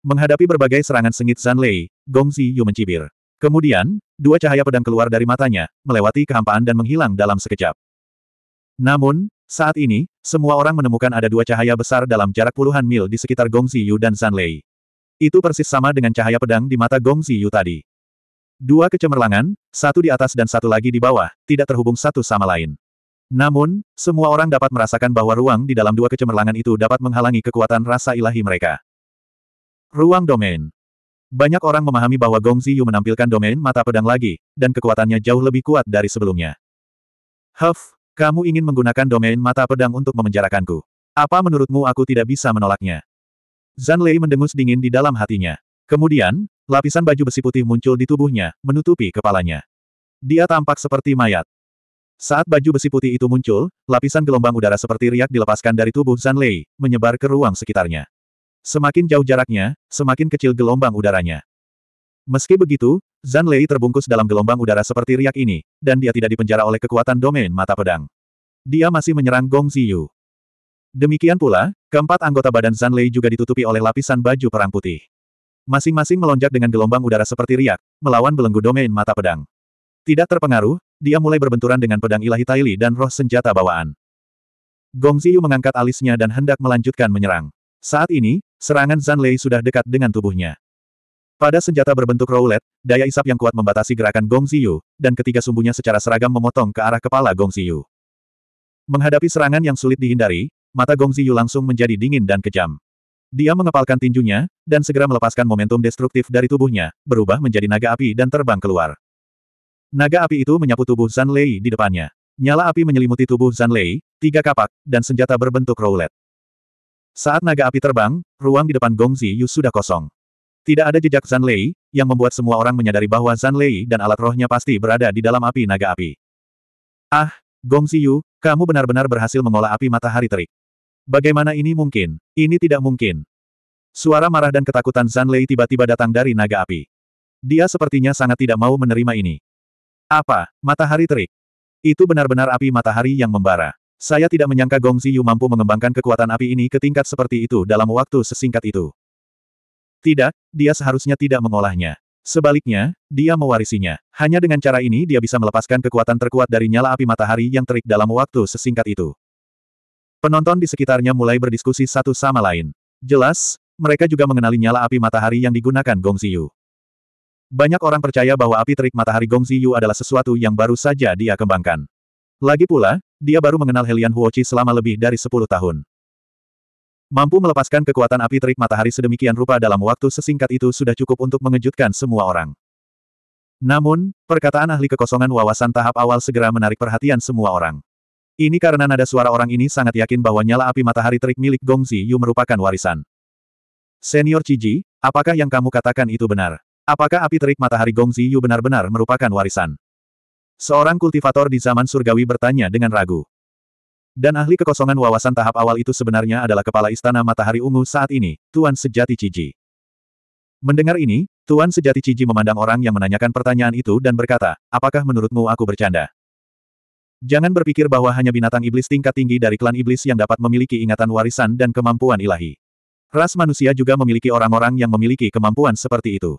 Menghadapi berbagai serangan sengit Zan Lei, Gong Ziyu mencibir. Kemudian, dua cahaya pedang keluar dari matanya, melewati kehampaan dan menghilang dalam sekejap. Namun, saat ini, semua orang menemukan ada dua cahaya besar dalam jarak puluhan mil di sekitar Gong Ziyu dan Zan Lei. Itu persis sama dengan cahaya pedang di mata Gong Ziyu tadi. Dua kecemerlangan, satu di atas dan satu lagi di bawah, tidak terhubung satu sama lain. Namun, semua orang dapat merasakan bahwa ruang di dalam dua kecemerlangan itu dapat menghalangi kekuatan rasa ilahi mereka. Ruang Domain Banyak orang memahami bahwa Gong Ziyu menampilkan domain mata pedang lagi, dan kekuatannya jauh lebih kuat dari sebelumnya. Huff, kamu ingin menggunakan domain mata pedang untuk memenjarakanku. Apa menurutmu aku tidak bisa menolaknya? Zan Lei mendengus dingin di dalam hatinya. Kemudian, lapisan baju besi putih muncul di tubuhnya, menutupi kepalanya. Dia tampak seperti mayat. Saat baju besi putih itu muncul, lapisan gelombang udara seperti riak dilepaskan dari tubuh Zan Lei, menyebar ke ruang sekitarnya. Semakin jauh jaraknya, semakin kecil gelombang udaranya. Meski begitu, Zan Lei terbungkus dalam gelombang udara seperti riak ini, dan dia tidak dipenjara oleh kekuatan domain mata pedang. Dia masih menyerang Gong Ziyu. Demikian pula, keempat anggota badan Zan Lei juga ditutupi oleh lapisan baju perang putih. Masing-masing melonjak dengan gelombang udara seperti riak, melawan belenggu domain mata pedang. Tidak terpengaruh, dia mulai berbenturan dengan pedang ilahi Taili dan roh senjata bawaan. Gong Ziyu mengangkat alisnya dan hendak melanjutkan menyerang. Saat ini, Serangan Zan Lei sudah dekat dengan tubuhnya. Pada senjata berbentuk roulette, daya isap yang kuat membatasi gerakan Gong Ziyu, dan ketiga sumbunya secara seragam memotong ke arah kepala Gong Ziyu. Menghadapi serangan yang sulit dihindari, mata Gong Ziyu langsung menjadi dingin dan kejam. Dia mengepalkan tinjunya, dan segera melepaskan momentum destruktif dari tubuhnya, berubah menjadi naga api dan terbang keluar. Naga api itu menyapu tubuh Zan Lei di depannya. Nyala api menyelimuti tubuh Zan Lei, tiga kapak, dan senjata berbentuk roulette. Saat naga api terbang, ruang di depan Gong Yu sudah kosong. Tidak ada jejak Zan Lei, yang membuat semua orang menyadari bahwa Zan Lei dan alat rohnya pasti berada di dalam api naga api. Ah, Gong Yu, kamu benar-benar berhasil mengolah api matahari terik. Bagaimana ini mungkin? Ini tidak mungkin. Suara marah dan ketakutan Zan Lei tiba-tiba datang dari naga api. Dia sepertinya sangat tidak mau menerima ini. Apa, matahari terik? Itu benar-benar api matahari yang membara. Saya tidak menyangka Gong Ziyu mampu mengembangkan kekuatan api ini ke tingkat seperti itu dalam waktu sesingkat itu. Tidak, dia seharusnya tidak mengolahnya. Sebaliknya, dia mewarisinya. Hanya dengan cara ini dia bisa melepaskan kekuatan terkuat dari nyala api matahari yang terik dalam waktu sesingkat itu. Penonton di sekitarnya mulai berdiskusi satu sama lain. Jelas, mereka juga mengenali nyala api matahari yang digunakan Gong Ziyu. Banyak orang percaya bahwa api terik matahari Gong Ziyu adalah sesuatu yang baru saja dia kembangkan. Lagi pula, dia baru mengenal Helian Huochi selama lebih dari sepuluh tahun. Mampu melepaskan kekuatan api terik matahari sedemikian rupa dalam waktu sesingkat itu sudah cukup untuk mengejutkan semua orang. Namun, perkataan ahli kekosongan wawasan tahap awal segera menarik perhatian semua orang. Ini karena nada suara orang ini sangat yakin bahwa nyala api matahari terik milik Zi Yu merupakan warisan. Senior Ciji, apakah yang kamu katakan itu benar? Apakah api terik matahari Zi Yu benar-benar merupakan warisan? Seorang kultivator di zaman surgawi bertanya dengan ragu. Dan ahli kekosongan wawasan tahap awal itu sebenarnya adalah kepala istana matahari ungu saat ini, Tuan Sejati Ciji. Mendengar ini, Tuan Sejati Ciji memandang orang yang menanyakan pertanyaan itu dan berkata, apakah menurutmu aku bercanda? Jangan berpikir bahwa hanya binatang iblis tingkat tinggi dari klan iblis yang dapat memiliki ingatan warisan dan kemampuan ilahi. Ras manusia juga memiliki orang-orang yang memiliki kemampuan seperti itu.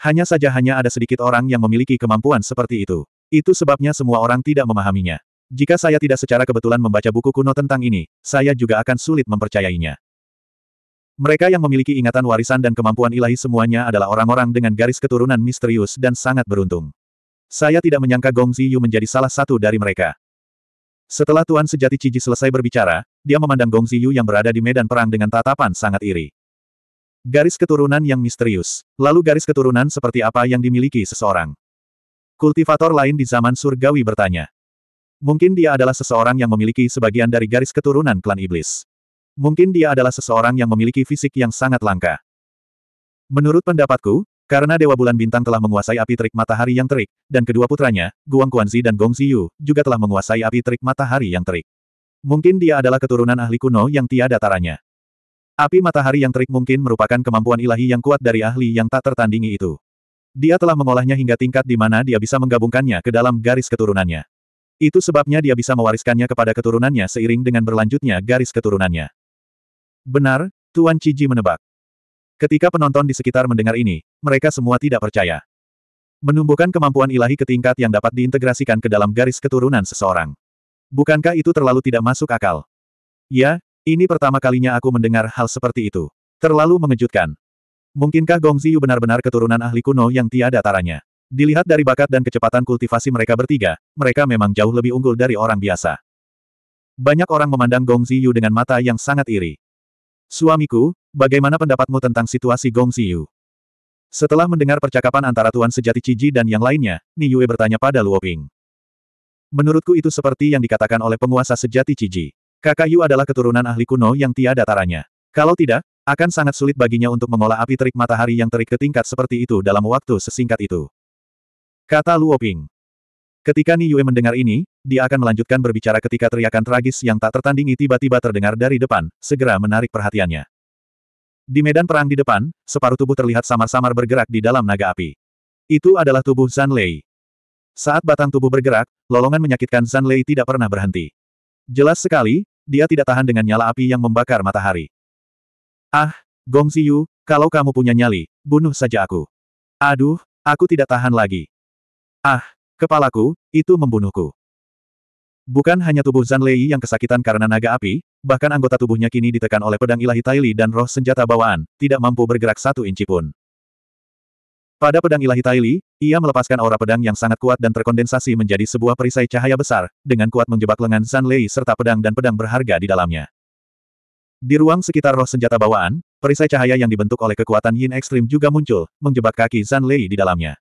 Hanya saja hanya ada sedikit orang yang memiliki kemampuan seperti itu. Itu sebabnya semua orang tidak memahaminya. Jika saya tidak secara kebetulan membaca buku kuno tentang ini, saya juga akan sulit mempercayainya. Mereka yang memiliki ingatan warisan dan kemampuan ilahi semuanya adalah orang-orang dengan garis keturunan misterius dan sangat beruntung. Saya tidak menyangka Gong Ziyu menjadi salah satu dari mereka. Setelah Tuan Sejati Ciji selesai berbicara, dia memandang Gong Ziyu yang berada di medan perang dengan tatapan sangat iri. Garis keturunan yang misterius. Lalu garis keturunan seperti apa yang dimiliki seseorang? Kultivator lain di zaman surgawi bertanya. Mungkin dia adalah seseorang yang memiliki sebagian dari garis keturunan klan iblis. Mungkin dia adalah seseorang yang memiliki fisik yang sangat langka. Menurut pendapatku, karena Dewa Bulan Bintang telah menguasai api terik matahari yang terik, dan kedua putranya, Guang Quanzi dan Gong Ziyu, juga telah menguasai api terik matahari yang terik. Mungkin dia adalah keturunan ahli kuno yang tiada taranya. Api matahari yang terik mungkin merupakan kemampuan ilahi yang kuat dari ahli yang tak tertandingi itu. Dia telah mengolahnya hingga tingkat di mana dia bisa menggabungkannya ke dalam garis keturunannya. Itu sebabnya dia bisa mewariskannya kepada keturunannya seiring dengan berlanjutnya garis keturunannya. Benar, Tuan Ciji menebak. Ketika penonton di sekitar mendengar ini, mereka semua tidak percaya. Menumbuhkan kemampuan ilahi ke tingkat yang dapat diintegrasikan ke dalam garis keturunan seseorang. Bukankah itu terlalu tidak masuk akal? Ya, ini pertama kalinya aku mendengar hal seperti itu. Terlalu mengejutkan. Mungkinkah Gong Ziyu benar-benar keturunan ahli kuno yang tiada taranya? Dilihat dari bakat dan kecepatan kultivasi mereka bertiga, mereka memang jauh lebih unggul dari orang biasa. Banyak orang memandang Gong Ziyu dengan mata yang sangat iri. Suamiku, bagaimana pendapatmu tentang situasi Gong Ziyu? Setelah mendengar percakapan antara Tuan Sejati Ciji dan yang lainnya, Ni Yue bertanya pada Luo Ping. Menurutku itu seperti yang dikatakan oleh penguasa sejati Ciji. Kakak Yu adalah keturunan ahli kuno yang tiada taranya. Kalau tidak, akan sangat sulit baginya untuk mengolah api terik matahari yang terik ke tingkat seperti itu dalam waktu sesingkat itu. Kata Luo Ping. Ketika Ni Yue mendengar ini, dia akan melanjutkan berbicara ketika teriakan tragis yang tak tertandingi tiba-tiba terdengar dari depan, segera menarik perhatiannya. Di medan perang di depan, separuh tubuh terlihat samar-samar bergerak di dalam naga api. Itu adalah tubuh Zan Lei. Saat batang tubuh bergerak, lolongan menyakitkan Zan Lei tidak pernah berhenti. Jelas sekali, dia tidak tahan dengan nyala api yang membakar matahari. Ah, Gong Ziyu, kalau kamu punya nyali, bunuh saja aku. Aduh, aku tidak tahan lagi. Ah, kepalaku, itu membunuhku. Bukan hanya tubuh Zan Lei yang kesakitan karena naga api, bahkan anggota tubuhnya kini ditekan oleh pedang ilahi Taili dan roh senjata bawaan, tidak mampu bergerak satu inci pun. Pada pedang ilahi Taili, ia melepaskan aura pedang yang sangat kuat dan terkondensasi menjadi sebuah perisai cahaya besar, dengan kuat menjebak lengan Zan Lei serta pedang dan pedang berharga di dalamnya. Di ruang sekitar roh senjata bawaan, perisai cahaya yang dibentuk oleh kekuatan yin ekstrim juga muncul, menjebak kaki Zan Lei di dalamnya.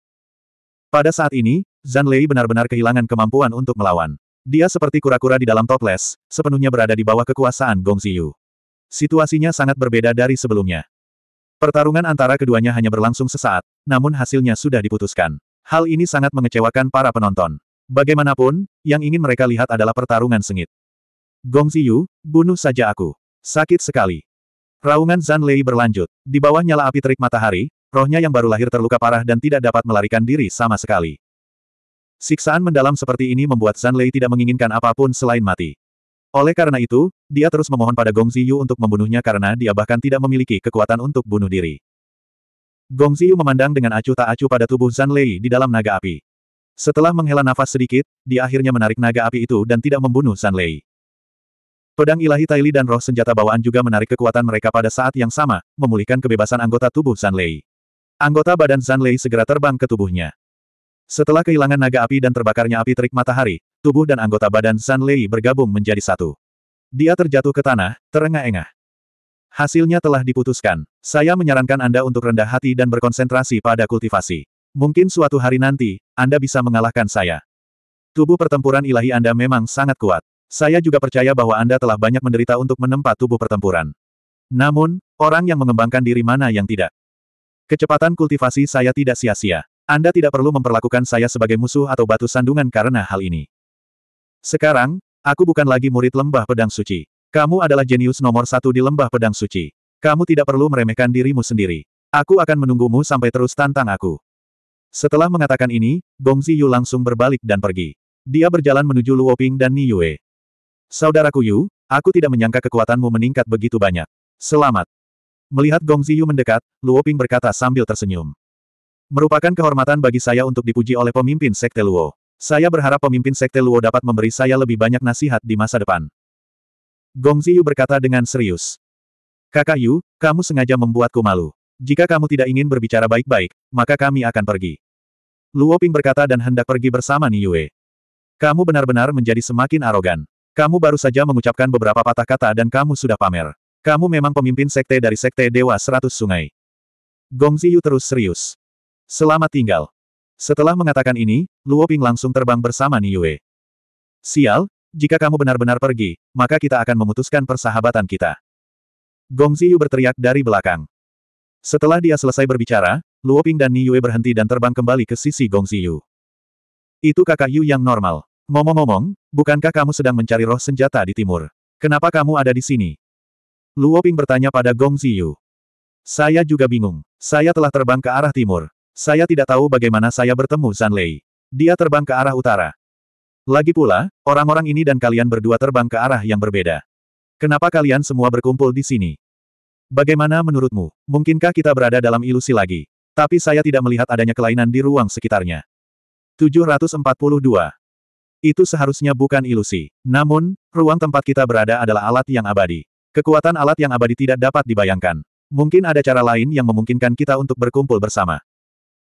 Pada saat ini, Zan Lei benar-benar kehilangan kemampuan untuk melawan. Dia seperti kura-kura di dalam toples, sepenuhnya berada di bawah kekuasaan Gong Ziyu. Situasinya sangat berbeda dari sebelumnya. Pertarungan antara keduanya hanya berlangsung sesaat, namun hasilnya sudah diputuskan. Hal ini sangat mengecewakan para penonton. Bagaimanapun, yang ingin mereka lihat adalah pertarungan sengit. Gong Ziyu, bunuh saja aku. Sakit sekali. Raungan Zan Lei berlanjut. Di bawah nyala api terik matahari, rohnya yang baru lahir terluka parah dan tidak dapat melarikan diri sama sekali. Siksaan mendalam seperti ini membuat Zan Lei tidak menginginkan apapun selain mati. Oleh karena itu, dia terus memohon pada Gong Ziyu untuk membunuhnya karena dia bahkan tidak memiliki kekuatan untuk bunuh diri. Gong Ziyu memandang dengan acuh tak acuh pada tubuh Zan Lei di dalam naga api. Setelah menghela nafas sedikit, dia akhirnya menarik naga api itu dan tidak membunuh Zan Lei. Pedang ilahi Taili dan roh senjata bawaan juga menarik kekuatan mereka pada saat yang sama, memulihkan kebebasan anggota tubuh Zanlei. Lei. Anggota badan Zanlei Lei segera terbang ke tubuhnya. Setelah kehilangan naga api dan terbakarnya api terik matahari, tubuh dan anggota badan Zanlei Lei bergabung menjadi satu. Dia terjatuh ke tanah, terengah-engah. Hasilnya telah diputuskan. Saya menyarankan Anda untuk rendah hati dan berkonsentrasi pada kultivasi. Mungkin suatu hari nanti, Anda bisa mengalahkan saya. Tubuh pertempuran ilahi Anda memang sangat kuat. Saya juga percaya bahwa Anda telah banyak menderita untuk menempa tubuh pertempuran. Namun, orang yang mengembangkan diri mana yang tidak? Kecepatan kultivasi saya tidak sia-sia. Anda tidak perlu memperlakukan saya sebagai musuh atau batu sandungan karena hal ini. Sekarang, aku bukan lagi murid lembah pedang suci. Kamu adalah jenius nomor satu di lembah pedang suci. Kamu tidak perlu meremehkan dirimu sendiri. Aku akan menunggumu sampai terus tantang aku. Setelah mengatakan ini, Gong Ziyu langsung berbalik dan pergi. Dia berjalan menuju Luoping dan Niue. Saudaraku Yu, aku tidak menyangka kekuatanmu meningkat begitu banyak. Selamat. Melihat Gong Ziyu mendekat, Luo Ping berkata sambil tersenyum. Merupakan kehormatan bagi saya untuk dipuji oleh pemimpin Sekte Luo. Saya berharap pemimpin Sekte Luo dapat memberi saya lebih banyak nasihat di masa depan. Gong Ziyu berkata dengan serius. Kakak Yu, kamu sengaja membuatku malu. Jika kamu tidak ingin berbicara baik-baik, maka kami akan pergi. Luo Ping berkata dan hendak pergi bersama Niue. Kamu benar-benar menjadi semakin arogan. Kamu baru saja mengucapkan beberapa patah kata dan kamu sudah pamer. Kamu memang pemimpin sekte dari sekte Dewa Seratus Sungai. Gong Ziyu terus serius. Selamat tinggal. Setelah mengatakan ini, Luo Ping langsung terbang bersama Niue. Sial, jika kamu benar-benar pergi, maka kita akan memutuskan persahabatan kita. Gong Ziyu berteriak dari belakang. Setelah dia selesai berbicara, Luo Ping dan Niue berhenti dan terbang kembali ke sisi Gong Ziyu. Itu kakak Yu yang normal. Ngomong-ngomong, bukankah kamu sedang mencari roh senjata di timur? Kenapa kamu ada di sini? Luo Ping bertanya pada Gong Ziyu. Saya juga bingung. Saya telah terbang ke arah timur. Saya tidak tahu bagaimana saya bertemu Zan Lei. Dia terbang ke arah utara. Lagi pula, orang-orang ini dan kalian berdua terbang ke arah yang berbeda. Kenapa kalian semua berkumpul di sini? Bagaimana menurutmu, mungkinkah kita berada dalam ilusi lagi? Tapi saya tidak melihat adanya kelainan di ruang sekitarnya. 742 itu seharusnya bukan ilusi. Namun, ruang tempat kita berada adalah alat yang abadi. Kekuatan alat yang abadi tidak dapat dibayangkan. Mungkin ada cara lain yang memungkinkan kita untuk berkumpul bersama.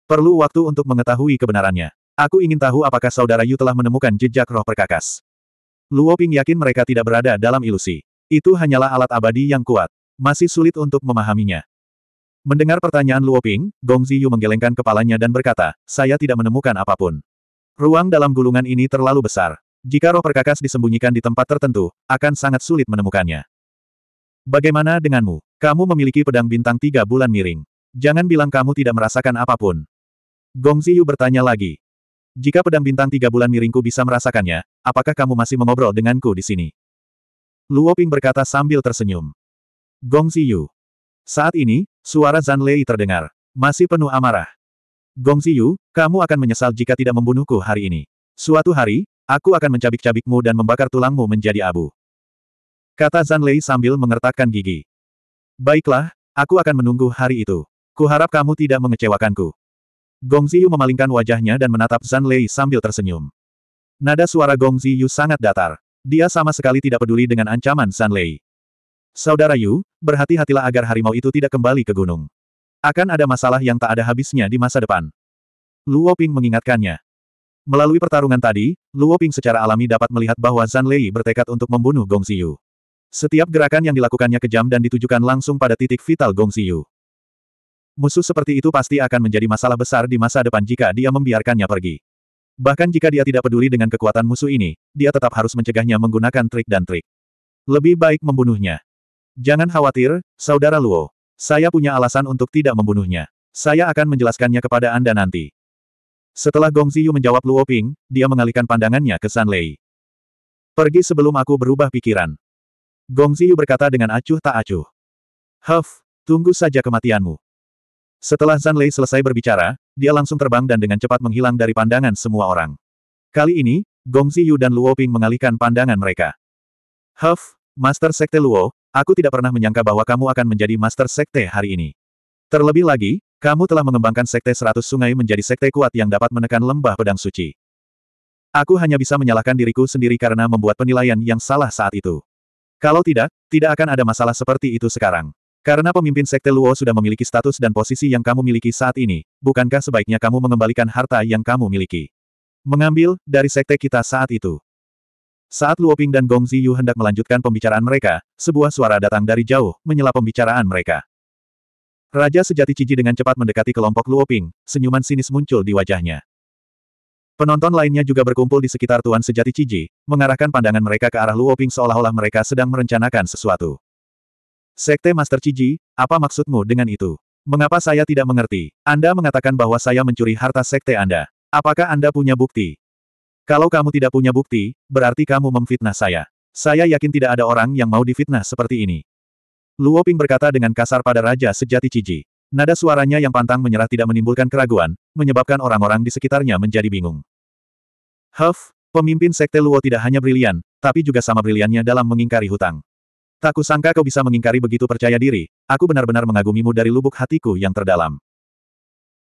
Perlu waktu untuk mengetahui kebenarannya. Aku ingin tahu apakah saudara Yu telah menemukan jejak roh perkakas. Luo Ping yakin mereka tidak berada dalam ilusi. Itu hanyalah alat abadi yang kuat. Masih sulit untuk memahaminya. Mendengar pertanyaan Luo Ping, Gong Ziyu menggelengkan kepalanya dan berkata, saya tidak menemukan apapun. Ruang dalam gulungan ini terlalu besar. Jika roh perkakas disembunyikan di tempat tertentu, akan sangat sulit menemukannya. Bagaimana denganmu? Kamu memiliki pedang bintang tiga bulan miring. Jangan bilang kamu tidak merasakan apapun. Gong Ziyu bertanya lagi. Jika pedang bintang tiga bulan miringku bisa merasakannya, apakah kamu masih mengobrol denganku di sini? Luo Ping berkata sambil tersenyum. Gong Ziyu. Saat ini, suara Zan Lei terdengar. Masih penuh amarah. Gong Ziyu, kamu akan menyesal jika tidak membunuhku hari ini. Suatu hari, aku akan mencabik-cabikmu dan membakar tulangmu menjadi abu. Kata Zan Lei sambil mengertakkan gigi. Baiklah, aku akan menunggu hari itu. Kuharap kamu tidak mengecewakanku. Gong Ziyu memalingkan wajahnya dan menatap Zan Lei sambil tersenyum. Nada suara Gong Ziyu sangat datar. Dia sama sekali tidak peduli dengan ancaman Zan Lei. Saudara Yu, berhati-hatilah agar harimau itu tidak kembali ke gunung. Akan ada masalah yang tak ada habisnya di masa depan. Luo Ping mengingatkannya. Melalui pertarungan tadi, Luo Ping secara alami dapat melihat bahwa Zan Lei bertekad untuk membunuh Gong Xiu. Setiap gerakan yang dilakukannya kejam dan ditujukan langsung pada titik vital Gong Xiu. Musuh seperti itu pasti akan menjadi masalah besar di masa depan jika dia membiarkannya pergi. Bahkan jika dia tidak peduli dengan kekuatan musuh ini, dia tetap harus mencegahnya menggunakan trik dan trik. Lebih baik membunuhnya. Jangan khawatir, Saudara Luo. Saya punya alasan untuk tidak membunuhnya. Saya akan menjelaskannya kepada Anda nanti. Setelah Gong Ziyu menjawab Luo Ping, dia mengalihkan pandangannya ke San Lei. Pergi sebelum aku berubah pikiran. Gong Ziyu berkata dengan acuh tak acuh. Huff, tunggu saja kematianmu. Setelah San Lei selesai berbicara, dia langsung terbang dan dengan cepat menghilang dari pandangan semua orang. Kali ini, Gong Ziyu dan Luo Ping mengalihkan pandangan mereka. Huff, Master Sekte Luo, aku tidak pernah menyangka bahwa kamu akan menjadi Master Sekte hari ini. Terlebih lagi, kamu telah mengembangkan Sekte Seratus Sungai menjadi Sekte kuat yang dapat menekan lembah pedang suci. Aku hanya bisa menyalahkan diriku sendiri karena membuat penilaian yang salah saat itu. Kalau tidak, tidak akan ada masalah seperti itu sekarang. Karena pemimpin Sekte Luo sudah memiliki status dan posisi yang kamu miliki saat ini, bukankah sebaiknya kamu mengembalikan harta yang kamu miliki? Mengambil, dari Sekte kita saat itu. Saat Luoping dan Gong Ziyu hendak melanjutkan pembicaraan mereka, sebuah suara datang dari jauh, menyela pembicaraan mereka. Raja sejati Ciji dengan cepat mendekati kelompok Luoping, senyuman sinis muncul di wajahnya. Penonton lainnya juga berkumpul di sekitar Tuan Sejati Ciji, mengarahkan pandangan mereka ke arah Luoping seolah-olah mereka sedang merencanakan sesuatu. Sekte Master Ciji, apa maksudmu dengan itu? Mengapa saya tidak mengerti? Anda mengatakan bahwa saya mencuri harta sekte Anda. Apakah Anda punya bukti? Kalau kamu tidak punya bukti, berarti kamu memfitnah saya. Saya yakin tidak ada orang yang mau difitnah seperti ini. Luo Ping berkata dengan kasar pada Raja Sejati Ciji. Nada suaranya yang pantang menyerah tidak menimbulkan keraguan, menyebabkan orang-orang di sekitarnya menjadi bingung. Huff, pemimpin Sekte Luo tidak hanya brilian, tapi juga sama briliannya dalam mengingkari hutang. Tak kusangka kau bisa mengingkari begitu percaya diri, aku benar-benar mengagumimu dari lubuk hatiku yang terdalam.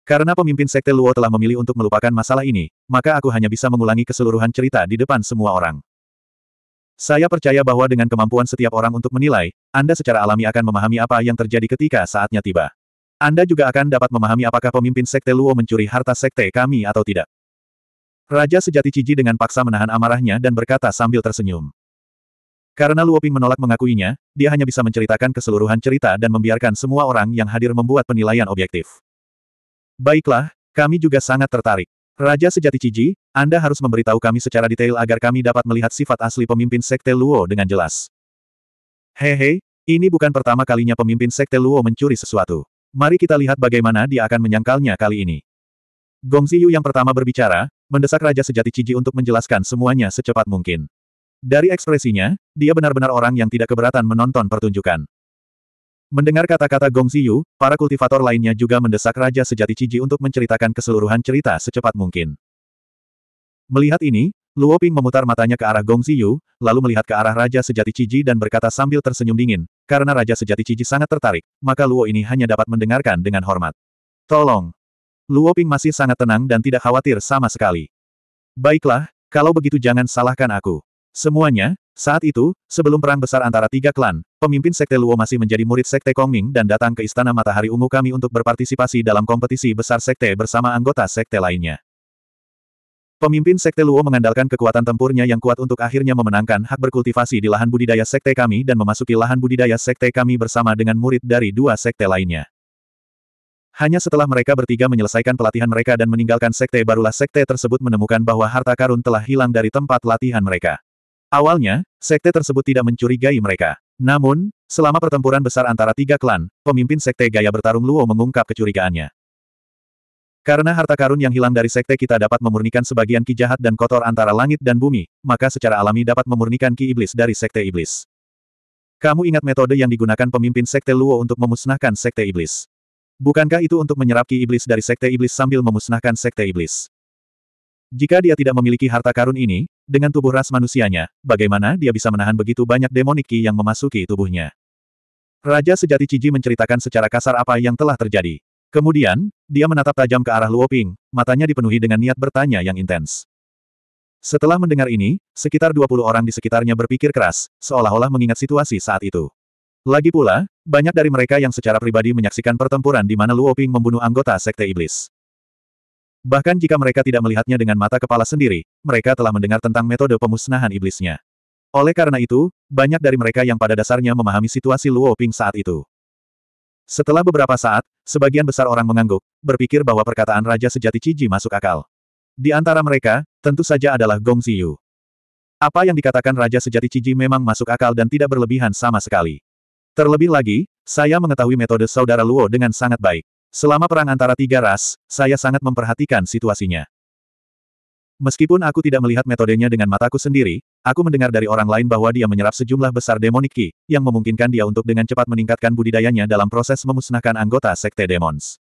Karena pemimpin Sekte Luo telah memilih untuk melupakan masalah ini, maka aku hanya bisa mengulangi keseluruhan cerita di depan semua orang. Saya percaya bahwa dengan kemampuan setiap orang untuk menilai, Anda secara alami akan memahami apa yang terjadi ketika saatnya tiba. Anda juga akan dapat memahami apakah pemimpin Sekte Luo mencuri harta Sekte kami atau tidak. Raja sejati Ciji dengan paksa menahan amarahnya dan berkata sambil tersenyum. Karena Luo Ping menolak mengakuinya, dia hanya bisa menceritakan keseluruhan cerita dan membiarkan semua orang yang hadir membuat penilaian objektif. Baiklah, kami juga sangat tertarik. Raja Sejati Ciji, Anda harus memberitahu kami secara detail agar kami dapat melihat sifat asli pemimpin Sekte Luo dengan jelas. Hehe, ini bukan pertama kalinya pemimpin Sekte Luo mencuri sesuatu. Mari kita lihat bagaimana dia akan menyangkalnya kali ini. Gong Ziyu yang pertama berbicara, mendesak Raja Sejati Ciji untuk menjelaskan semuanya secepat mungkin. Dari ekspresinya, dia benar-benar orang yang tidak keberatan menonton pertunjukan. Mendengar kata-kata Gong Ziyu, para kultivator lainnya juga mendesak Raja Sejati Ciji untuk menceritakan keseluruhan cerita secepat mungkin. Melihat ini, Luo Ping memutar matanya ke arah Gong Ziyu, lalu melihat ke arah Raja Sejati Ciji dan berkata sambil tersenyum dingin, karena Raja Sejati Ciji sangat tertarik, maka Luo ini hanya dapat mendengarkan dengan hormat. Tolong! Luo Ping masih sangat tenang dan tidak khawatir sama sekali. Baiklah, kalau begitu jangan salahkan aku. Semuanya, saat itu, sebelum perang besar antara tiga klan, pemimpin Sekte Luo masih menjadi murid Sekte Kongming dan datang ke Istana Matahari Ungu kami untuk berpartisipasi dalam kompetisi besar Sekte bersama anggota Sekte lainnya. Pemimpin Sekte Luo mengandalkan kekuatan tempurnya yang kuat untuk akhirnya memenangkan hak berkultivasi di lahan budidaya Sekte kami dan memasuki lahan budidaya Sekte kami bersama dengan murid dari dua Sekte lainnya. Hanya setelah mereka bertiga menyelesaikan pelatihan mereka dan meninggalkan Sekte barulah Sekte tersebut menemukan bahwa harta karun telah hilang dari tempat latihan mereka. Awalnya, sekte tersebut tidak mencurigai mereka. Namun, selama pertempuran besar antara tiga klan, pemimpin sekte gaya bertarung Luo mengungkap kecurigaannya. Karena harta karun yang hilang dari sekte kita dapat memurnikan sebagian ki jahat dan kotor antara langit dan bumi, maka secara alami dapat memurnikan ki iblis dari sekte iblis. Kamu ingat metode yang digunakan pemimpin sekte Luo untuk memusnahkan sekte iblis? Bukankah itu untuk menyerap ki iblis dari sekte iblis sambil memusnahkan sekte iblis? Jika dia tidak memiliki harta karun ini, dengan tubuh ras manusianya, bagaimana dia bisa menahan begitu banyak demoniki yang memasuki tubuhnya? Raja sejati Ciji menceritakan secara kasar apa yang telah terjadi. Kemudian, dia menatap tajam ke arah Luoping, matanya dipenuhi dengan niat bertanya yang intens. Setelah mendengar ini, sekitar 20 orang di sekitarnya berpikir keras, seolah-olah mengingat situasi saat itu. Lagi pula, banyak dari mereka yang secara pribadi menyaksikan pertempuran di mana Luoping membunuh anggota Sekte Iblis. Bahkan jika mereka tidak melihatnya dengan mata kepala sendiri, mereka telah mendengar tentang metode pemusnahan iblisnya. Oleh karena itu, banyak dari mereka yang pada dasarnya memahami situasi Luo Ping saat itu. Setelah beberapa saat, sebagian besar orang mengangguk, berpikir bahwa perkataan Raja Sejati Ciji masuk akal. Di antara mereka, tentu saja adalah Gong Ziyu. Apa yang dikatakan Raja Sejati Ciji memang masuk akal dan tidak berlebihan sama sekali. Terlebih lagi, saya mengetahui metode saudara Luo dengan sangat baik. Selama perang antara tiga ras, saya sangat memperhatikan situasinya. Meskipun aku tidak melihat metodenya dengan mataku sendiri, aku mendengar dari orang lain bahwa dia menyerap sejumlah besar demonik ki, yang memungkinkan dia untuk dengan cepat meningkatkan budidayanya dalam proses memusnahkan anggota sekte demons.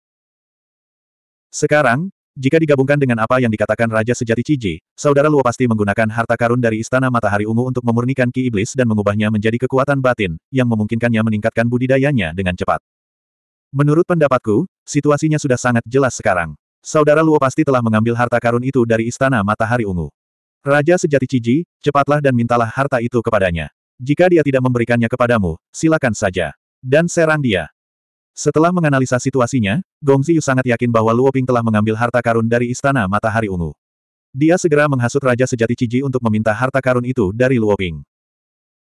Sekarang, jika digabungkan dengan apa yang dikatakan Raja Sejati Ciji, Saudara Luo pasti menggunakan harta karun dari Istana Matahari Ungu untuk memurnikan ki iblis dan mengubahnya menjadi kekuatan batin, yang memungkinkannya meningkatkan budidayanya dengan cepat. Menurut pendapatku, situasinya sudah sangat jelas sekarang. Saudara Luo pasti telah mengambil harta karun itu dari Istana Matahari Ungu. Raja sejati Ciji, cepatlah dan mintalah harta itu kepadanya. Jika dia tidak memberikannya kepadamu, silakan saja. Dan serang dia. Setelah menganalisa situasinya, Gong Ziyu sangat yakin bahwa Luo Ping telah mengambil harta karun dari Istana Matahari Ungu. Dia segera menghasut Raja Sejati Ciji untuk meminta harta karun itu dari Luo Ping.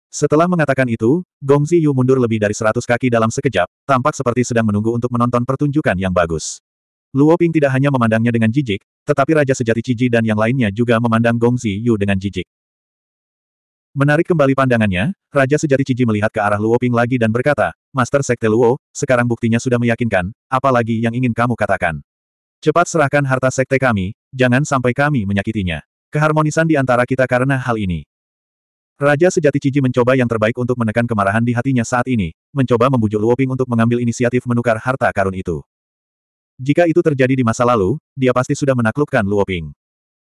Setelah mengatakan itu, Gong Ziyu mundur lebih dari seratus kaki dalam sekejap, tampak seperti sedang menunggu untuk menonton pertunjukan yang bagus. Luo Ping tidak hanya memandangnya dengan jijik, tetapi Raja Sejati Ciji dan yang lainnya juga memandang Gong Ziyu dengan jijik. Menarik kembali pandangannya, Raja Sejati Ciji melihat ke arah Luo Ping lagi dan berkata, Master Sekte Luo, sekarang buktinya sudah meyakinkan, apalagi yang ingin kamu katakan. Cepat serahkan harta sekte kami, jangan sampai kami menyakitinya. Keharmonisan di antara kita karena hal ini. Raja sejati Ciji mencoba yang terbaik untuk menekan kemarahan di hatinya saat ini, mencoba membujuk Luoping untuk mengambil inisiatif menukar harta karun itu. Jika itu terjadi di masa lalu, dia pasti sudah menaklukkan Luoping.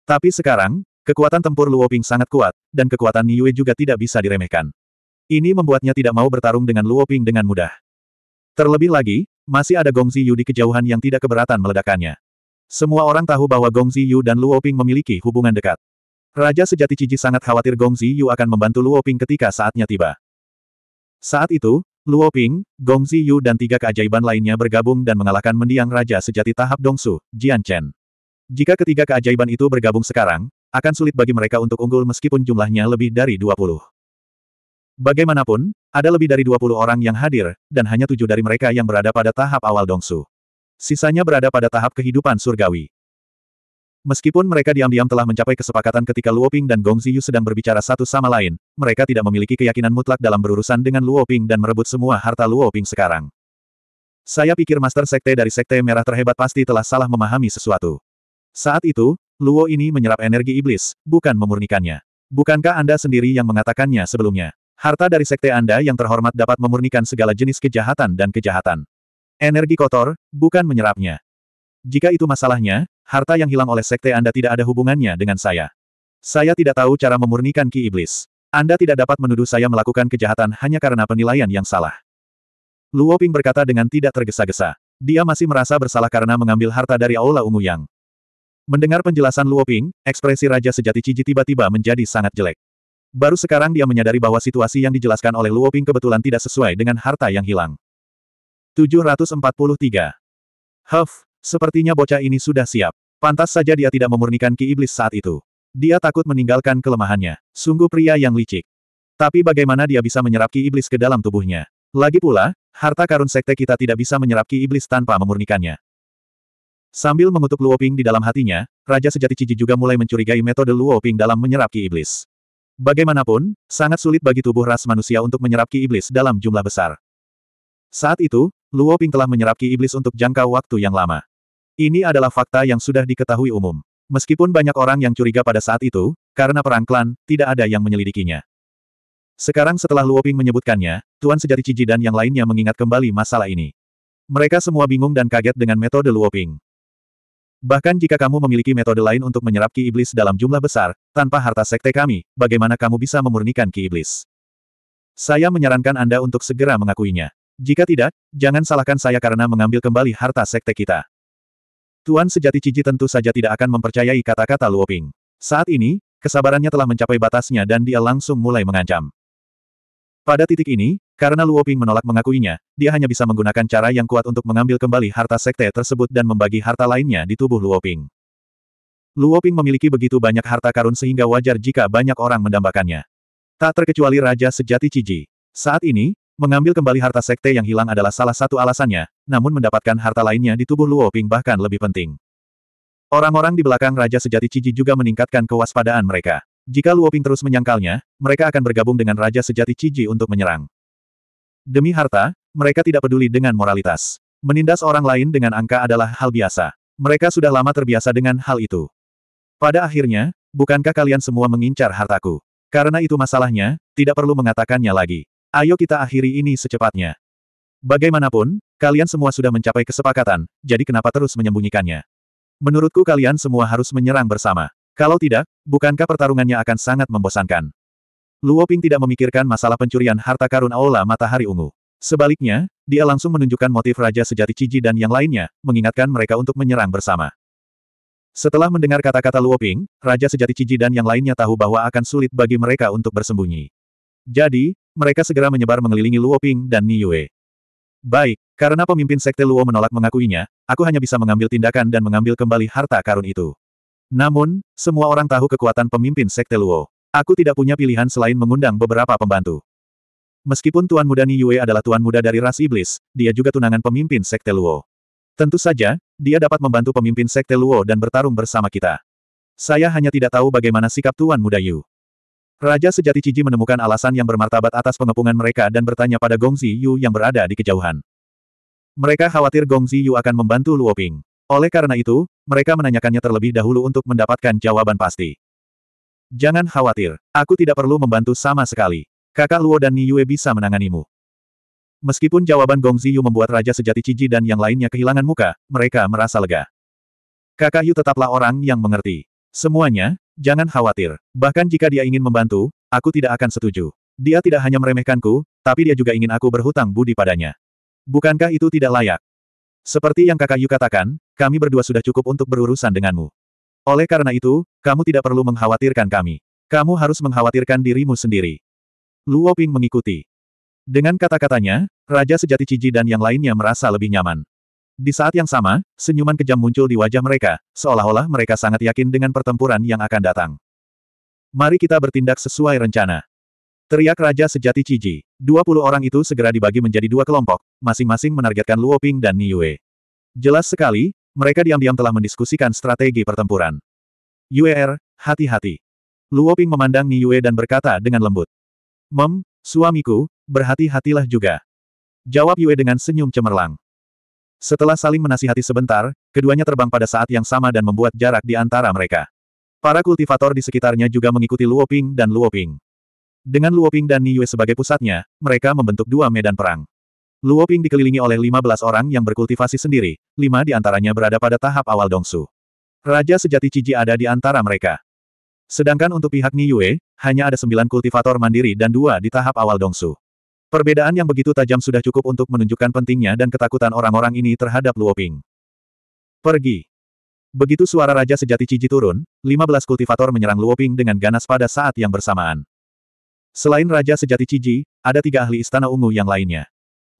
Tapi sekarang, kekuatan tempur Luoping sangat kuat, dan kekuatan Niue juga tidak bisa diremehkan. Ini membuatnya tidak mau bertarung dengan Luoping dengan mudah. Terlebih lagi, masih ada Gongzi Yu di kejauhan yang tidak keberatan meledakannya. Semua orang tahu bahwa Gong Ziyu dan Luoping memiliki hubungan dekat. Raja sejati Ciji sangat khawatir Gong Ziyu akan membantu Luo Ping ketika saatnya tiba. Saat itu, Luo Ping, Gong Ziyu dan tiga keajaiban lainnya bergabung dan mengalahkan mendiang Raja sejati tahap Dongsu, Jian Chen. Jika ketiga keajaiban itu bergabung sekarang, akan sulit bagi mereka untuk unggul meskipun jumlahnya lebih dari 20. Bagaimanapun, ada lebih dari 20 orang yang hadir, dan hanya tujuh dari mereka yang berada pada tahap awal Dongsu. Sisanya berada pada tahap kehidupan surgawi. Meskipun mereka diam-diam telah mencapai kesepakatan ketika Luo Ping dan Gong Ziyu sedang berbicara satu sama lain, mereka tidak memiliki keyakinan mutlak dalam berurusan dengan Luo Ping dan merebut semua harta Luo Ping sekarang. Saya pikir Master Sekte dari Sekte Merah terhebat pasti telah salah memahami sesuatu. Saat itu, Luo ini menyerap energi iblis, bukan memurnikannya. Bukankah Anda sendiri yang mengatakannya sebelumnya? Harta dari Sekte Anda yang terhormat dapat memurnikan segala jenis kejahatan dan kejahatan. Energi kotor, bukan menyerapnya. Jika itu masalahnya, harta yang hilang oleh sekte Anda tidak ada hubungannya dengan saya. Saya tidak tahu cara memurnikan ki iblis. Anda tidak dapat menuduh saya melakukan kejahatan hanya karena penilaian yang salah. Luo Ping berkata dengan tidak tergesa-gesa. Dia masih merasa bersalah karena mengambil harta dari Aula Ungu Yang. Mendengar penjelasan Luo Ping, ekspresi Raja Sejati Ciji tiba-tiba menjadi sangat jelek. Baru sekarang dia menyadari bahwa situasi yang dijelaskan oleh Luo Ping kebetulan tidak sesuai dengan harta yang hilang. 743. Huff, Sepertinya bocah ini sudah siap. Pantas saja dia tidak memurnikan ki iblis saat itu. Dia takut meninggalkan kelemahannya. Sungguh pria yang licik. Tapi bagaimana dia bisa menyerap ki iblis ke dalam tubuhnya? Lagi pula, harta karun sekte kita tidak bisa menyerap ki iblis tanpa memurnikannya. Sambil mengutuk Luoping di dalam hatinya, Raja Sejati Ciji juga mulai mencurigai metode Luoping dalam menyerap ki iblis. Bagaimanapun, sangat sulit bagi tubuh ras manusia untuk menyerap ki iblis dalam jumlah besar. Saat itu, Luoping telah menyerap ki iblis untuk jangka waktu yang lama. Ini adalah fakta yang sudah diketahui umum. Meskipun banyak orang yang curiga pada saat itu, karena perang klan, tidak ada yang menyelidikinya. Sekarang setelah Luoping menyebutkannya, Tuan Sejati Ciji dan yang lainnya mengingat kembali masalah ini. Mereka semua bingung dan kaget dengan metode Luoping. Bahkan jika kamu memiliki metode lain untuk menyerap ki iblis dalam jumlah besar, tanpa harta sekte kami, bagaimana kamu bisa memurnikan ki iblis? Saya menyarankan Anda untuk segera mengakuinya. Jika tidak, jangan salahkan saya karena mengambil kembali harta sekte kita. Tuan sejati Cici tentu saja tidak akan mempercayai kata-kata Luoping. Saat ini, kesabarannya telah mencapai batasnya dan dia langsung mulai mengancam. Pada titik ini, karena Luoping menolak mengakuinya, dia hanya bisa menggunakan cara yang kuat untuk mengambil kembali harta sekte tersebut dan membagi harta lainnya di tubuh Luoping. Luoping memiliki begitu banyak harta karun sehingga wajar jika banyak orang mendambakannya. Tak terkecuali Raja Sejati Cici. Saat ini, Mengambil kembali harta sekte yang hilang adalah salah satu alasannya, namun mendapatkan harta lainnya di tubuh Luo Ping bahkan lebih penting. Orang-orang di belakang Raja Sejati Ciji juga meningkatkan kewaspadaan mereka. Jika Luo Ping terus menyangkalnya, mereka akan bergabung dengan Raja Sejati Ciji untuk menyerang. Demi harta, mereka tidak peduli dengan moralitas. Menindas orang lain dengan angka adalah hal biasa. Mereka sudah lama terbiasa dengan hal itu. Pada akhirnya, bukankah kalian semua mengincar hartaku? Karena itu masalahnya, tidak perlu mengatakannya lagi. Ayo kita akhiri ini secepatnya. Bagaimanapun, kalian semua sudah mencapai kesepakatan, jadi kenapa terus menyembunyikannya? Menurutku kalian semua harus menyerang bersama. Kalau tidak, bukankah pertarungannya akan sangat membosankan? Luo Ping tidak memikirkan masalah pencurian harta karun Aula Matahari Ungu. Sebaliknya, dia langsung menunjukkan motif Raja Sejati Ciji dan yang lainnya, mengingatkan mereka untuk menyerang bersama. Setelah mendengar kata-kata Luo Ping, Raja Sejati Ciji dan yang lainnya tahu bahwa akan sulit bagi mereka untuk bersembunyi. Jadi, mereka segera menyebar mengelilingi Luo Ping dan Ni Yue. Baik, karena pemimpin sekte Luo menolak mengakuinya, aku hanya bisa mengambil tindakan dan mengambil kembali harta karun itu. Namun, semua orang tahu kekuatan pemimpin sekte Luo. Aku tidak punya pilihan selain mengundang beberapa pembantu. Meskipun Tuan Muda Ni Yue adalah Tuan Muda dari ras iblis, dia juga tunangan pemimpin sekte Luo. Tentu saja, dia dapat membantu pemimpin sekte Luo dan bertarung bersama kita. Saya hanya tidak tahu bagaimana sikap Tuan Muda Yu. Raja sejati Ciji menemukan alasan yang bermartabat atas pengepungan mereka dan bertanya pada Gong Yu yang berada di kejauhan. Mereka khawatir Gong Yu akan membantu Luoping. Oleh karena itu, mereka menanyakannya terlebih dahulu untuk mendapatkan jawaban pasti. Jangan khawatir, aku tidak perlu membantu sama sekali. Kakak Luo dan Ni Yue bisa menanganimu. Meskipun jawaban Gong Ziyu membuat Raja Sejati Ciji dan yang lainnya kehilangan muka, mereka merasa lega. Kakak Yu tetaplah orang yang mengerti. Semuanya, Jangan khawatir. Bahkan jika dia ingin membantu, aku tidak akan setuju. Dia tidak hanya meremehkanku, tapi dia juga ingin aku berhutang budi padanya. Bukankah itu tidak layak? Seperti yang kakak Yu katakan, kami berdua sudah cukup untuk berurusan denganmu. Oleh karena itu, kamu tidak perlu mengkhawatirkan kami. Kamu harus mengkhawatirkan dirimu sendiri. Luoping mengikuti. Dengan kata-katanya, Raja Sejati Ciji dan yang lainnya merasa lebih nyaman. Di saat yang sama, senyuman kejam muncul di wajah mereka, seolah-olah mereka sangat yakin dengan pertempuran yang akan datang. Mari kita bertindak sesuai rencana. Teriak Raja Sejati Ciji. 20 orang itu segera dibagi menjadi dua kelompok, masing-masing menargetkan Luo Ping dan Niue. Jelas sekali, mereka diam-diam telah mendiskusikan strategi pertempuran. Yuer, er, hati-hati. Luo Ping memandang Niue dan berkata dengan lembut. Mem, suamiku, berhati-hatilah juga. Jawab Yue dengan senyum cemerlang. Setelah saling menasihati sebentar, keduanya terbang pada saat yang sama dan membuat jarak di antara mereka. Para kultivator di sekitarnya juga mengikuti Luoping dan Luoping. Dengan Luoping dan Yue sebagai pusatnya, mereka membentuk dua medan perang. Luoping dikelilingi oleh 15 orang yang berkultivasi sendiri, lima di antaranya berada pada tahap awal Dongsu. Raja sejati Ciji ada di antara mereka. Sedangkan untuk pihak Yue, hanya ada sembilan kultivator mandiri dan dua di tahap awal Dongsu. Perbedaan yang begitu tajam sudah cukup untuk menunjukkan pentingnya dan ketakutan orang-orang ini terhadap Luoping. Pergi. Begitu suara Raja Sejati Ciji turun, 15 kultivator menyerang Luoping dengan ganas pada saat yang bersamaan. Selain Raja Sejati Ciji, ada tiga ahli Istana Ungu yang lainnya.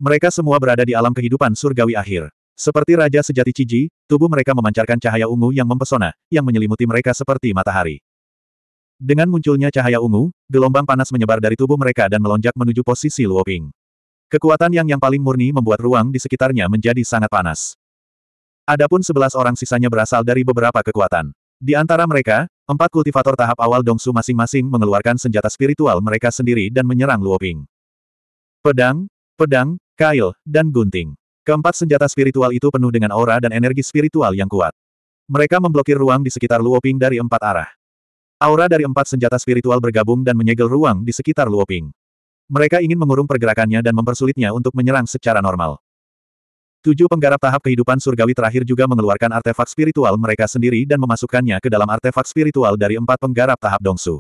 Mereka semua berada di alam kehidupan surgawi akhir. Seperti Raja Sejati Ciji, tubuh mereka memancarkan cahaya ungu yang mempesona, yang menyelimuti mereka seperti matahari. Dengan munculnya cahaya ungu, gelombang panas menyebar dari tubuh mereka dan melonjak menuju posisi Luoping. Kekuatan yang yang paling murni membuat ruang di sekitarnya menjadi sangat panas. Adapun sebelas orang sisanya berasal dari beberapa kekuatan. Di antara mereka, empat kultivator tahap awal Dongsu masing-masing mengeluarkan senjata spiritual mereka sendiri dan menyerang Luoping. Pedang, pedang, kail, dan gunting. Keempat senjata spiritual itu penuh dengan aura dan energi spiritual yang kuat. Mereka memblokir ruang di sekitar Luoping dari empat arah. Aura dari empat senjata spiritual bergabung dan menyegel ruang di sekitar Luoping. Mereka ingin mengurung pergerakannya dan mempersulitnya untuk menyerang secara normal. Tujuh penggarap tahap kehidupan surgawi terakhir juga mengeluarkan artefak spiritual mereka sendiri dan memasukkannya ke dalam artefak spiritual dari empat penggarap tahap Dongsu.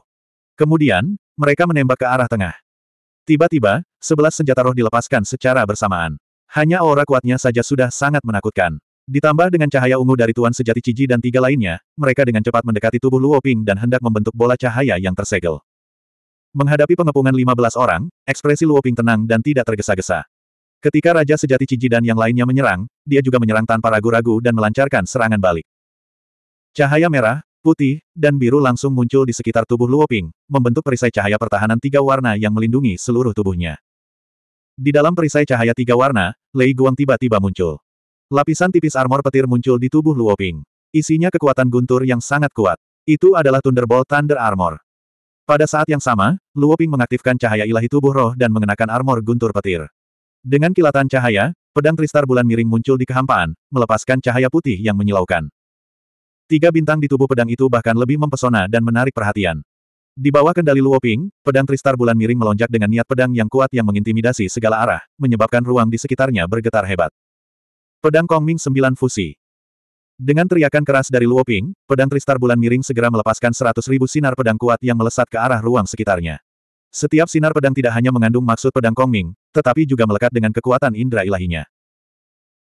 Kemudian, mereka menembak ke arah tengah. Tiba-tiba, sebelas senjata roh dilepaskan secara bersamaan. Hanya aura kuatnya saja sudah sangat menakutkan. Ditambah dengan cahaya ungu dari Tuan Sejati Ciji dan tiga lainnya, mereka dengan cepat mendekati tubuh Luo Ping dan hendak membentuk bola cahaya yang tersegel. Menghadapi pengepungan 15 orang, ekspresi Luo Ping tenang dan tidak tergesa-gesa. Ketika Raja Sejati Ciji dan yang lainnya menyerang, dia juga menyerang tanpa ragu-ragu dan melancarkan serangan balik. Cahaya merah, putih, dan biru langsung muncul di sekitar tubuh Luo Ping, membentuk perisai cahaya pertahanan tiga warna yang melindungi seluruh tubuhnya. Di dalam perisai cahaya tiga warna, Lei Guang tiba-tiba muncul. Lapisan tipis armor petir muncul di tubuh Luoping. Isinya kekuatan guntur yang sangat kuat. Itu adalah Thunderbolt Thunder Armor. Pada saat yang sama, Luoping mengaktifkan cahaya ilahi tubuh roh dan mengenakan armor guntur petir. Dengan kilatan cahaya, pedang Tristar bulan miring muncul di kehampaan, melepaskan cahaya putih yang menyilaukan. Tiga bintang di tubuh pedang itu bahkan lebih mempesona dan menarik perhatian. Di bawah kendali Luoping, pedang Tristar bulan miring melonjak dengan niat pedang yang kuat yang mengintimidasi segala arah, menyebabkan ruang di sekitarnya bergetar hebat. Pedang Kongming Sembilan Fusi. Dengan teriakan keras dari Luo Ping, pedang Tristar Bulan Miring segera melepaskan seratus ribu sinar pedang kuat yang melesat ke arah ruang sekitarnya. Setiap sinar pedang tidak hanya mengandung maksud pedang Kongming, tetapi juga melekat dengan kekuatan indera ilahinya.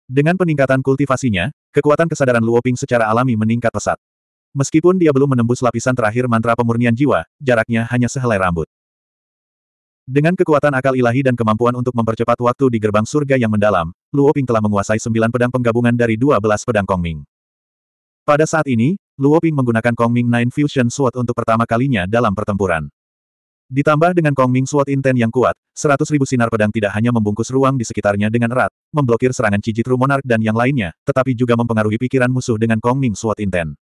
Dengan peningkatan kultivasinya, kekuatan kesadaran Luo Ping secara alami meningkat pesat. Meskipun dia belum menembus lapisan terakhir mantra pemurnian jiwa, jaraknya hanya sehelai rambut. Dengan kekuatan akal ilahi dan kemampuan untuk mempercepat waktu di gerbang surga yang mendalam, Luo Ping telah menguasai sembilan pedang penggabungan dari dua belas pedang Kongming. Pada saat ini, Luo Ping menggunakan Kong Ming Nine Fusion Sword untuk pertama kalinya dalam pertempuran. Ditambah dengan Kong Ming Sword Inten yang kuat, seratus ribu sinar pedang tidak hanya membungkus ruang di sekitarnya dengan erat, memblokir serangan Cicitru Monarch dan yang lainnya, tetapi juga mempengaruhi pikiran musuh dengan Kong Ming Sword Inten.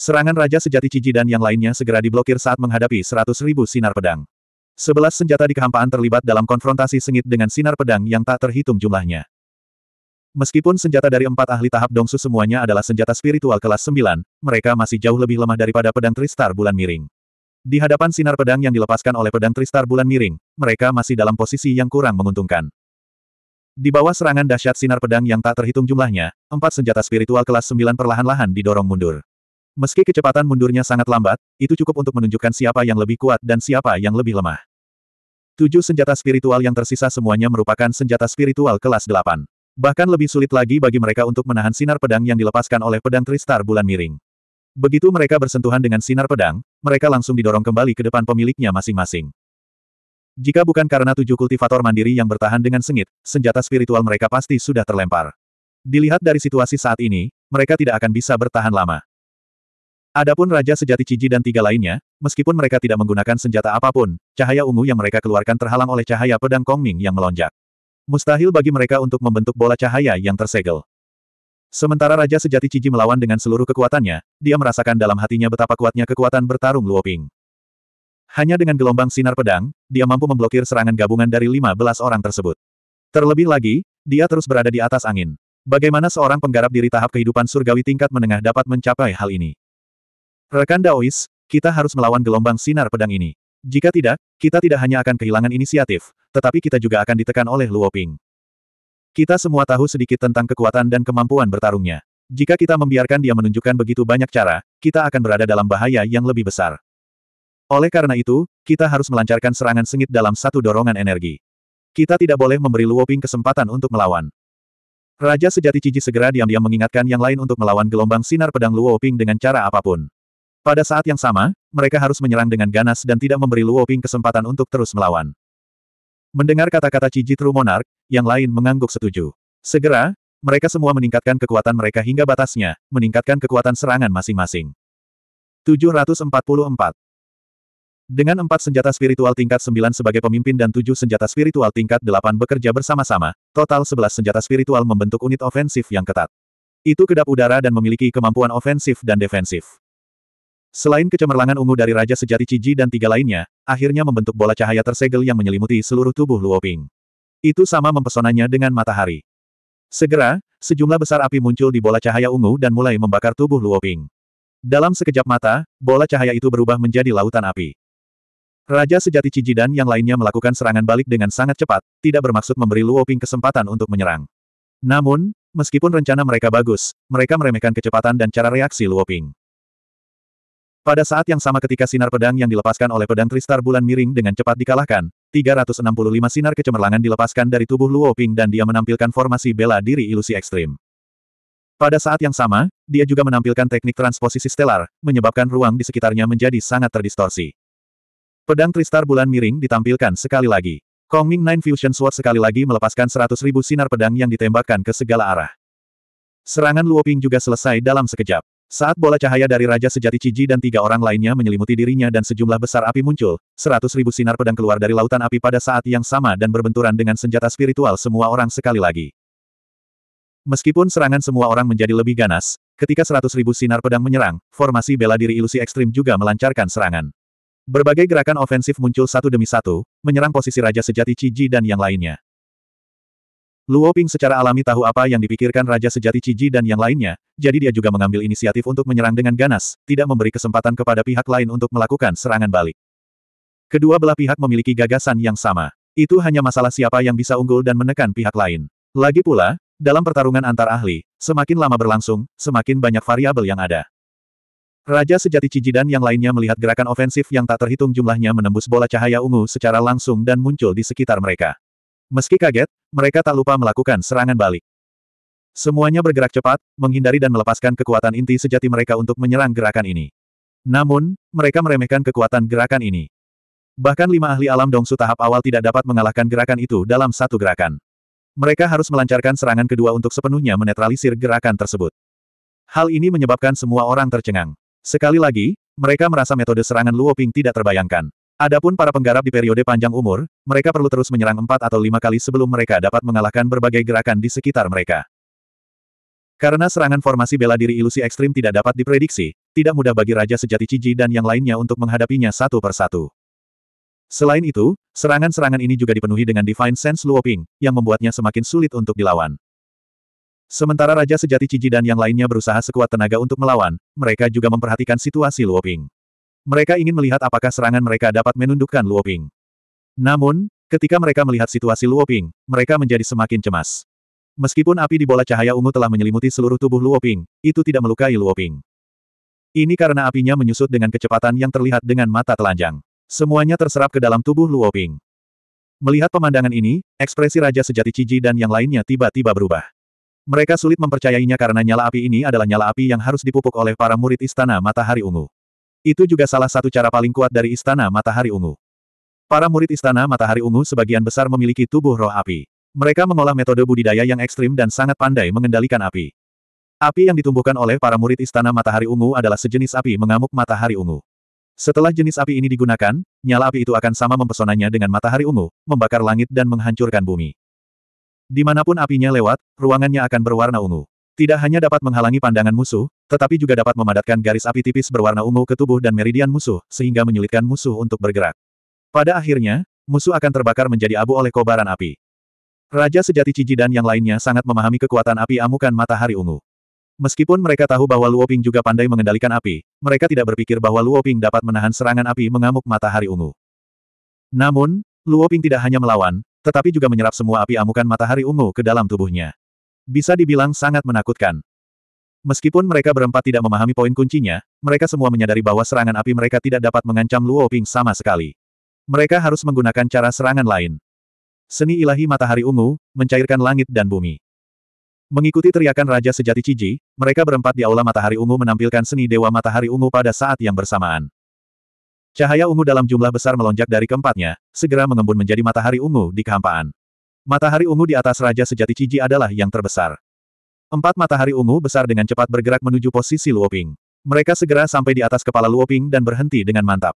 Serangan Raja Sejati Ciji dan yang lainnya segera diblokir saat menghadapi seratus ribu sinar pedang. Sebelas senjata di kehampaan terlibat dalam konfrontasi sengit dengan sinar pedang yang tak terhitung jumlahnya. Meskipun senjata dari empat ahli tahap Dongsu semuanya adalah senjata spiritual kelas sembilan, mereka masih jauh lebih lemah daripada pedang Tristar bulan miring. Di hadapan sinar pedang yang dilepaskan oleh pedang Tristar bulan miring, mereka masih dalam posisi yang kurang menguntungkan. Di bawah serangan dahsyat sinar pedang yang tak terhitung jumlahnya, empat senjata spiritual kelas sembilan perlahan-lahan didorong mundur. Meski kecepatan mundurnya sangat lambat, itu cukup untuk menunjukkan siapa yang lebih kuat dan siapa yang lebih lemah. Tujuh senjata spiritual yang tersisa semuanya merupakan senjata spiritual kelas delapan. Bahkan lebih sulit lagi bagi mereka untuk menahan sinar pedang yang dilepaskan oleh pedang Tristar Bulan Miring. Begitu mereka bersentuhan dengan sinar pedang, mereka langsung didorong kembali ke depan pemiliknya masing-masing. Jika bukan karena tujuh kultivator mandiri yang bertahan dengan sengit, senjata spiritual mereka pasti sudah terlempar. Dilihat dari situasi saat ini, mereka tidak akan bisa bertahan lama. Adapun Raja Sejati Ciji dan tiga lainnya, meskipun mereka tidak menggunakan senjata apapun, cahaya ungu yang mereka keluarkan terhalang oleh cahaya pedang Kongming yang melonjak. Mustahil bagi mereka untuk membentuk bola cahaya yang tersegel. Sementara Raja Sejati Ciji melawan dengan seluruh kekuatannya, dia merasakan dalam hatinya betapa kuatnya kekuatan bertarung Luoping. Hanya dengan gelombang sinar pedang, dia mampu memblokir serangan gabungan dari 15 orang tersebut. Terlebih lagi, dia terus berada di atas angin. Bagaimana seorang penggarap diri tahap kehidupan surgawi tingkat menengah dapat mencapai hal ini? Rekan Daois, kita harus melawan gelombang sinar pedang ini. Jika tidak, kita tidak hanya akan kehilangan inisiatif, tetapi kita juga akan ditekan oleh Luo Ping. Kita semua tahu sedikit tentang kekuatan dan kemampuan bertarungnya. Jika kita membiarkan dia menunjukkan begitu banyak cara, kita akan berada dalam bahaya yang lebih besar. Oleh karena itu, kita harus melancarkan serangan sengit dalam satu dorongan energi. Kita tidak boleh memberi Luo Ping kesempatan untuk melawan. Raja sejati Ciji segera diam-diam mengingatkan yang lain untuk melawan gelombang sinar pedang Luo Ping dengan cara apapun. Pada saat yang sama, mereka harus menyerang dengan ganas dan tidak memberi Luoping kesempatan untuk terus melawan. Mendengar kata-kata Ciji True yang lain mengangguk setuju. Segera, mereka semua meningkatkan kekuatan mereka hingga batasnya, meningkatkan kekuatan serangan masing-masing. 744 Dengan empat senjata spiritual tingkat 9 sebagai pemimpin dan tujuh senjata spiritual tingkat 8 bekerja bersama-sama, total 11 senjata spiritual membentuk unit ofensif yang ketat. Itu kedap udara dan memiliki kemampuan ofensif dan defensif. Selain kecemerlangan ungu dari Raja Sejati Ciji dan tiga lainnya, akhirnya membentuk bola cahaya tersegel yang menyelimuti seluruh tubuh Luoping. Itu sama mempesonanya dengan matahari. Segera, sejumlah besar api muncul di bola cahaya ungu dan mulai membakar tubuh Luoping. Dalam sekejap mata, bola cahaya itu berubah menjadi lautan api. Raja Sejati Ciji dan yang lainnya melakukan serangan balik dengan sangat cepat, tidak bermaksud memberi Luoping kesempatan untuk menyerang. Namun, meskipun rencana mereka bagus, mereka meremehkan kecepatan dan cara reaksi Luoping. Pada saat yang sama ketika sinar pedang yang dilepaskan oleh pedang tristar bulan miring dengan cepat dikalahkan, 365 sinar kecemerlangan dilepaskan dari tubuh Luo Ping dan dia menampilkan formasi bela diri ilusi ekstrim. Pada saat yang sama, dia juga menampilkan teknik transposisi stelar, menyebabkan ruang di sekitarnya menjadi sangat terdistorsi. Pedang Tristar Bulan Miring ditampilkan sekali lagi. Kong Ming Nine Fusion Sword sekali lagi melepaskan 100.000 sinar pedang yang ditembakkan ke segala arah. Serangan Luo Ping juga selesai dalam sekejap. Saat bola cahaya dari Raja Sejati Ciji dan tiga orang lainnya menyelimuti dirinya dan sejumlah besar api muncul, seratus ribu sinar pedang keluar dari lautan api pada saat yang sama dan berbenturan dengan senjata spiritual semua orang sekali lagi. Meskipun serangan semua orang menjadi lebih ganas, ketika seratus ribu sinar pedang menyerang, formasi bela diri ilusi ekstrim juga melancarkan serangan. Berbagai gerakan ofensif muncul satu demi satu, menyerang posisi Raja Sejati Ciji dan yang lainnya. Luo Ping secara alami tahu apa yang dipikirkan Raja Sejati Ciji dan yang lainnya, jadi dia juga mengambil inisiatif untuk menyerang dengan ganas, tidak memberi kesempatan kepada pihak lain untuk melakukan serangan balik. Kedua belah pihak memiliki gagasan yang sama. Itu hanya masalah siapa yang bisa unggul dan menekan pihak lain. Lagi pula, dalam pertarungan antar ahli, semakin lama berlangsung, semakin banyak variabel yang ada. Raja Sejati Ciji dan yang lainnya melihat gerakan ofensif yang tak terhitung jumlahnya menembus bola cahaya ungu secara langsung dan muncul di sekitar mereka. Meski kaget, mereka tak lupa melakukan serangan balik. Semuanya bergerak cepat, menghindari dan melepaskan kekuatan inti sejati mereka untuk menyerang gerakan ini. Namun, mereka meremehkan kekuatan gerakan ini. Bahkan lima ahli alam dongsu tahap awal tidak dapat mengalahkan gerakan itu dalam satu gerakan. Mereka harus melancarkan serangan kedua untuk sepenuhnya menetralisir gerakan tersebut. Hal ini menyebabkan semua orang tercengang. Sekali lagi, mereka merasa metode serangan Luoping tidak terbayangkan. Adapun para penggarap di periode panjang umur, mereka perlu terus menyerang empat atau lima kali sebelum mereka dapat mengalahkan berbagai gerakan di sekitar mereka. Karena serangan formasi bela diri ilusi ekstrim tidak dapat diprediksi, tidak mudah bagi Raja Sejati Ciji dan yang lainnya untuk menghadapinya satu per satu. Selain itu, serangan-serangan ini juga dipenuhi dengan Divine Sense Luoping, yang membuatnya semakin sulit untuk dilawan. Sementara Raja Sejati Ciji dan yang lainnya berusaha sekuat tenaga untuk melawan, mereka juga memperhatikan situasi Luoping. Mereka ingin melihat apakah serangan mereka dapat menundukkan Luoping. Namun, ketika mereka melihat situasi Luoping, mereka menjadi semakin cemas. Meskipun api di bola cahaya ungu telah menyelimuti seluruh tubuh Luoping, itu tidak melukai Luoping. Ini karena apinya menyusut dengan kecepatan yang terlihat dengan mata telanjang. Semuanya terserap ke dalam tubuh Luoping. Melihat pemandangan ini, ekspresi Raja Sejati Ciji dan yang lainnya tiba-tiba berubah. Mereka sulit mempercayainya karena nyala api ini adalah nyala api yang harus dipupuk oleh para murid Istana Matahari Ungu. Itu juga salah satu cara paling kuat dari Istana Matahari Ungu. Para murid Istana Matahari Ungu sebagian besar memiliki tubuh roh api. Mereka mengolah metode budidaya yang ekstrim dan sangat pandai mengendalikan api. Api yang ditumbuhkan oleh para murid Istana Matahari Ungu adalah sejenis api mengamuk matahari ungu. Setelah jenis api ini digunakan, nyala api itu akan sama mempesonanya dengan matahari ungu, membakar langit dan menghancurkan bumi. Dimanapun apinya lewat, ruangannya akan berwarna ungu. Tidak hanya dapat menghalangi pandangan musuh, tetapi juga dapat memadatkan garis api tipis berwarna ungu ke tubuh dan meridian musuh, sehingga menyulitkan musuh untuk bergerak. Pada akhirnya, musuh akan terbakar menjadi abu oleh kobaran api. Raja sejati Ciji dan yang lainnya sangat memahami kekuatan api amukan matahari ungu. Meskipun mereka tahu bahwa Luoping juga pandai mengendalikan api, mereka tidak berpikir bahwa Luoping dapat menahan serangan api mengamuk matahari ungu. Namun, Luoping tidak hanya melawan, tetapi juga menyerap semua api amukan matahari ungu ke dalam tubuhnya. Bisa dibilang sangat menakutkan. Meskipun mereka berempat tidak memahami poin kuncinya, mereka semua menyadari bahwa serangan api mereka tidak dapat mengancam Luo Ping sama sekali. Mereka harus menggunakan cara serangan lain. Seni ilahi matahari ungu, mencairkan langit dan bumi. Mengikuti teriakan Raja Sejati Ciji, mereka berempat di Aula Matahari Ungu menampilkan seni Dewa Matahari Ungu pada saat yang bersamaan. Cahaya ungu dalam jumlah besar melonjak dari keempatnya, segera mengembun menjadi matahari ungu di kehampaan. Matahari ungu di atas Raja Sejati Ciji adalah yang terbesar. Empat matahari ungu besar dengan cepat bergerak menuju posisi Luoping. Mereka segera sampai di atas kepala Luoping dan berhenti dengan mantap.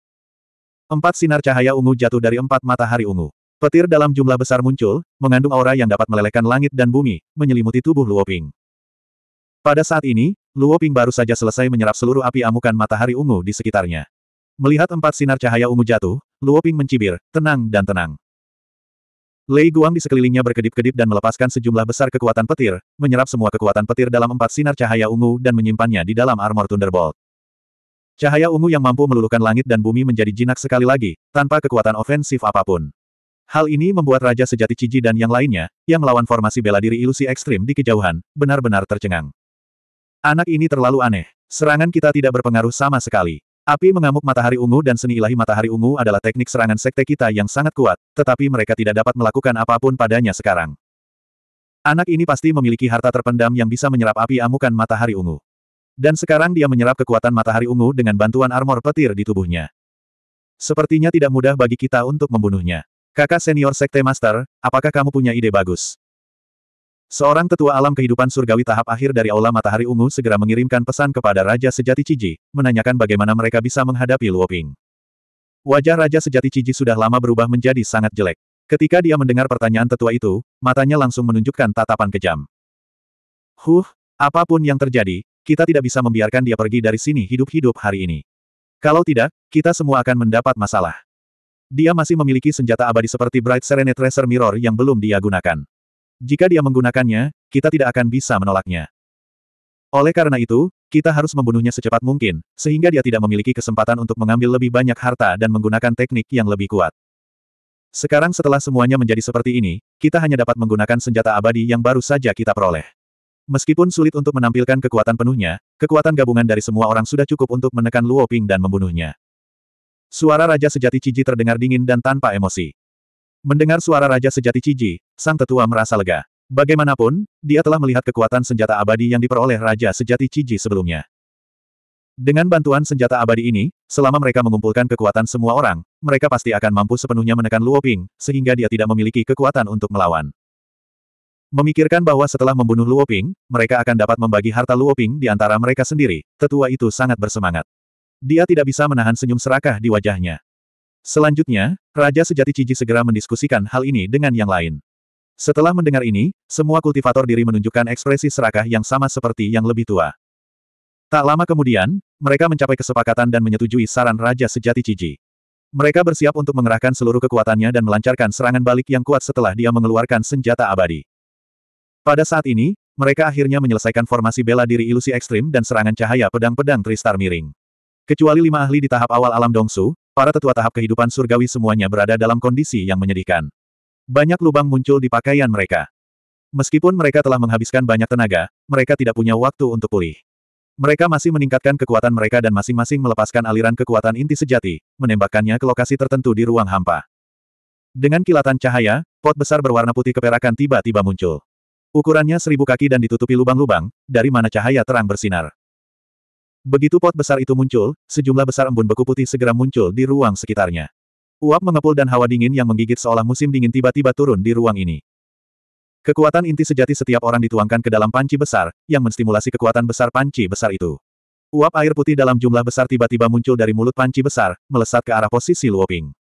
Empat sinar cahaya ungu jatuh dari empat matahari ungu. Petir dalam jumlah besar muncul, mengandung aura yang dapat melelehkan langit dan bumi, menyelimuti tubuh Luoping. Pada saat ini, Luoping baru saja selesai menyerap seluruh api amukan matahari ungu di sekitarnya. Melihat empat sinar cahaya ungu jatuh, Luoping mencibir, tenang dan tenang. Lei Guang di sekelilingnya berkedip-kedip dan melepaskan sejumlah besar kekuatan petir, menyerap semua kekuatan petir dalam empat sinar cahaya ungu dan menyimpannya di dalam armor Thunderbolt. Cahaya ungu yang mampu meluluhkan langit dan bumi menjadi jinak sekali lagi, tanpa kekuatan ofensif apapun. Hal ini membuat Raja Sejati Ciji dan yang lainnya, yang melawan formasi bela diri ilusi ekstrim di kejauhan, benar-benar tercengang. Anak ini terlalu aneh. Serangan kita tidak berpengaruh sama sekali. Api mengamuk matahari ungu dan seni ilahi matahari ungu adalah teknik serangan sekte kita yang sangat kuat, tetapi mereka tidak dapat melakukan apapun padanya sekarang. Anak ini pasti memiliki harta terpendam yang bisa menyerap api amukan matahari ungu. Dan sekarang dia menyerap kekuatan matahari ungu dengan bantuan armor petir di tubuhnya. Sepertinya tidak mudah bagi kita untuk membunuhnya. Kakak senior Sekte Master, apakah kamu punya ide bagus? Seorang tetua alam kehidupan surgawi tahap akhir dari Aula Matahari Ungu segera mengirimkan pesan kepada Raja Sejati Ciji, menanyakan bagaimana mereka bisa menghadapi Luoping. Wajah Raja Sejati Ciji sudah lama berubah menjadi sangat jelek. Ketika dia mendengar pertanyaan tetua itu, matanya langsung menunjukkan tatapan kejam. Huh, apapun yang terjadi, kita tidak bisa membiarkan dia pergi dari sini hidup-hidup hari ini. Kalau tidak, kita semua akan mendapat masalah. Dia masih memiliki senjata abadi seperti Bright Serenade Tracer Mirror yang belum dia gunakan. Jika dia menggunakannya, kita tidak akan bisa menolaknya. Oleh karena itu, kita harus membunuhnya secepat mungkin, sehingga dia tidak memiliki kesempatan untuk mengambil lebih banyak harta dan menggunakan teknik yang lebih kuat. Sekarang setelah semuanya menjadi seperti ini, kita hanya dapat menggunakan senjata abadi yang baru saja kita peroleh. Meskipun sulit untuk menampilkan kekuatan penuhnya, kekuatan gabungan dari semua orang sudah cukup untuk menekan Luo Ping dan membunuhnya. Suara Raja Sejati Ciji terdengar dingin dan tanpa emosi. Mendengar suara Raja Sejati Ciji, sang tetua merasa lega. Bagaimanapun, dia telah melihat kekuatan senjata abadi yang diperoleh Raja Sejati Ciji sebelumnya. Dengan bantuan senjata abadi ini, selama mereka mengumpulkan kekuatan semua orang, mereka pasti akan mampu sepenuhnya menekan Luo Ping, sehingga dia tidak memiliki kekuatan untuk melawan. Memikirkan bahwa setelah membunuh Luo Ping, mereka akan dapat membagi harta Luo Ping di antara mereka sendiri, tetua itu sangat bersemangat. Dia tidak bisa menahan senyum serakah di wajahnya. Selanjutnya, Raja Sejati Ciji segera mendiskusikan hal ini dengan yang lain. Setelah mendengar ini, semua kultivator diri menunjukkan ekspresi serakah yang sama seperti yang lebih tua. Tak lama kemudian, mereka mencapai kesepakatan dan menyetujui saran Raja Sejati Ciji. Mereka bersiap untuk mengerahkan seluruh kekuatannya dan melancarkan serangan balik yang kuat setelah dia mengeluarkan senjata abadi. Pada saat ini, mereka akhirnya menyelesaikan formasi bela diri ilusi ekstrim dan serangan cahaya pedang-pedang Tristar Miring. Kecuali lima ahli di tahap awal alam Dongsu, Para tetua tahap kehidupan surgawi semuanya berada dalam kondisi yang menyedihkan. Banyak lubang muncul di pakaian mereka. Meskipun mereka telah menghabiskan banyak tenaga, mereka tidak punya waktu untuk pulih. Mereka masih meningkatkan kekuatan mereka dan masing-masing melepaskan aliran kekuatan inti sejati, menembakkannya ke lokasi tertentu di ruang hampa. Dengan kilatan cahaya, pot besar berwarna putih keperakan tiba-tiba muncul. Ukurannya seribu kaki dan ditutupi lubang-lubang, dari mana cahaya terang bersinar. Begitu pot besar itu muncul, sejumlah besar embun beku putih segera muncul di ruang sekitarnya. Uap mengepul dan hawa dingin yang menggigit seolah musim dingin tiba-tiba turun di ruang ini. Kekuatan inti sejati setiap orang dituangkan ke dalam panci besar, yang menstimulasi kekuatan besar panci besar itu. Uap air putih dalam jumlah besar tiba-tiba muncul dari mulut panci besar, melesat ke arah posisi Luoping.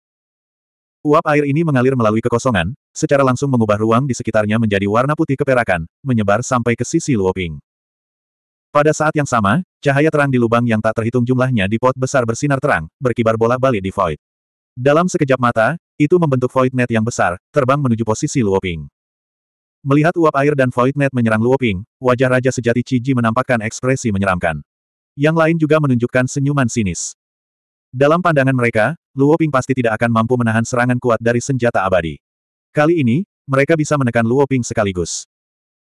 Uap air ini mengalir melalui kekosongan, secara langsung mengubah ruang di sekitarnya menjadi warna putih keperakan, menyebar sampai ke sisi Luoping. Pada saat yang sama, cahaya terang di lubang yang tak terhitung jumlahnya di pot besar bersinar terang, berkibar bola balik di void. Dalam sekejap mata, itu membentuk void net yang besar, terbang menuju posisi Luoping. Melihat uap air dan void net menyerang Luoping, wajah Raja Sejati Ciji menampakkan ekspresi menyeramkan. Yang lain juga menunjukkan senyuman sinis. Dalam pandangan mereka, Luoping pasti tidak akan mampu menahan serangan kuat dari senjata abadi. Kali ini, mereka bisa menekan Luoping sekaligus.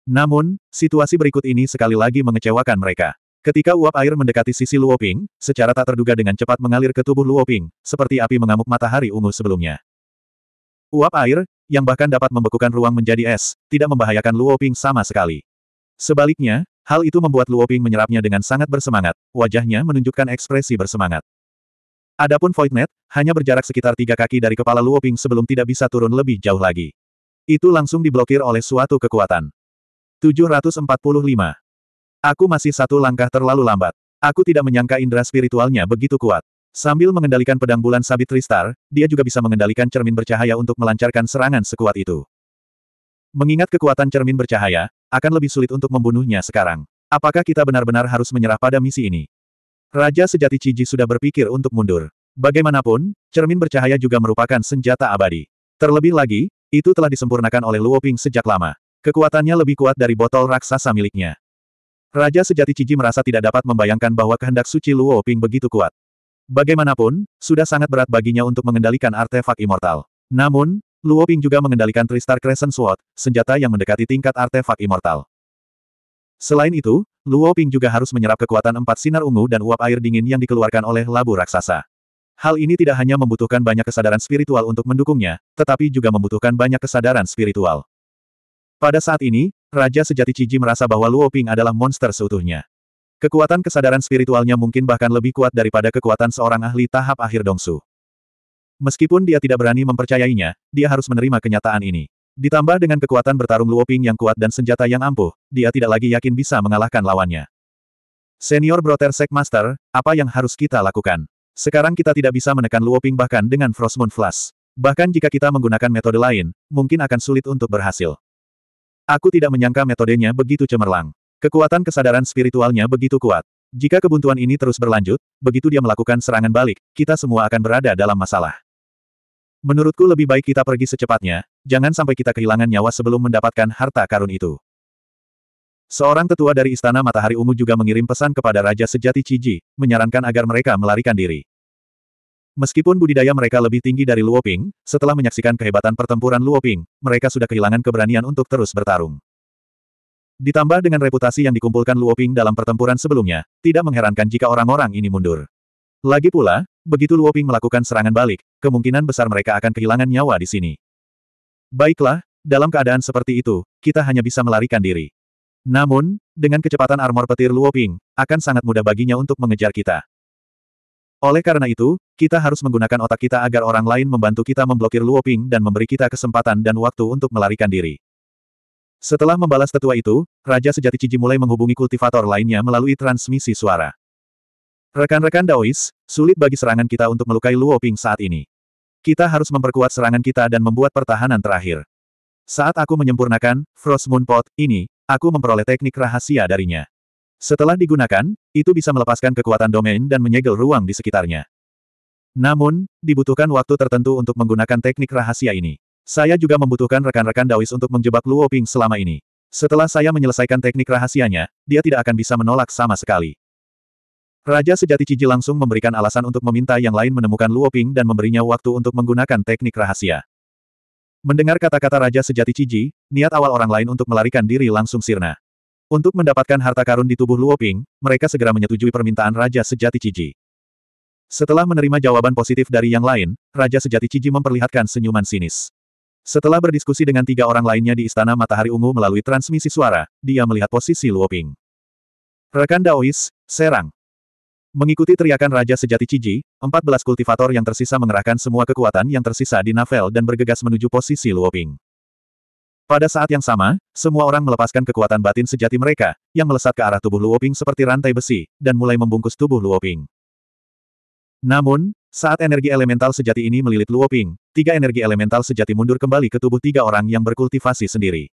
Namun, situasi berikut ini sekali lagi mengecewakan mereka. Ketika uap air mendekati sisi Luoping, secara tak terduga dengan cepat mengalir ke tubuh Luoping, seperti api mengamuk matahari ungu sebelumnya. Uap air, yang bahkan dapat membekukan ruang menjadi es, tidak membahayakan Luoping sama sekali. Sebaliknya, hal itu membuat Luoping menyerapnya dengan sangat bersemangat, wajahnya menunjukkan ekspresi bersemangat. Adapun Voidnet, hanya berjarak sekitar tiga kaki dari kepala Luoping sebelum tidak bisa turun lebih jauh lagi. Itu langsung diblokir oleh suatu kekuatan. 745. Aku masih satu langkah terlalu lambat. Aku tidak menyangka indera spiritualnya begitu kuat. Sambil mengendalikan pedang bulan sabit Tristar, dia juga bisa mengendalikan cermin bercahaya untuk melancarkan serangan sekuat itu. Mengingat kekuatan cermin bercahaya, akan lebih sulit untuk membunuhnya sekarang. Apakah kita benar-benar harus menyerah pada misi ini? Raja sejati Ciji sudah berpikir untuk mundur. Bagaimanapun, cermin bercahaya juga merupakan senjata abadi. Terlebih lagi, itu telah disempurnakan oleh Luoping sejak lama. Kekuatannya lebih kuat dari botol raksasa miliknya. Raja sejati Ciji merasa tidak dapat membayangkan bahwa kehendak suci Luo Ping begitu kuat. Bagaimanapun, sudah sangat berat baginya untuk mengendalikan artefak immortal. Namun, Luo Ping juga mengendalikan Tristar Crescent Sword, senjata yang mendekati tingkat artefak immortal. Selain itu, Luo Ping juga harus menyerap kekuatan empat sinar ungu dan uap air dingin yang dikeluarkan oleh labu raksasa. Hal ini tidak hanya membutuhkan banyak kesadaran spiritual untuk mendukungnya, tetapi juga membutuhkan banyak kesadaran spiritual. Pada saat ini, Raja Sejati Ciji merasa bahwa Luo Ping adalah monster seutuhnya. Kekuatan kesadaran spiritualnya mungkin bahkan lebih kuat daripada kekuatan seorang ahli tahap akhir Dongsu. Meskipun dia tidak berani mempercayainya, dia harus menerima kenyataan ini. Ditambah dengan kekuatan bertarung Luo Ping yang kuat dan senjata yang ampuh, dia tidak lagi yakin bisa mengalahkan lawannya. Senior Brother Sek Master, apa yang harus kita lakukan? Sekarang kita tidak bisa menekan Luo Ping bahkan dengan Frostmoon Flash. Bahkan jika kita menggunakan metode lain, mungkin akan sulit untuk berhasil. Aku tidak menyangka metodenya begitu cemerlang. Kekuatan kesadaran spiritualnya begitu kuat. Jika kebuntuan ini terus berlanjut, begitu dia melakukan serangan balik, kita semua akan berada dalam masalah. Menurutku lebih baik kita pergi secepatnya, jangan sampai kita kehilangan nyawa sebelum mendapatkan harta karun itu. Seorang tetua dari Istana Matahari Ungu juga mengirim pesan kepada Raja Sejati Ciji, menyarankan agar mereka melarikan diri. Meskipun budidaya mereka lebih tinggi dari Luoping, setelah menyaksikan kehebatan pertempuran Luoping, mereka sudah kehilangan keberanian untuk terus bertarung. Ditambah dengan reputasi yang dikumpulkan Luoping dalam pertempuran sebelumnya, tidak mengherankan jika orang-orang ini mundur. Lagi pula, begitu Luoping melakukan serangan balik, kemungkinan besar mereka akan kehilangan nyawa di sini. Baiklah, dalam keadaan seperti itu, kita hanya bisa melarikan diri. Namun, dengan kecepatan armor petir Luoping, akan sangat mudah baginya untuk mengejar kita. Oleh karena itu, kita harus menggunakan otak kita agar orang lain membantu kita memblokir Luo Ping dan memberi kita kesempatan dan waktu untuk melarikan diri. Setelah membalas tetua itu, Raja Sejati Ciji mulai menghubungi kultivator lainnya melalui transmisi suara. Rekan-rekan Daois, sulit bagi serangan kita untuk melukai Luo Ping saat ini. Kita harus memperkuat serangan kita dan membuat pertahanan terakhir. Saat aku menyempurnakan Frost Moon Pot ini, aku memperoleh teknik rahasia darinya. Setelah digunakan, itu bisa melepaskan kekuatan domain dan menyegel ruang di sekitarnya. Namun, dibutuhkan waktu tertentu untuk menggunakan teknik rahasia ini. Saya juga membutuhkan rekan-rekan Daois untuk menjebak Luo Ping selama ini. Setelah saya menyelesaikan teknik rahasianya, dia tidak akan bisa menolak sama sekali. Raja Sejati Ciji langsung memberikan alasan untuk meminta yang lain menemukan Luo Ping dan memberinya waktu untuk menggunakan teknik rahasia. Mendengar kata-kata Raja Sejati Ciji, niat awal orang lain untuk melarikan diri langsung sirna. Untuk mendapatkan harta karun di tubuh Luoping, mereka segera menyetujui permintaan Raja Sejati Ciji. Setelah menerima jawaban positif dari yang lain, Raja Sejati Ciji memperlihatkan senyuman sinis. Setelah berdiskusi dengan tiga orang lainnya di Istana Matahari Ungu melalui transmisi suara, dia melihat posisi Luoping. Rekan Daois, serang. Mengikuti teriakan Raja Sejati Ciji, 14 kultivator yang tersisa mengerahkan semua kekuatan yang tersisa di Navel dan bergegas menuju posisi Luoping. Pada saat yang sama, semua orang melepaskan kekuatan batin sejati mereka, yang melesat ke arah tubuh Luoping seperti rantai besi, dan mulai membungkus tubuh Luoping. Namun, saat energi elemental sejati ini melilit Luoping, tiga energi elemental sejati mundur kembali ke tubuh tiga orang yang berkultivasi sendiri.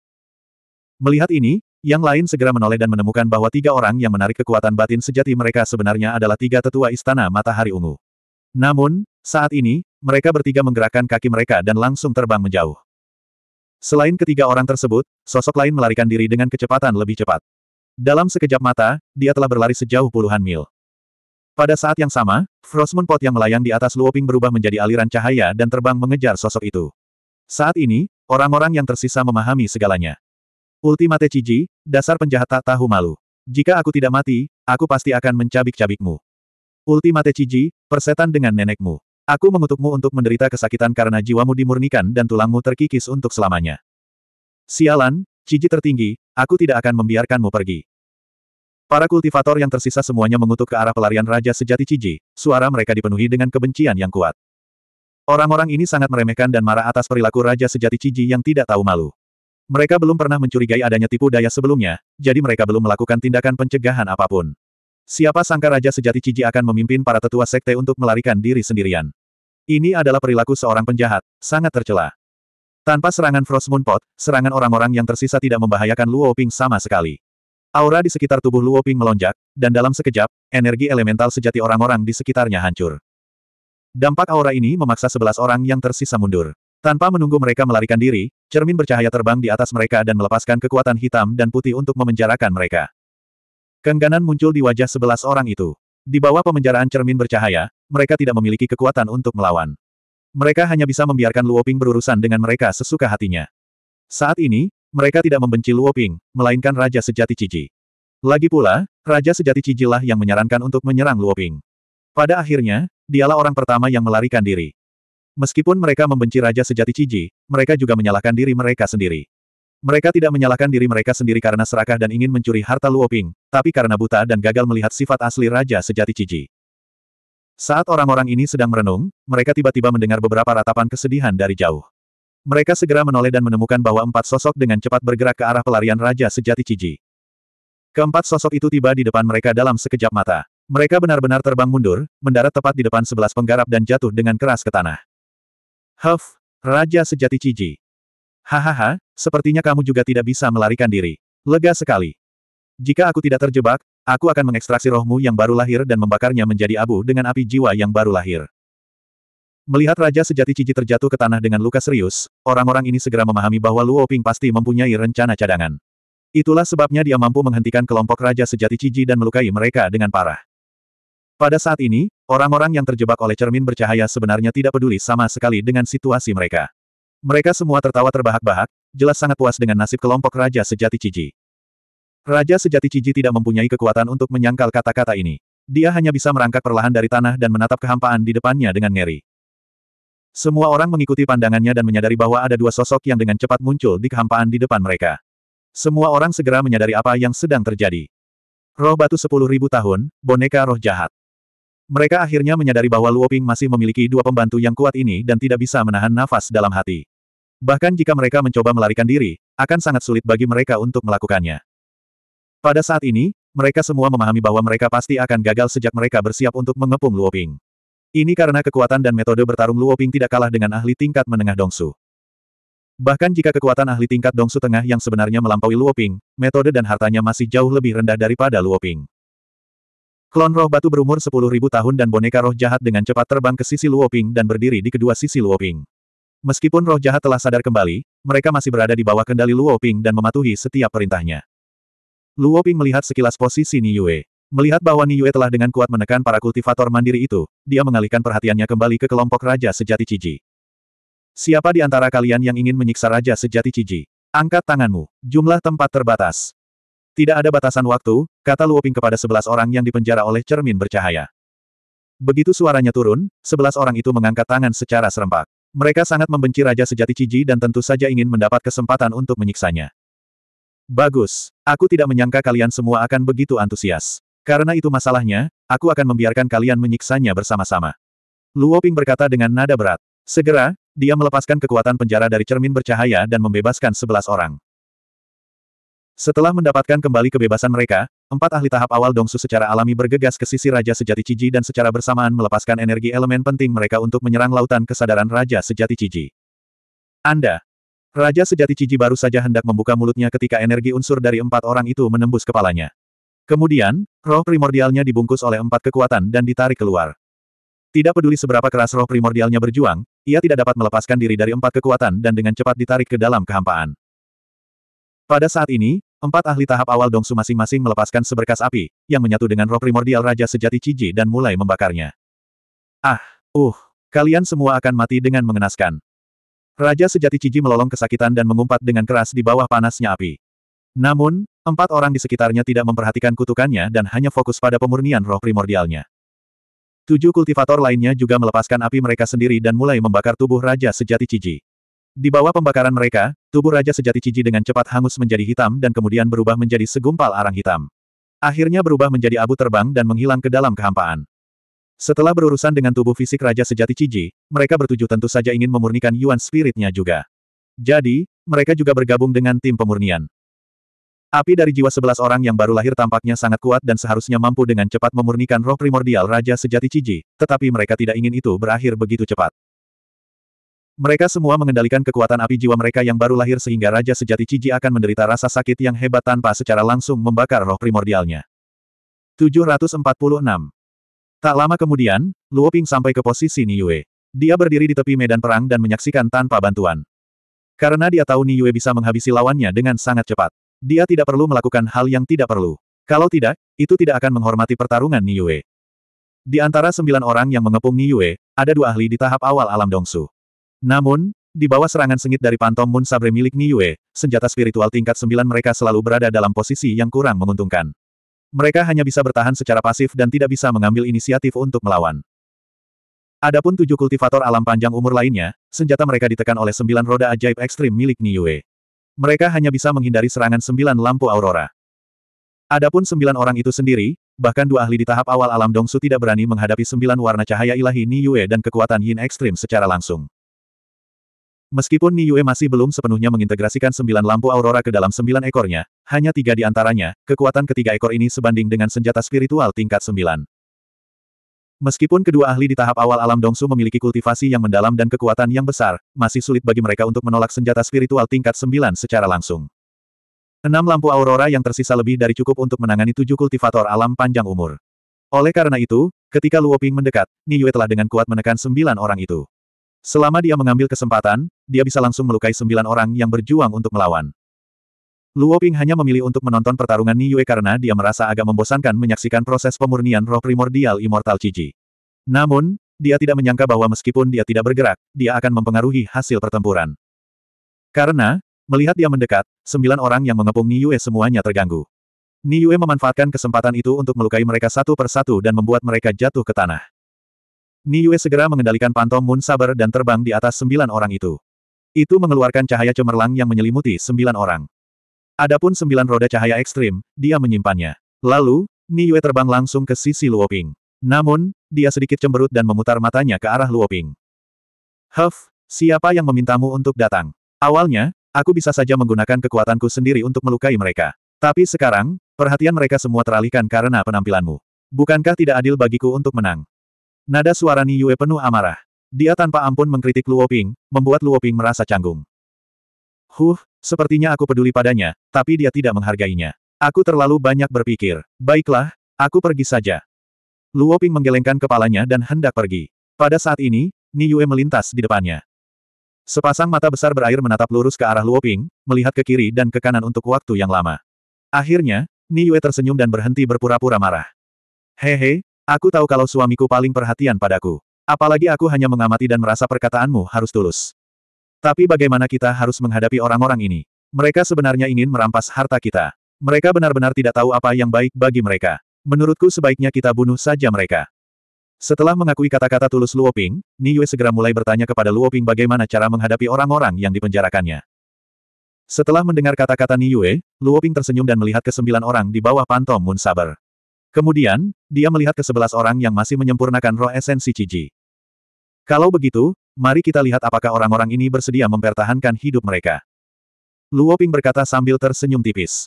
Melihat ini, yang lain segera menoleh dan menemukan bahwa tiga orang yang menarik kekuatan batin sejati mereka sebenarnya adalah tiga tetua istana matahari ungu. Namun, saat ini, mereka bertiga menggerakkan kaki mereka dan langsung terbang menjauh. Selain ketiga orang tersebut, sosok lain melarikan diri dengan kecepatan lebih cepat. Dalam sekejap mata, dia telah berlari sejauh puluhan mil. Pada saat yang sama, Frostmoon Pot yang melayang di atas Luoping berubah menjadi aliran cahaya dan terbang mengejar sosok itu. Saat ini, orang-orang yang tersisa memahami segalanya. Ultimate Ciji, dasar penjahat tak tahu malu. Jika aku tidak mati, aku pasti akan mencabik-cabikmu. Ultimate Ciji, persetan dengan nenekmu. Aku mengutukmu untuk menderita kesakitan karena jiwamu dimurnikan dan tulangmu terkikis untuk selamanya. Sialan, ciji tertinggi, aku tidak akan membiarkanmu pergi. Para kultivator yang tersisa semuanya mengutuk ke arah pelarian Raja Sejati Ciji, suara mereka dipenuhi dengan kebencian yang kuat. Orang-orang ini sangat meremehkan dan marah atas perilaku Raja Sejati Ciji yang tidak tahu malu. Mereka belum pernah mencurigai adanya tipu daya sebelumnya, jadi mereka belum melakukan tindakan pencegahan apapun. Siapa sangka Raja Sejati Ciji akan memimpin para tetua sekte untuk melarikan diri sendirian. Ini adalah perilaku seorang penjahat, sangat tercela. Tanpa serangan Frost Moon Pot, serangan orang-orang yang tersisa tidak membahayakan Luo Ping sama sekali. Aura di sekitar tubuh Luo Ping melonjak, dan dalam sekejap, energi elemental sejati orang-orang di sekitarnya hancur. Dampak aura ini memaksa sebelas orang yang tersisa mundur. Tanpa menunggu mereka melarikan diri, cermin bercahaya terbang di atas mereka dan melepaskan kekuatan hitam dan putih untuk memenjarakan mereka. Kengganan muncul di wajah sebelas orang itu. Di bawah pemenjaraan cermin bercahaya, mereka tidak memiliki kekuatan untuk melawan. Mereka hanya bisa membiarkan Luoping berurusan dengan mereka sesuka hatinya. Saat ini, mereka tidak membenci Luoping, melainkan Raja Sejati Ciji. Lagi pula, Raja Sejati Ciji lah yang menyarankan untuk menyerang Luoping. Pada akhirnya, dialah orang pertama yang melarikan diri. Meskipun mereka membenci Raja Sejati Ciji, mereka juga menyalahkan diri mereka sendiri. Mereka tidak menyalahkan diri mereka sendiri karena serakah dan ingin mencuri harta Luoping, tapi karena buta dan gagal melihat sifat asli Raja Sejati Ciji. Saat orang-orang ini sedang merenung, mereka tiba-tiba mendengar beberapa ratapan kesedihan dari jauh. Mereka segera menoleh dan menemukan bahwa empat sosok dengan cepat bergerak ke arah pelarian Raja Sejati Ciji. Keempat sosok itu tiba di depan mereka dalam sekejap mata. Mereka benar-benar terbang mundur, mendarat tepat di depan sebelas penggarap dan jatuh dengan keras ke tanah. Huff, Raja Sejati Ciji, Hahaha, sepertinya kamu juga tidak bisa melarikan diri. Lega sekali. Jika aku tidak terjebak, aku akan mengekstraksi rohmu yang baru lahir dan membakarnya menjadi abu dengan api jiwa yang baru lahir. Melihat Raja Sejati Cici terjatuh ke tanah dengan luka serius, orang-orang ini segera memahami bahwa Luo Ping pasti mempunyai rencana cadangan. Itulah sebabnya dia mampu menghentikan kelompok Raja Sejati Cici dan melukai mereka dengan parah. Pada saat ini, orang-orang yang terjebak oleh cermin bercahaya sebenarnya tidak peduli sama sekali dengan situasi mereka. Mereka semua tertawa terbahak-bahak, jelas sangat puas dengan nasib kelompok Raja Sejati Ciji. Raja Sejati Ciji tidak mempunyai kekuatan untuk menyangkal kata-kata ini. Dia hanya bisa merangkak perlahan dari tanah dan menatap kehampaan di depannya dengan ngeri. Semua orang mengikuti pandangannya dan menyadari bahwa ada dua sosok yang dengan cepat muncul di kehampaan di depan mereka. Semua orang segera menyadari apa yang sedang terjadi. Roh batu sepuluh ribu tahun, boneka roh jahat. Mereka akhirnya menyadari bahwa Luoping masih memiliki dua pembantu yang kuat ini dan tidak bisa menahan nafas dalam hati. Bahkan jika mereka mencoba melarikan diri, akan sangat sulit bagi mereka untuk melakukannya. Pada saat ini, mereka semua memahami bahwa mereka pasti akan gagal sejak mereka bersiap untuk mengepung Luoping. Ini karena kekuatan dan metode bertarung Luoping tidak kalah dengan ahli tingkat menengah Dongsu. Bahkan jika kekuatan ahli tingkat Dongsu tengah yang sebenarnya melampaui Luoping, metode dan hartanya masih jauh lebih rendah daripada Luoping. Klon roh batu berumur 10.000 tahun dan boneka roh jahat dengan cepat terbang ke sisi Luoping dan berdiri di kedua sisi Luoping. Meskipun roh jahat telah sadar kembali, mereka masih berada di bawah kendali Luoping dan mematuhi setiap perintahnya. Luoping melihat sekilas posisi Ni Yue, Melihat bahwa Ni Yue telah dengan kuat menekan para kultivator mandiri itu, dia mengalihkan perhatiannya kembali ke kelompok Raja Sejati Ciji. Siapa di antara kalian yang ingin menyiksa Raja Sejati Ciji? Angkat tanganmu. Jumlah tempat terbatas. Tidak ada batasan waktu, kata Luoping kepada sebelas orang yang dipenjara oleh cermin bercahaya. Begitu suaranya turun, sebelas orang itu mengangkat tangan secara serempak. Mereka sangat membenci Raja Sejati Ciji dan tentu saja ingin mendapat kesempatan untuk menyiksanya. Bagus, aku tidak menyangka kalian semua akan begitu antusias. Karena itu masalahnya, aku akan membiarkan kalian menyiksanya bersama-sama. Luoping berkata dengan nada berat. Segera, dia melepaskan kekuatan penjara dari cermin bercahaya dan membebaskan sebelas orang. Setelah mendapatkan kembali kebebasan mereka, empat ahli tahap awal Dongsu secara alami bergegas ke sisi Raja Sejati Ciji dan secara bersamaan melepaskan energi elemen penting mereka untuk menyerang lautan kesadaran Raja Sejati Ciji. Anda! Raja Sejati Ciji baru saja hendak membuka mulutnya ketika energi unsur dari empat orang itu menembus kepalanya. Kemudian, roh primordialnya dibungkus oleh empat kekuatan dan ditarik keluar. Tidak peduli seberapa keras roh primordialnya berjuang, ia tidak dapat melepaskan diri dari empat kekuatan dan dengan cepat ditarik ke dalam kehampaan. Pada saat ini, Empat ahli tahap awal Dongsu masing-masing melepaskan seberkas api, yang menyatu dengan roh primordial Raja Sejati Ciji dan mulai membakarnya. Ah, uh, kalian semua akan mati dengan mengenaskan. Raja Sejati Ciji melolong kesakitan dan mengumpat dengan keras di bawah panasnya api. Namun, empat orang di sekitarnya tidak memperhatikan kutukannya dan hanya fokus pada pemurnian roh primordialnya. Tujuh kultivator lainnya juga melepaskan api mereka sendiri dan mulai membakar tubuh Raja Sejati Ciji. Di bawah pembakaran mereka, tubuh Raja Sejati Ciji dengan cepat hangus menjadi hitam dan kemudian berubah menjadi segumpal arang hitam. Akhirnya berubah menjadi abu terbang dan menghilang ke dalam kehampaan. Setelah berurusan dengan tubuh fisik Raja Sejati Ciji, mereka bertujuh tentu saja ingin memurnikan Yuan Spiritnya juga. Jadi, mereka juga bergabung dengan tim pemurnian. Api dari jiwa sebelas orang yang baru lahir tampaknya sangat kuat dan seharusnya mampu dengan cepat memurnikan roh primordial Raja Sejati Ciji, tetapi mereka tidak ingin itu berakhir begitu cepat. Mereka semua mengendalikan kekuatan api jiwa mereka yang baru lahir sehingga Raja Sejati Ciji akan menderita rasa sakit yang hebat tanpa secara langsung membakar roh primordialnya. 746. Tak lama kemudian, Luo Ping sampai ke posisi Ni Yue. Dia berdiri di tepi medan perang dan menyaksikan tanpa bantuan. Karena dia tahu Ni Yue bisa menghabisi lawannya dengan sangat cepat. Dia tidak perlu melakukan hal yang tidak perlu. Kalau tidak, itu tidak akan menghormati pertarungan Ni Yue. Di antara sembilan orang yang mengepung Ni Yue, ada dua ahli di tahap awal alam Dongsu. Namun, di bawah serangan sengit dari pantomun Moon Sabre milik Yue, senjata spiritual tingkat 9 mereka selalu berada dalam posisi yang kurang menguntungkan. Mereka hanya bisa bertahan secara pasif dan tidak bisa mengambil inisiatif untuk melawan. Adapun tujuh kultivator alam panjang umur lainnya, senjata mereka ditekan oleh sembilan roda ajaib ekstrim milik Yue. Mereka hanya bisa menghindari serangan sembilan lampu aurora. Adapun sembilan orang itu sendiri, bahkan dua ahli di tahap awal alam Dongsu tidak berani menghadapi sembilan warna cahaya ilahi Yue dan kekuatan Yin ekstrim secara langsung. Meskipun Yue masih belum sepenuhnya mengintegrasikan sembilan lampu aurora ke dalam sembilan ekornya, hanya tiga di antaranya, kekuatan ketiga ekor ini sebanding dengan senjata spiritual tingkat sembilan. Meskipun kedua ahli di tahap awal alam Dongsu memiliki kultivasi yang mendalam dan kekuatan yang besar, masih sulit bagi mereka untuk menolak senjata spiritual tingkat sembilan secara langsung. Enam lampu aurora yang tersisa lebih dari cukup untuk menangani tujuh kultivator alam panjang umur. Oleh karena itu, ketika Luoping mendekat, Yue telah dengan kuat menekan sembilan orang itu. Selama dia mengambil kesempatan, dia bisa langsung melukai sembilan orang yang berjuang untuk melawan. Luo Ping hanya memilih untuk menonton pertarungan Ni Yue karena dia merasa agak membosankan menyaksikan proses pemurnian roh primordial Immortal Cici. Namun, dia tidak menyangka bahwa meskipun dia tidak bergerak, dia akan mempengaruhi hasil pertempuran. Karena, melihat dia mendekat, sembilan orang yang mengepung Ni Yue semuanya terganggu. Ni Yue memanfaatkan kesempatan itu untuk melukai mereka satu persatu dan membuat mereka jatuh ke tanah. Niue segera mengendalikan pantom Moon Saber dan terbang di atas sembilan orang itu. Itu mengeluarkan cahaya cemerlang yang menyelimuti sembilan orang. Adapun sembilan roda cahaya ekstrim, dia menyimpannya. Lalu, Niue terbang langsung ke sisi Luoping. Namun, dia sedikit cemberut dan memutar matanya ke arah Luoping. Huff, siapa yang memintamu untuk datang? Awalnya, aku bisa saja menggunakan kekuatanku sendiri untuk melukai mereka. Tapi sekarang, perhatian mereka semua teralihkan karena penampilanmu. Bukankah tidak adil bagiku untuk menang? Nada suara Ni Yue penuh amarah. Dia tanpa ampun mengkritik Luo Ping, membuat Luo Ping merasa canggung. Huh, sepertinya aku peduli padanya, tapi dia tidak menghargainya. Aku terlalu banyak berpikir. Baiklah, aku pergi saja. Luo Ping menggelengkan kepalanya dan hendak pergi. Pada saat ini, Ni Yue melintas di depannya. Sepasang mata besar berair menatap lurus ke arah Luoping, melihat ke kiri dan ke kanan untuk waktu yang lama. Akhirnya, Ni Yue tersenyum dan berhenti berpura-pura marah. Hehe, Aku tahu kalau suamiku paling perhatian padaku. Apalagi aku hanya mengamati dan merasa perkataanmu harus tulus. Tapi bagaimana kita harus menghadapi orang-orang ini? Mereka sebenarnya ingin merampas harta kita. Mereka benar-benar tidak tahu apa yang baik bagi mereka. Menurutku sebaiknya kita bunuh saja mereka. Setelah mengakui kata-kata tulus Luoping, Yue segera mulai bertanya kepada Luoping bagaimana cara menghadapi orang-orang yang dipenjarakannya. Setelah mendengar kata-kata Ni Yue, Luoping tersenyum dan melihat ke sembilan orang di bawah pantom Moon Saber. Kemudian, dia melihat ke sebelas orang yang masih menyempurnakan roh esensi Ciji. Kalau begitu, mari kita lihat apakah orang-orang ini bersedia mempertahankan hidup mereka. Luoping berkata sambil tersenyum tipis.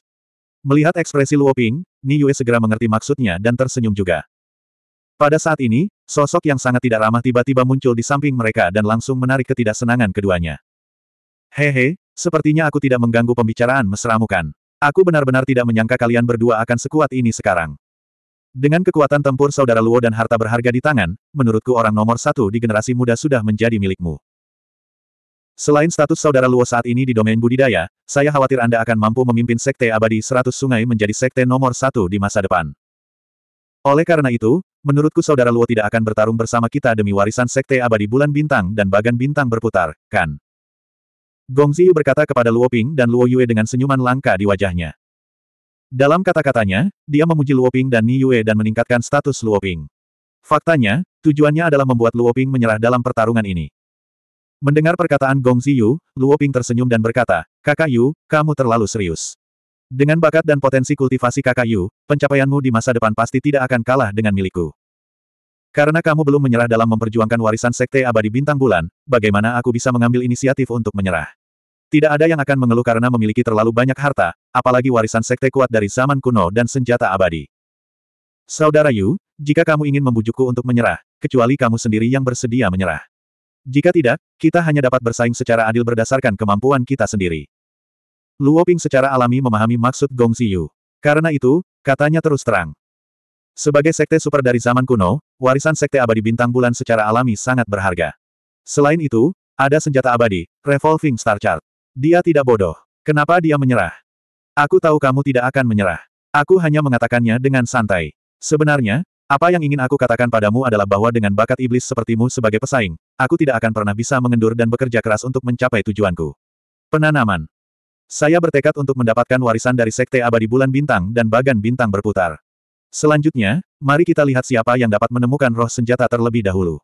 Melihat ekspresi Luoping, Ni Yue segera mengerti maksudnya dan tersenyum juga. Pada saat ini, sosok yang sangat tidak ramah tiba-tiba muncul di samping mereka dan langsung menarik ketidaksenangan keduanya. Hehe, sepertinya aku tidak mengganggu pembicaraan mesramu kan. Aku benar-benar tidak menyangka kalian berdua akan sekuat ini sekarang. Dengan kekuatan tempur saudara Luo dan harta berharga di tangan, menurutku orang nomor satu di generasi muda sudah menjadi milikmu. Selain status saudara Luo saat ini di domain budidaya, saya khawatir Anda akan mampu memimpin sekte abadi Seratus sungai menjadi sekte nomor satu di masa depan. Oleh karena itu, menurutku saudara Luo tidak akan bertarung bersama kita demi warisan sekte abadi bulan bintang dan bagan bintang berputar, kan? Gong Ziyu berkata kepada Luo Ping dan Luo Yue dengan senyuman langka di wajahnya. Dalam kata-katanya, dia memuji Luoping dan Ni Yue dan meningkatkan status Luoping. Faktanya, tujuannya adalah membuat Luoping menyerah dalam pertarungan ini. Mendengar perkataan Gong Ziyu, Luoping tersenyum dan berkata, Kakak Yu, kamu terlalu serius. Dengan bakat dan potensi kultivasi kakak Yu, pencapaianmu di masa depan pasti tidak akan kalah dengan milikku. Karena kamu belum menyerah dalam memperjuangkan warisan Sekte Abadi Bintang Bulan, bagaimana aku bisa mengambil inisiatif untuk menyerah? Tidak ada yang akan mengeluh karena memiliki terlalu banyak harta, apalagi warisan sekte kuat dari zaman kuno dan senjata abadi. Saudara Yu, jika kamu ingin membujukku untuk menyerah, kecuali kamu sendiri yang bersedia menyerah. Jika tidak, kita hanya dapat bersaing secara adil berdasarkan kemampuan kita sendiri. Luoping secara alami memahami maksud Gong Ziyu. Karena itu, katanya terus terang. Sebagai sekte super dari zaman kuno, warisan sekte abadi bintang bulan secara alami sangat berharga. Selain itu, ada senjata abadi, Revolving Star Chart. Dia tidak bodoh. Kenapa dia menyerah? Aku tahu kamu tidak akan menyerah. Aku hanya mengatakannya dengan santai. Sebenarnya, apa yang ingin aku katakan padamu adalah bahwa dengan bakat iblis sepertimu sebagai pesaing, aku tidak akan pernah bisa mengendur dan bekerja keras untuk mencapai tujuanku. Penanaman. Saya bertekad untuk mendapatkan warisan dari Sekte Abadi Bulan Bintang dan Bagan Bintang Berputar. Selanjutnya, mari kita lihat siapa yang dapat menemukan roh senjata terlebih dahulu.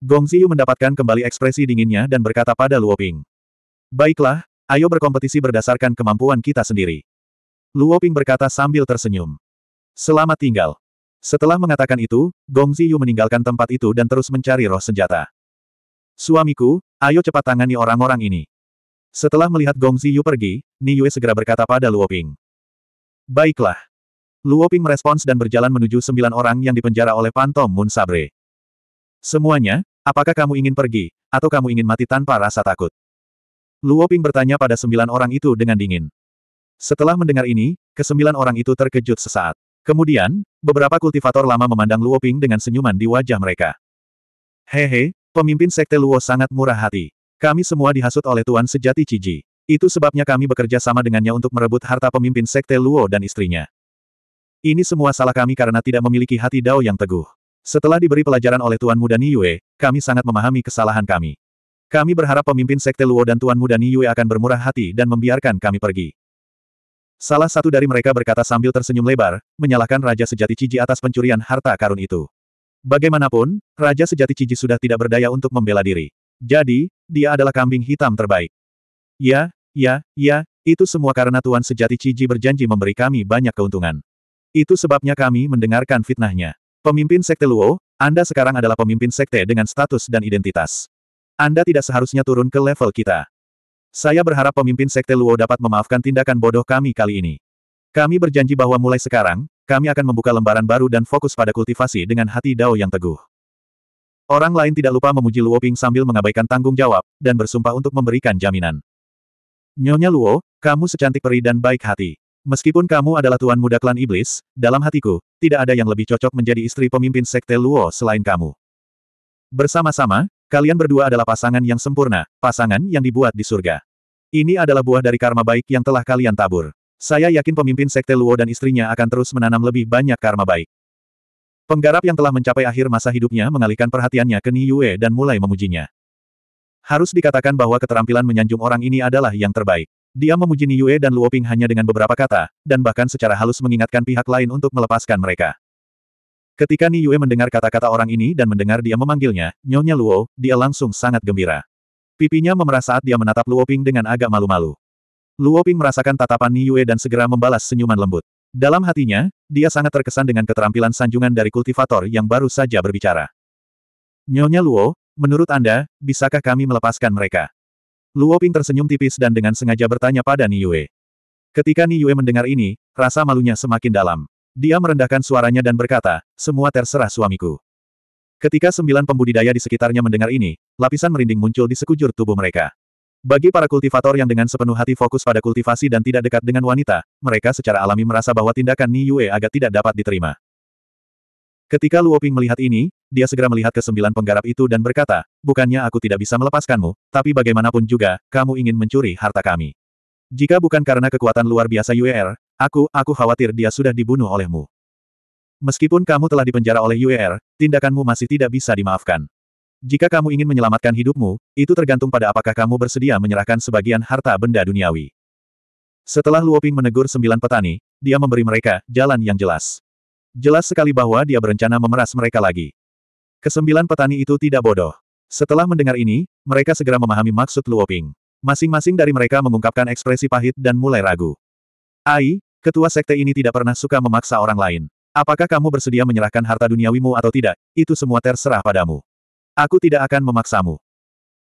Gong Ziyu mendapatkan kembali ekspresi dinginnya dan berkata pada Luo Ping. Baiklah, ayo berkompetisi berdasarkan kemampuan kita sendiri. Luoping berkata sambil tersenyum. Selamat tinggal. Setelah mengatakan itu, Gong Ziyu meninggalkan tempat itu dan terus mencari roh senjata. Suamiku, ayo cepat tangani orang-orang ini. Setelah melihat Gong Ziyu pergi, Ni Yue segera berkata pada Luoping. Baiklah. Luoping merespons dan berjalan menuju sembilan orang yang dipenjara oleh Pantom Mun Sabre. Semuanya, apakah kamu ingin pergi, atau kamu ingin mati tanpa rasa takut? Luo Ping bertanya pada sembilan orang itu dengan dingin. Setelah mendengar ini, kesembilan orang itu terkejut sesaat. Kemudian, beberapa kultivator lama memandang Luo Ping dengan senyuman di wajah mereka. Hehe, pemimpin sekte Luo sangat murah hati. Kami semua dihasut oleh Tuan Sejati Ciji. Itu sebabnya kami bekerja sama dengannya untuk merebut harta pemimpin sekte Luo dan istrinya. Ini semua salah kami karena tidak memiliki hati Dao yang teguh. Setelah diberi pelajaran oleh Tuan Muda Niue, kami sangat memahami kesalahan kami. Kami berharap pemimpin Sekte Luo dan Tuan Muda Yue akan bermurah hati dan membiarkan kami pergi. Salah satu dari mereka berkata sambil tersenyum lebar, menyalahkan Raja Sejati Ciji atas pencurian harta karun itu. Bagaimanapun, Raja Sejati Ciji sudah tidak berdaya untuk membela diri. Jadi, dia adalah kambing hitam terbaik. Ya, ya, ya, itu semua karena Tuan Sejati Ciji berjanji memberi kami banyak keuntungan. Itu sebabnya kami mendengarkan fitnahnya. Pemimpin Sekte Luo, Anda sekarang adalah pemimpin Sekte dengan status dan identitas. Anda tidak seharusnya turun ke level kita. Saya berharap pemimpin Sekte Luo dapat memaafkan tindakan bodoh kami kali ini. Kami berjanji bahwa mulai sekarang, kami akan membuka lembaran baru dan fokus pada kultivasi dengan hati Dao yang teguh. Orang lain tidak lupa memuji Luo Ping sambil mengabaikan tanggung jawab, dan bersumpah untuk memberikan jaminan. Nyonya Luo, kamu secantik peri dan baik hati. Meskipun kamu adalah tuan muda klan iblis, dalam hatiku, tidak ada yang lebih cocok menjadi istri pemimpin sekte Luo selain kamu. Bersama-sama, Kalian berdua adalah pasangan yang sempurna, pasangan yang dibuat di surga. Ini adalah buah dari karma baik yang telah kalian tabur. Saya yakin pemimpin Sekte Luo dan istrinya akan terus menanam lebih banyak karma baik. Penggarap yang telah mencapai akhir masa hidupnya mengalihkan perhatiannya ke Ni Yue dan mulai memujinya. Harus dikatakan bahwa keterampilan menyanjung orang ini adalah yang terbaik. Dia memuji Niue dan Luoping hanya dengan beberapa kata, dan bahkan secara halus mengingatkan pihak lain untuk melepaskan mereka. Ketika Ni Yue mendengar kata-kata orang ini dan mendengar dia memanggilnya, Nyonya Luo, dia langsung sangat gembira. Pipinya memerah saat dia menatap Luo Ping dengan agak malu-malu. Luo Ping merasakan tatapan Ni Yue dan segera membalas senyuman lembut. Dalam hatinya, dia sangat terkesan dengan keterampilan sanjungan dari kultivator yang baru saja berbicara. Nyonya Luo, menurut Anda, bisakah kami melepaskan mereka? Luo Ping tersenyum tipis dan dengan sengaja bertanya pada Ni Yue. Ketika Ni Yue mendengar ini, rasa malunya semakin dalam. Dia merendahkan suaranya dan berkata, semua terserah suamiku. Ketika sembilan pembudidaya di sekitarnya mendengar ini, lapisan merinding muncul di sekujur tubuh mereka. Bagi para kultivator yang dengan sepenuh hati fokus pada kultivasi dan tidak dekat dengan wanita, mereka secara alami merasa bahwa tindakan Ni Yue agak tidak dapat diterima. Ketika Luo Ping melihat ini, dia segera melihat ke sembilan penggarap itu dan berkata, bukannya aku tidak bisa melepaskanmu, tapi bagaimanapun juga, kamu ingin mencuri harta kami. Jika bukan karena kekuatan luar biasa Er, Aku, aku khawatir dia sudah dibunuh olehmu. Meskipun kamu telah dipenjara oleh UER, tindakanmu masih tidak bisa dimaafkan. Jika kamu ingin menyelamatkan hidupmu, itu tergantung pada apakah kamu bersedia menyerahkan sebagian harta benda duniawi. Setelah Luoping menegur sembilan petani, dia memberi mereka jalan yang jelas. Jelas sekali bahwa dia berencana memeras mereka lagi. Kesembilan petani itu tidak bodoh. Setelah mendengar ini, mereka segera memahami maksud Luoping. Masing-masing dari mereka mengungkapkan ekspresi pahit dan mulai ragu. Ai, Ketua sekte ini tidak pernah suka memaksa orang lain. Apakah kamu bersedia menyerahkan harta duniawimu atau tidak, itu semua terserah padamu. Aku tidak akan memaksamu.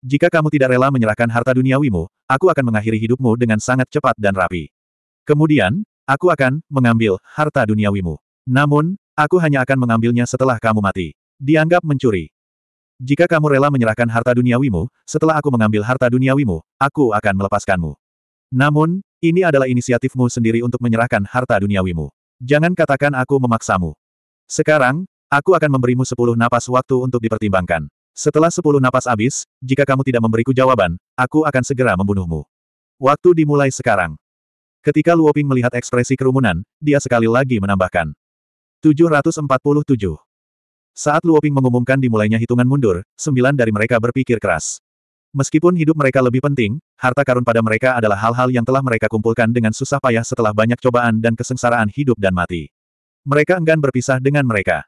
Jika kamu tidak rela menyerahkan harta duniawimu, aku akan mengakhiri hidupmu dengan sangat cepat dan rapi. Kemudian, aku akan mengambil harta duniawimu. Namun, aku hanya akan mengambilnya setelah kamu mati. Dianggap mencuri. Jika kamu rela menyerahkan harta duniawimu, setelah aku mengambil harta duniawimu, aku akan melepaskanmu. Namun, ini adalah inisiatifmu sendiri untuk menyerahkan harta duniawimu. Jangan katakan aku memaksamu. Sekarang, aku akan memberimu sepuluh napas waktu untuk dipertimbangkan. Setelah sepuluh napas habis, jika kamu tidak memberiku jawaban, aku akan segera membunuhmu. Waktu dimulai sekarang. Ketika Luoping melihat ekspresi kerumunan, dia sekali lagi menambahkan. 747. Saat Luoping mengumumkan dimulainya hitungan mundur, sembilan dari mereka berpikir keras. Meskipun hidup mereka lebih penting, harta karun pada mereka adalah hal-hal yang telah mereka kumpulkan dengan susah payah setelah banyak cobaan dan kesengsaraan hidup dan mati. Mereka enggan berpisah dengan mereka.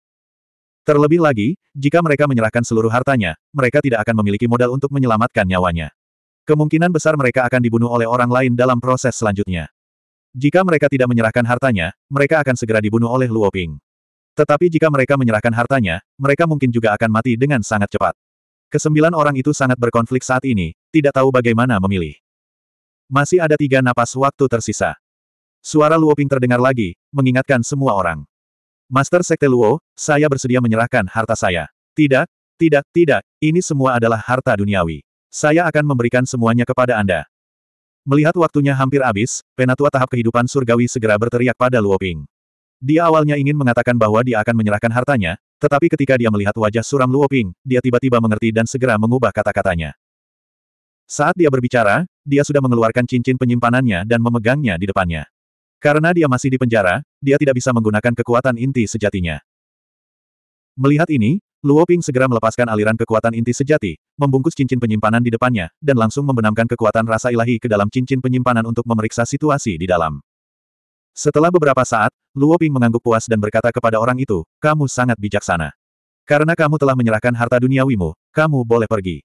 Terlebih lagi, jika mereka menyerahkan seluruh hartanya, mereka tidak akan memiliki modal untuk menyelamatkan nyawanya. Kemungkinan besar mereka akan dibunuh oleh orang lain dalam proses selanjutnya. Jika mereka tidak menyerahkan hartanya, mereka akan segera dibunuh oleh Luoping. Tetapi jika mereka menyerahkan hartanya, mereka mungkin juga akan mati dengan sangat cepat. Kesembilan orang itu sangat berkonflik saat ini, tidak tahu bagaimana memilih. Masih ada tiga napas waktu tersisa. Suara Luoping terdengar lagi, mengingatkan semua orang. Master Sekte Luo, saya bersedia menyerahkan harta saya. Tidak, tidak, tidak, ini semua adalah harta duniawi. Saya akan memberikan semuanya kepada Anda. Melihat waktunya hampir habis, penatua tahap kehidupan surgawi segera berteriak pada Luoping. Dia awalnya ingin mengatakan bahwa dia akan menyerahkan hartanya, tetapi ketika dia melihat wajah suram Luo Ping, dia tiba-tiba mengerti dan segera mengubah kata-katanya. Saat dia berbicara, dia sudah mengeluarkan cincin penyimpanannya dan memegangnya di depannya. Karena dia masih di penjara, dia tidak bisa menggunakan kekuatan inti sejatinya. Melihat ini, Luo Ping segera melepaskan aliran kekuatan inti sejati, membungkus cincin penyimpanan di depannya, dan langsung membenamkan kekuatan rasa ilahi ke dalam cincin penyimpanan untuk memeriksa situasi di dalam. Setelah beberapa saat, Luo Ping mengangguk puas dan berkata kepada orang itu, kamu sangat bijaksana. Karena kamu telah menyerahkan harta duniawimu, kamu boleh pergi.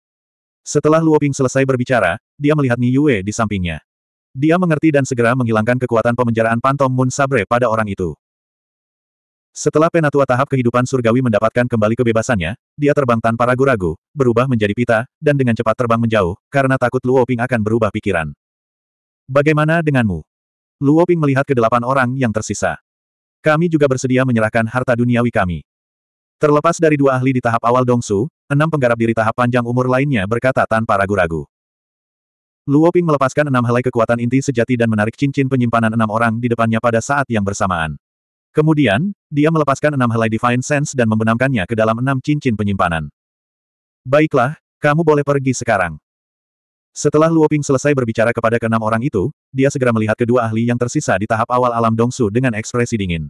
Setelah Luo Ping selesai berbicara, dia melihat Ni Yue di sampingnya. Dia mengerti dan segera menghilangkan kekuatan pemenjaraan Pantom Moon Sabre pada orang itu. Setelah penatua tahap kehidupan surgawi mendapatkan kembali kebebasannya, dia terbang tanpa ragu-ragu, berubah menjadi pita, dan dengan cepat terbang menjauh, karena takut Luo Ping akan berubah pikiran. Bagaimana denganmu? Luo Ping melihat ke delapan orang yang tersisa. Kami juga bersedia menyerahkan harta duniawi kami. Terlepas dari dua ahli di tahap awal Dongsu, enam penggarap diri tahap panjang umur lainnya berkata tanpa ragu-ragu. Luo Ping melepaskan enam helai kekuatan inti sejati dan menarik cincin penyimpanan enam orang di depannya pada saat yang bersamaan. Kemudian, dia melepaskan enam helai Divine Sense dan membenamkannya ke dalam enam cincin penyimpanan. Baiklah, kamu boleh pergi sekarang. Setelah Luoping selesai berbicara kepada keenam orang itu, dia segera melihat kedua ahli yang tersisa di tahap awal alam Dongsu dengan ekspresi dingin.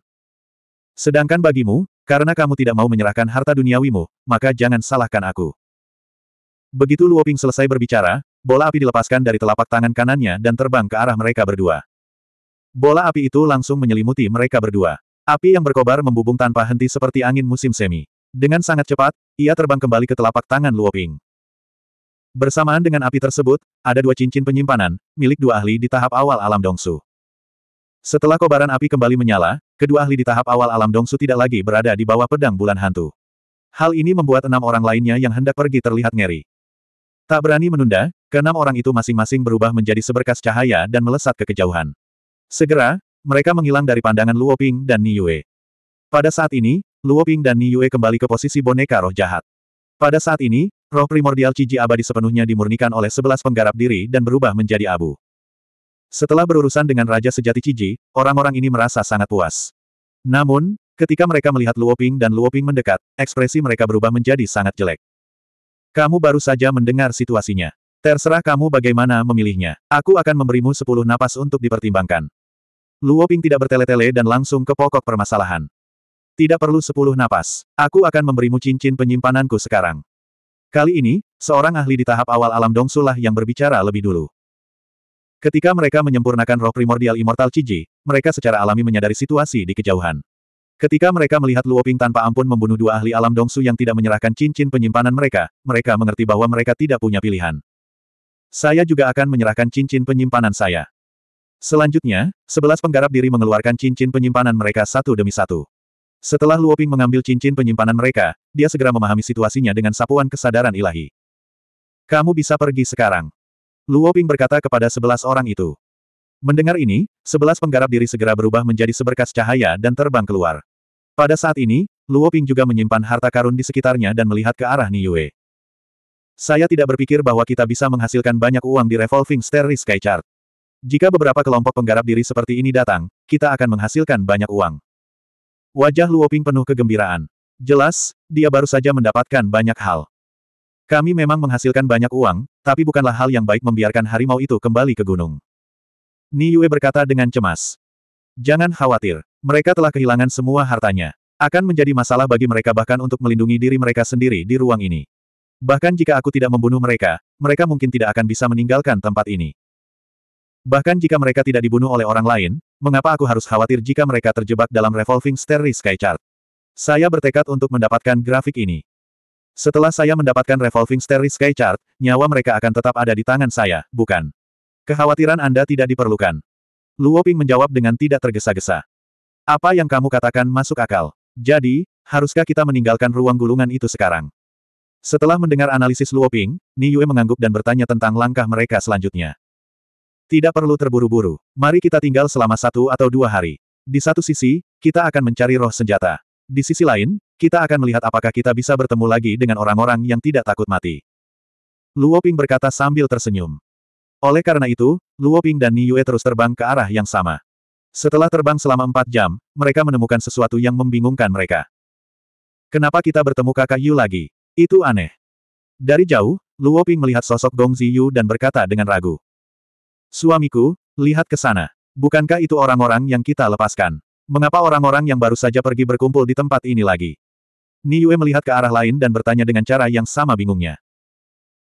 Sedangkan bagimu, karena kamu tidak mau menyerahkan harta duniawimu, maka jangan salahkan aku. Begitu Luoping selesai berbicara, bola api dilepaskan dari telapak tangan kanannya dan terbang ke arah mereka berdua. Bola api itu langsung menyelimuti mereka berdua. Api yang berkobar membubung tanpa henti seperti angin musim semi. Dengan sangat cepat, ia terbang kembali ke telapak tangan Luoping. Bersamaan dengan api tersebut, ada dua cincin penyimpanan, milik dua ahli di tahap awal alam dongsu. Setelah kobaran api kembali menyala, kedua ahli di tahap awal alam dongsu tidak lagi berada di bawah pedang bulan hantu. Hal ini membuat enam orang lainnya yang hendak pergi terlihat ngeri. Tak berani menunda, keenam orang itu masing-masing berubah menjadi seberkas cahaya dan melesat ke kejauhan. Segera, mereka menghilang dari pandangan Luo Ping dan Yue. Pada saat ini, Luo Ping dan Yue kembali ke posisi boneka roh jahat. Pada saat ini, Roh primordial Ciji abadi sepenuhnya dimurnikan oleh sebelas penggarap diri dan berubah menjadi abu. Setelah berurusan dengan Raja Sejati Ciji, orang-orang ini merasa sangat puas. Namun, ketika mereka melihat Luoping dan Luoping mendekat, ekspresi mereka berubah menjadi sangat jelek. Kamu baru saja mendengar situasinya. Terserah kamu bagaimana memilihnya. Aku akan memberimu sepuluh napas untuk dipertimbangkan. Luoping tidak bertele-tele dan langsung ke pokok permasalahan. Tidak perlu sepuluh napas. Aku akan memberimu cincin penyimpananku sekarang. Kali ini, seorang ahli di tahap awal alam Dongsulah yang berbicara lebih dulu. Ketika mereka menyempurnakan roh primordial Immortal Ciji, mereka secara alami menyadari situasi di kejauhan. Ketika mereka melihat Luoping tanpa ampun membunuh dua ahli alam Dongsu yang tidak menyerahkan cincin penyimpanan mereka, mereka mengerti bahwa mereka tidak punya pilihan. Saya juga akan menyerahkan cincin penyimpanan saya. Selanjutnya, sebelas penggarap diri mengeluarkan cincin penyimpanan mereka satu demi satu. Setelah Luoping mengambil cincin penyimpanan mereka, dia segera memahami situasinya dengan sapuan kesadaran ilahi. Kamu bisa pergi sekarang. Luoping berkata kepada sebelas orang itu. Mendengar ini, sebelas penggarap diri segera berubah menjadi seberkas cahaya dan terbang keluar. Pada saat ini, Luoping juga menyimpan harta karun di sekitarnya dan melihat ke arah Yue. Saya tidak berpikir bahwa kita bisa menghasilkan banyak uang di Revolving Starry Sky Chart. Jika beberapa kelompok penggarap diri seperti ini datang, kita akan menghasilkan banyak uang. Wajah Luoping penuh kegembiraan. Jelas, dia baru saja mendapatkan banyak hal. Kami memang menghasilkan banyak uang, tapi bukanlah hal yang baik membiarkan harimau itu kembali ke gunung. Ni Yue berkata dengan cemas. Jangan khawatir, mereka telah kehilangan semua hartanya. Akan menjadi masalah bagi mereka bahkan untuk melindungi diri mereka sendiri di ruang ini. Bahkan jika aku tidak membunuh mereka, mereka mungkin tidak akan bisa meninggalkan tempat ini. Bahkan jika mereka tidak dibunuh oleh orang lain, Mengapa aku harus khawatir jika mereka terjebak dalam revolving stereo sky chart? Saya bertekad untuk mendapatkan grafik ini. Setelah saya mendapatkan revolving stereo sky chart, nyawa mereka akan tetap ada di tangan saya, bukan? Kekhawatiran Anda tidak diperlukan. Luo Ping menjawab dengan tidak tergesa-gesa. Apa yang kamu katakan masuk akal. Jadi, haruskah kita meninggalkan ruang gulungan itu sekarang? Setelah mendengar analisis Luo Ping, Ni Yue mengangguk dan bertanya tentang langkah mereka selanjutnya. Tidak perlu terburu-buru, mari kita tinggal selama satu atau dua hari. Di satu sisi, kita akan mencari roh senjata. Di sisi lain, kita akan melihat apakah kita bisa bertemu lagi dengan orang-orang yang tidak takut mati. Luo Ping berkata sambil tersenyum. Oleh karena itu, Luo Ping dan Yue terus terbang ke arah yang sama. Setelah terbang selama empat jam, mereka menemukan sesuatu yang membingungkan mereka. Kenapa kita bertemu kakak Yu lagi? Itu aneh. Dari jauh, Luo Ping melihat sosok Gong Ziyu dan berkata dengan ragu. Suamiku, lihat ke sana. Bukankah itu orang-orang yang kita lepaskan? Mengapa orang-orang yang baru saja pergi berkumpul di tempat ini lagi? Niue melihat ke arah lain dan bertanya dengan cara yang sama bingungnya.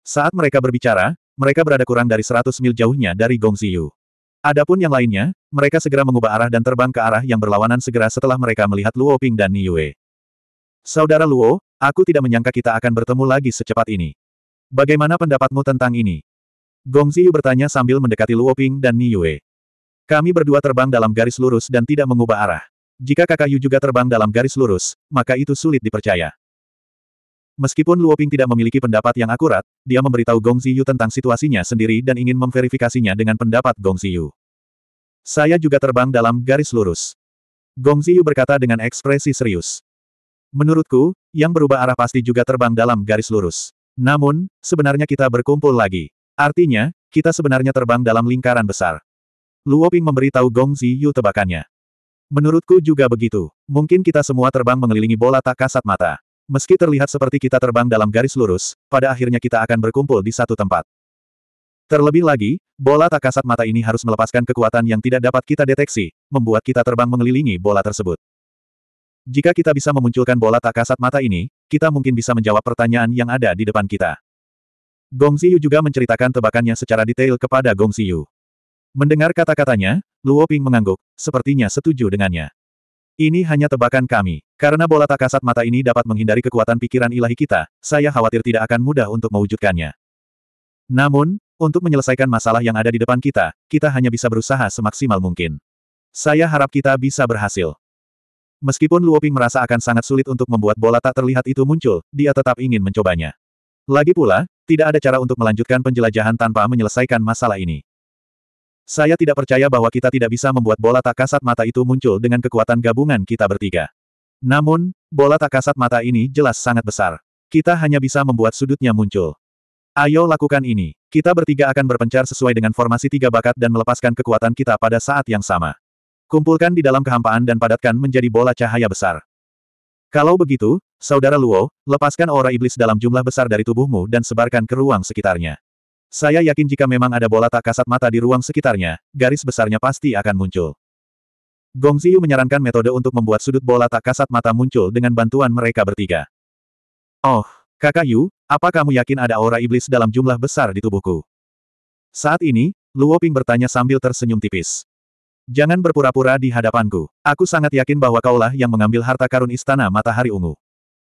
Saat mereka berbicara, mereka berada kurang dari 100 mil jauhnya dari Gong Gongziyu. Adapun yang lainnya, mereka segera mengubah arah dan terbang ke arah yang berlawanan segera setelah mereka melihat Luo Ping dan Niue. Saudara Luo, aku tidak menyangka kita akan bertemu lagi secepat ini. Bagaimana pendapatmu tentang ini? Gong Ziyu bertanya sambil mendekati Luo Ping dan Ni Yue. Kami berdua terbang dalam garis lurus dan tidak mengubah arah. Jika kakak Yu juga terbang dalam garis lurus, maka itu sulit dipercaya. Meskipun Luo Ping tidak memiliki pendapat yang akurat, dia memberitahu Gong Ziyu tentang situasinya sendiri dan ingin memverifikasinya dengan pendapat Gong Ziyu. Saya juga terbang dalam garis lurus. Gong Ziyu berkata dengan ekspresi serius. Menurutku, yang berubah arah pasti juga terbang dalam garis lurus. Namun, sebenarnya kita berkumpul lagi. Artinya, kita sebenarnya terbang dalam lingkaran besar. Luo Ping memberitahu Gong Ziyu tebakannya. Menurutku juga begitu. Mungkin kita semua terbang mengelilingi bola tak kasat mata. Meski terlihat seperti kita terbang dalam garis lurus, pada akhirnya kita akan berkumpul di satu tempat. Terlebih lagi, bola tak kasat mata ini harus melepaskan kekuatan yang tidak dapat kita deteksi, membuat kita terbang mengelilingi bola tersebut. Jika kita bisa memunculkan bola tak kasat mata ini, kita mungkin bisa menjawab pertanyaan yang ada di depan kita. Gong Xiu juga menceritakan tebakannya secara detail kepada Gong Xiu. Mendengar kata-katanya, Luo Ping mengangguk, sepertinya setuju dengannya. Ini hanya tebakan kami. Karena bola tak kasat mata ini dapat menghindari kekuatan pikiran ilahi kita, saya khawatir tidak akan mudah untuk mewujudkannya. Namun, untuk menyelesaikan masalah yang ada di depan kita, kita hanya bisa berusaha semaksimal mungkin. Saya harap kita bisa berhasil. Meskipun Luoping merasa akan sangat sulit untuk membuat bola tak terlihat itu muncul, dia tetap ingin mencobanya. Lagi pula, tidak ada cara untuk melanjutkan penjelajahan tanpa menyelesaikan masalah ini. Saya tidak percaya bahwa kita tidak bisa membuat bola tak kasat mata itu muncul dengan kekuatan gabungan kita bertiga. Namun, bola tak kasat mata ini jelas sangat besar. Kita hanya bisa membuat sudutnya muncul. Ayo lakukan ini. Kita bertiga akan berpencar sesuai dengan formasi tiga bakat dan melepaskan kekuatan kita pada saat yang sama. Kumpulkan di dalam kehampaan dan padatkan menjadi bola cahaya besar. Kalau begitu, Saudara Luo, lepaskan aura iblis dalam jumlah besar dari tubuhmu dan sebarkan ke ruang sekitarnya. Saya yakin jika memang ada bola tak kasat mata di ruang sekitarnya, garis besarnya pasti akan muncul. Gong Ziyu menyarankan metode untuk membuat sudut bola tak kasat mata muncul dengan bantuan mereka bertiga. Oh, kakak Yu, apa kamu yakin ada aura iblis dalam jumlah besar di tubuhku? Saat ini, Luo Ping bertanya sambil tersenyum tipis. Jangan berpura-pura di hadapanku. Aku sangat yakin bahwa kaulah yang mengambil harta karun istana matahari ungu.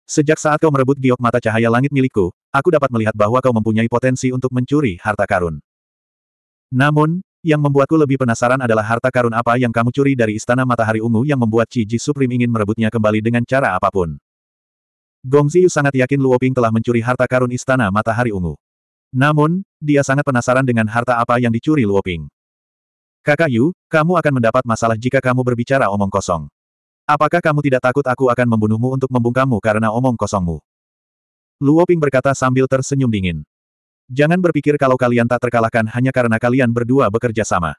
Sejak saat kau merebut giok mata cahaya langit milikku, aku dapat melihat bahwa kau mempunyai potensi untuk mencuri harta karun. Namun, yang membuatku lebih penasaran adalah harta karun apa yang kamu curi dari istana matahari ungu yang membuat Ciji Supreme ingin merebutnya kembali dengan cara apapun. Gong Ziyu sangat yakin Luo Ping telah mencuri harta karun istana matahari ungu. Namun, dia sangat penasaran dengan harta apa yang dicuri Luo Ping. Kakak Yu, kamu akan mendapat masalah jika kamu berbicara omong kosong. Apakah kamu tidak takut aku akan membunuhmu untuk membungkammu karena omong kosongmu? Luo Ping berkata sambil tersenyum dingin. Jangan berpikir kalau kalian tak terkalahkan hanya karena kalian berdua bekerja sama.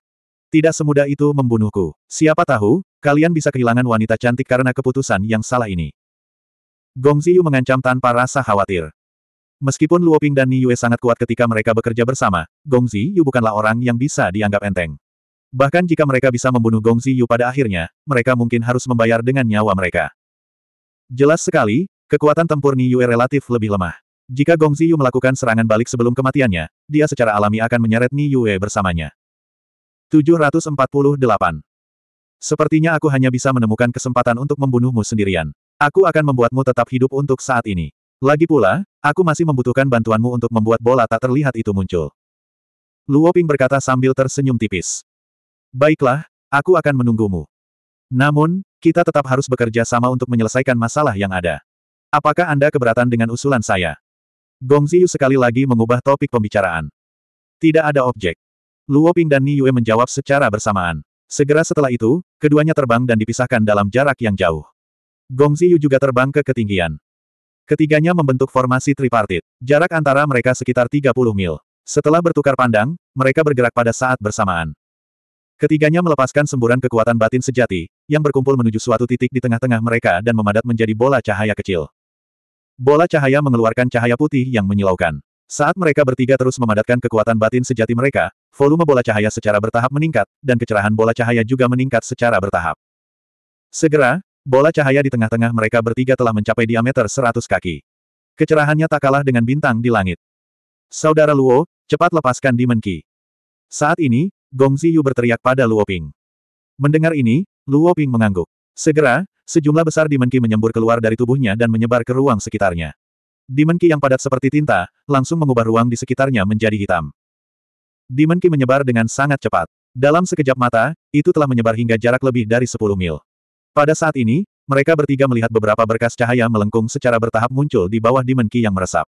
Tidak semudah itu membunuhku. Siapa tahu, kalian bisa kehilangan wanita cantik karena keputusan yang salah ini. Gong Ziyu mengancam tanpa rasa khawatir. Meskipun Luo Ping dan Ni Yue sangat kuat ketika mereka bekerja bersama, Gong Ziyu bukanlah orang yang bisa dianggap enteng. Bahkan jika mereka bisa membunuh Gong Ziyu pada akhirnya, mereka mungkin harus membayar dengan nyawa mereka. Jelas sekali, kekuatan tempur Yue relatif lebih lemah. Jika Gong Ziyu melakukan serangan balik sebelum kematiannya, dia secara alami akan menyeret Yue bersamanya. 748. Sepertinya aku hanya bisa menemukan kesempatan untuk membunuhmu sendirian. Aku akan membuatmu tetap hidup untuk saat ini. Lagi pula, aku masih membutuhkan bantuanmu untuk membuat bola tak terlihat itu muncul. Luoping berkata sambil tersenyum tipis. Baiklah, aku akan menunggumu. Namun, kita tetap harus bekerja sama untuk menyelesaikan masalah yang ada. Apakah Anda keberatan dengan usulan saya? Gong Ziyu sekali lagi mengubah topik pembicaraan. Tidak ada objek. Luo Ping dan Ni Yue menjawab secara bersamaan. Segera setelah itu, keduanya terbang dan dipisahkan dalam jarak yang jauh. Gong Ziyu juga terbang ke ketinggian. Ketiganya membentuk formasi tripartit. Jarak antara mereka sekitar 30 mil. Setelah bertukar pandang, mereka bergerak pada saat bersamaan. Ketiganya melepaskan semburan kekuatan batin sejati, yang berkumpul menuju suatu titik di tengah-tengah mereka dan memadat menjadi bola cahaya kecil. Bola cahaya mengeluarkan cahaya putih yang menyilaukan. Saat mereka bertiga terus memadatkan kekuatan batin sejati mereka, volume bola cahaya secara bertahap meningkat, dan kecerahan bola cahaya juga meningkat secara bertahap. Segera, bola cahaya di tengah-tengah mereka bertiga telah mencapai diameter 100 kaki. Kecerahannya tak kalah dengan bintang di langit. Saudara Luo, cepat lepaskan Demon Ki. Saat ini, Gong Ziyu berteriak pada Luo Ping. Mendengar ini, Luo Ping mengangguk. Segera, sejumlah besar dimenki menyembur keluar dari tubuhnya dan menyebar ke ruang sekitarnya. Demon yang padat seperti tinta, langsung mengubah ruang di sekitarnya menjadi hitam. Demon menyebar dengan sangat cepat. Dalam sekejap mata, itu telah menyebar hingga jarak lebih dari 10 mil. Pada saat ini, mereka bertiga melihat beberapa berkas cahaya melengkung secara bertahap muncul di bawah Demon yang meresap.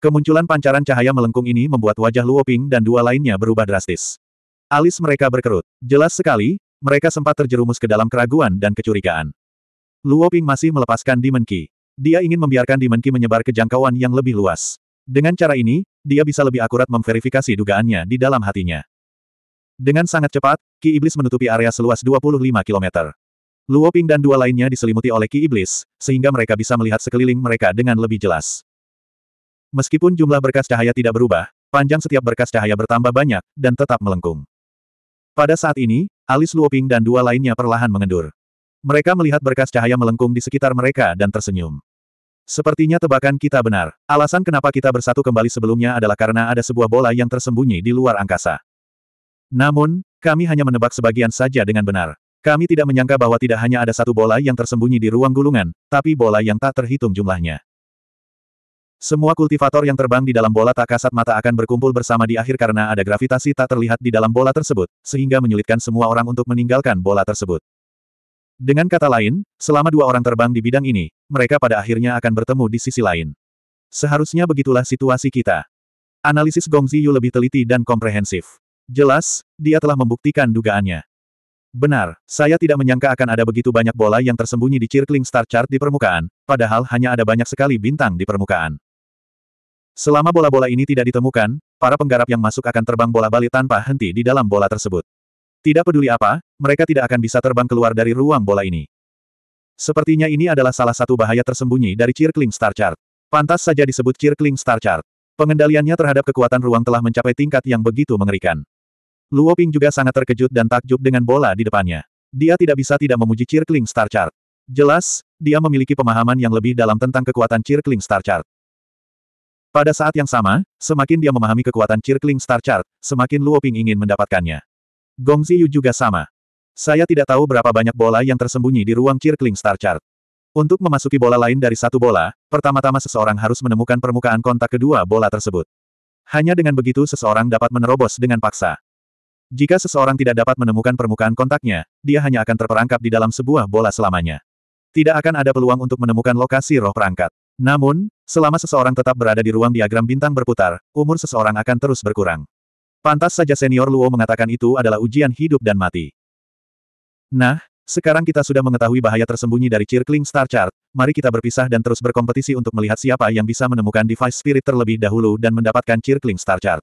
Kemunculan pancaran cahaya melengkung ini membuat wajah Luo Ping dan dua lainnya berubah drastis. Alis mereka berkerut. Jelas sekali, mereka sempat terjerumus ke dalam keraguan dan kecurigaan. Luo Ping masih melepaskan Demon Qi. Dia ingin membiarkan Demon Qi menyebar ke jangkauan yang lebih luas. Dengan cara ini, dia bisa lebih akurat memverifikasi dugaannya di dalam hatinya. Dengan sangat cepat, Ki Iblis menutupi area seluas 25 km. Luo Ping dan dua lainnya diselimuti oleh Ki Iblis, sehingga mereka bisa melihat sekeliling mereka dengan lebih jelas. Meskipun jumlah berkas cahaya tidak berubah, panjang setiap berkas cahaya bertambah banyak, dan tetap melengkung. Pada saat ini, alis Luoping dan dua lainnya perlahan mengendur. Mereka melihat berkas cahaya melengkung di sekitar mereka dan tersenyum. Sepertinya tebakan kita benar. Alasan kenapa kita bersatu kembali sebelumnya adalah karena ada sebuah bola yang tersembunyi di luar angkasa. Namun, kami hanya menebak sebagian saja dengan benar. Kami tidak menyangka bahwa tidak hanya ada satu bola yang tersembunyi di ruang gulungan, tapi bola yang tak terhitung jumlahnya. Semua kultivator yang terbang di dalam bola tak kasat mata akan berkumpul bersama di akhir karena ada gravitasi tak terlihat di dalam bola tersebut, sehingga menyulitkan semua orang untuk meninggalkan bola tersebut. Dengan kata lain, selama dua orang terbang di bidang ini, mereka pada akhirnya akan bertemu di sisi lain. Seharusnya begitulah situasi kita. Analisis Gong Ziyu lebih teliti dan komprehensif. Jelas, dia telah membuktikan dugaannya. Benar, saya tidak menyangka akan ada begitu banyak bola yang tersembunyi di Circling Star Chart di permukaan, padahal hanya ada banyak sekali bintang di permukaan. Selama bola-bola ini tidak ditemukan, para penggarap yang masuk akan terbang bola balik tanpa henti di dalam bola tersebut. Tidak peduli apa, mereka tidak akan bisa terbang keluar dari ruang bola ini. Sepertinya ini adalah salah satu bahaya tersembunyi dari Circling Star Chart. Pantas saja disebut Circling Star Chart. Pengendaliannya terhadap kekuatan ruang telah mencapai tingkat yang begitu mengerikan. Luo Ping juga sangat terkejut dan takjub dengan bola di depannya. Dia tidak bisa tidak memuji Circling Star Chart. Jelas, dia memiliki pemahaman yang lebih dalam tentang kekuatan Circling Star Chart. Pada saat yang sama, semakin dia memahami kekuatan Circling Star Chart, semakin Luo Ping ingin mendapatkannya. Gong Ziyu juga sama. Saya tidak tahu berapa banyak bola yang tersembunyi di ruang Circling Star Chart. Untuk memasuki bola lain dari satu bola, pertama-tama seseorang harus menemukan permukaan kontak kedua bola tersebut. Hanya dengan begitu seseorang dapat menerobos dengan paksa. Jika seseorang tidak dapat menemukan permukaan kontaknya, dia hanya akan terperangkap di dalam sebuah bola selamanya. Tidak akan ada peluang untuk menemukan lokasi roh perangkat. Namun, Selama seseorang tetap berada di ruang diagram bintang berputar, umur seseorang akan terus berkurang. Pantas saja senior Luo mengatakan itu adalah ujian hidup dan mati. Nah, sekarang kita sudah mengetahui bahaya tersembunyi dari Circling Star Chart, mari kita berpisah dan terus berkompetisi untuk melihat siapa yang bisa menemukan device spirit terlebih dahulu dan mendapatkan Circling Star Chart.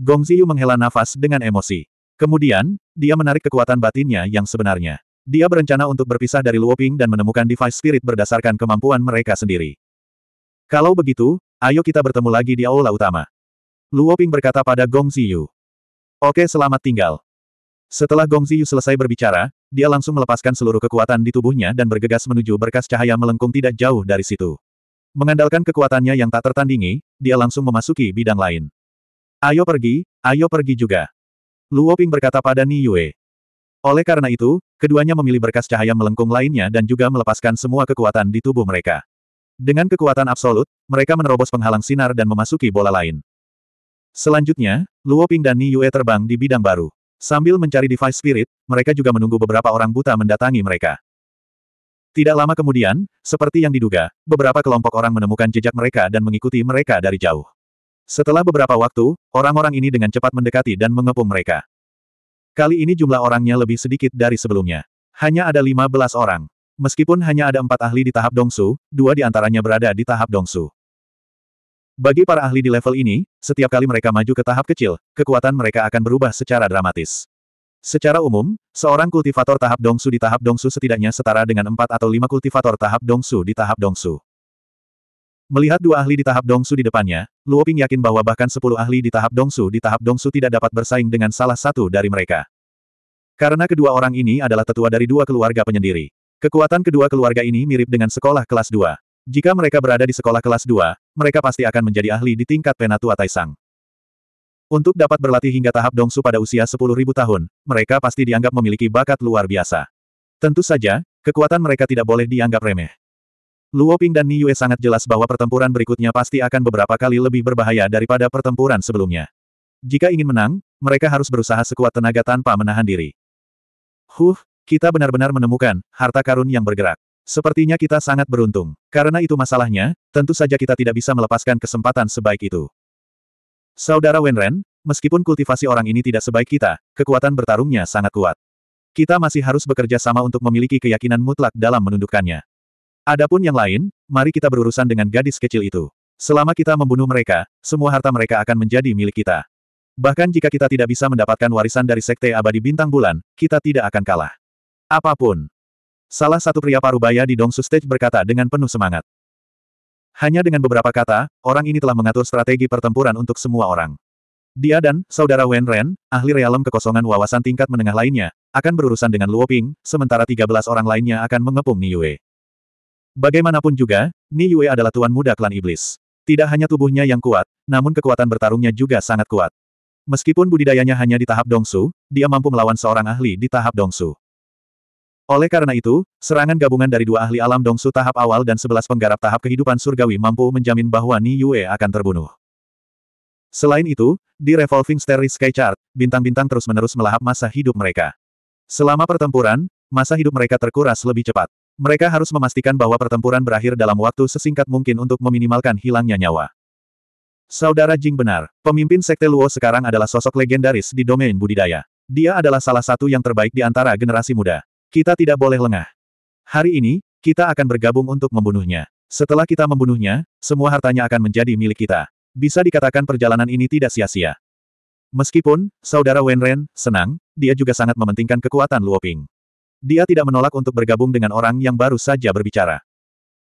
Gong Ziyu menghela nafas dengan emosi. Kemudian, dia menarik kekuatan batinnya yang sebenarnya. Dia berencana untuk berpisah dari Luoping dan menemukan device spirit berdasarkan kemampuan mereka sendiri. Kalau begitu, ayo kita bertemu lagi di aula utama. Luo Ping berkata pada Gong Ziyu. Oke selamat tinggal. Setelah Gong Ziyu selesai berbicara, dia langsung melepaskan seluruh kekuatan di tubuhnya dan bergegas menuju berkas cahaya melengkung tidak jauh dari situ. Mengandalkan kekuatannya yang tak tertandingi, dia langsung memasuki bidang lain. Ayo pergi, ayo pergi juga. Luo Ping berkata pada Ni Yue. Oleh karena itu, keduanya memilih berkas cahaya melengkung lainnya dan juga melepaskan semua kekuatan di tubuh mereka. Dengan kekuatan absolut, mereka menerobos penghalang sinar dan memasuki bola lain. Selanjutnya, Luo Ping dan Ni Yue terbang di bidang baru. Sambil mencari device spirit, mereka juga menunggu beberapa orang buta mendatangi mereka. Tidak lama kemudian, seperti yang diduga, beberapa kelompok orang menemukan jejak mereka dan mengikuti mereka dari jauh. Setelah beberapa waktu, orang-orang ini dengan cepat mendekati dan mengepung mereka. Kali ini jumlah orangnya lebih sedikit dari sebelumnya. Hanya ada 15 orang. Meskipun hanya ada empat ahli di tahap Dongsu, dua di antaranya berada di tahap Dongsu. Bagi para ahli di level ini, setiap kali mereka maju ke tahap kecil, kekuatan mereka akan berubah secara dramatis. Secara umum, seorang kultivator tahap Dongsu di tahap Dongsu setidaknya setara dengan empat atau lima kultivator tahap Dongsu di tahap Dongsu. Melihat dua ahli di tahap Dongsu di depannya, Luo Ping yakin bahwa bahkan sepuluh ahli di tahap Dongsu di tahap Dongsu tidak dapat bersaing dengan salah satu dari mereka. Karena kedua orang ini adalah tetua dari dua keluarga penyendiri. Kekuatan kedua keluarga ini mirip dengan sekolah kelas 2. Jika mereka berada di sekolah kelas 2, mereka pasti akan menjadi ahli di tingkat Penatua Taisang. Untuk dapat berlatih hingga tahap dongsu pada usia 10.000 tahun, mereka pasti dianggap memiliki bakat luar biasa. Tentu saja, kekuatan mereka tidak boleh dianggap remeh. Luo Ping dan Niue sangat jelas bahwa pertempuran berikutnya pasti akan beberapa kali lebih berbahaya daripada pertempuran sebelumnya. Jika ingin menang, mereka harus berusaha sekuat tenaga tanpa menahan diri. Huh, kita benar-benar menemukan harta karun yang bergerak. Sepertinya kita sangat beruntung. Karena itu masalahnya, tentu saja kita tidak bisa melepaskan kesempatan sebaik itu. Saudara Wenren, meskipun kultivasi orang ini tidak sebaik kita, kekuatan bertarungnya sangat kuat. Kita masih harus bekerja sama untuk memiliki keyakinan mutlak dalam menundukkannya. Adapun yang lain, mari kita berurusan dengan gadis kecil itu. Selama kita membunuh mereka, semua harta mereka akan menjadi milik kita. Bahkan jika kita tidak bisa mendapatkan warisan dari Sekte Abadi Bintang Bulan, kita tidak akan kalah. Apapun. Salah satu pria parubaya di Dongsu Stage berkata dengan penuh semangat. Hanya dengan beberapa kata, orang ini telah mengatur strategi pertempuran untuk semua orang. Dia dan saudara Wen Ren, ahli realem kekosongan wawasan tingkat menengah lainnya, akan berurusan dengan Luo Ping, sementara 13 orang lainnya akan mengepung Ni Yue. Bagaimanapun juga, Ni Yue adalah tuan muda klan iblis. Tidak hanya tubuhnya yang kuat, namun kekuatan bertarungnya juga sangat kuat. Meskipun budidayanya hanya di tahap dongsu, dia mampu melawan seorang ahli di tahap dongsu. Oleh karena itu, serangan gabungan dari dua ahli alam Dongsu tahap awal dan sebelas penggarap tahap kehidupan surgawi mampu menjamin bahwa Ni Yue akan terbunuh. Selain itu, di Revolving Starry Sky Chart, bintang-bintang terus-menerus melahap masa hidup mereka. Selama pertempuran, masa hidup mereka terkuras lebih cepat. Mereka harus memastikan bahwa pertempuran berakhir dalam waktu sesingkat mungkin untuk meminimalkan hilangnya nyawa. Saudara Jing benar, pemimpin Sekte Luo sekarang adalah sosok legendaris di domain budidaya. Dia adalah salah satu yang terbaik di antara generasi muda. Kita tidak boleh lengah. Hari ini, kita akan bergabung untuk membunuhnya. Setelah kita membunuhnya, semua hartanya akan menjadi milik kita. Bisa dikatakan perjalanan ini tidak sia-sia. Meskipun, saudara Wenren, senang, dia juga sangat mementingkan kekuatan Luoping. Dia tidak menolak untuk bergabung dengan orang yang baru saja berbicara.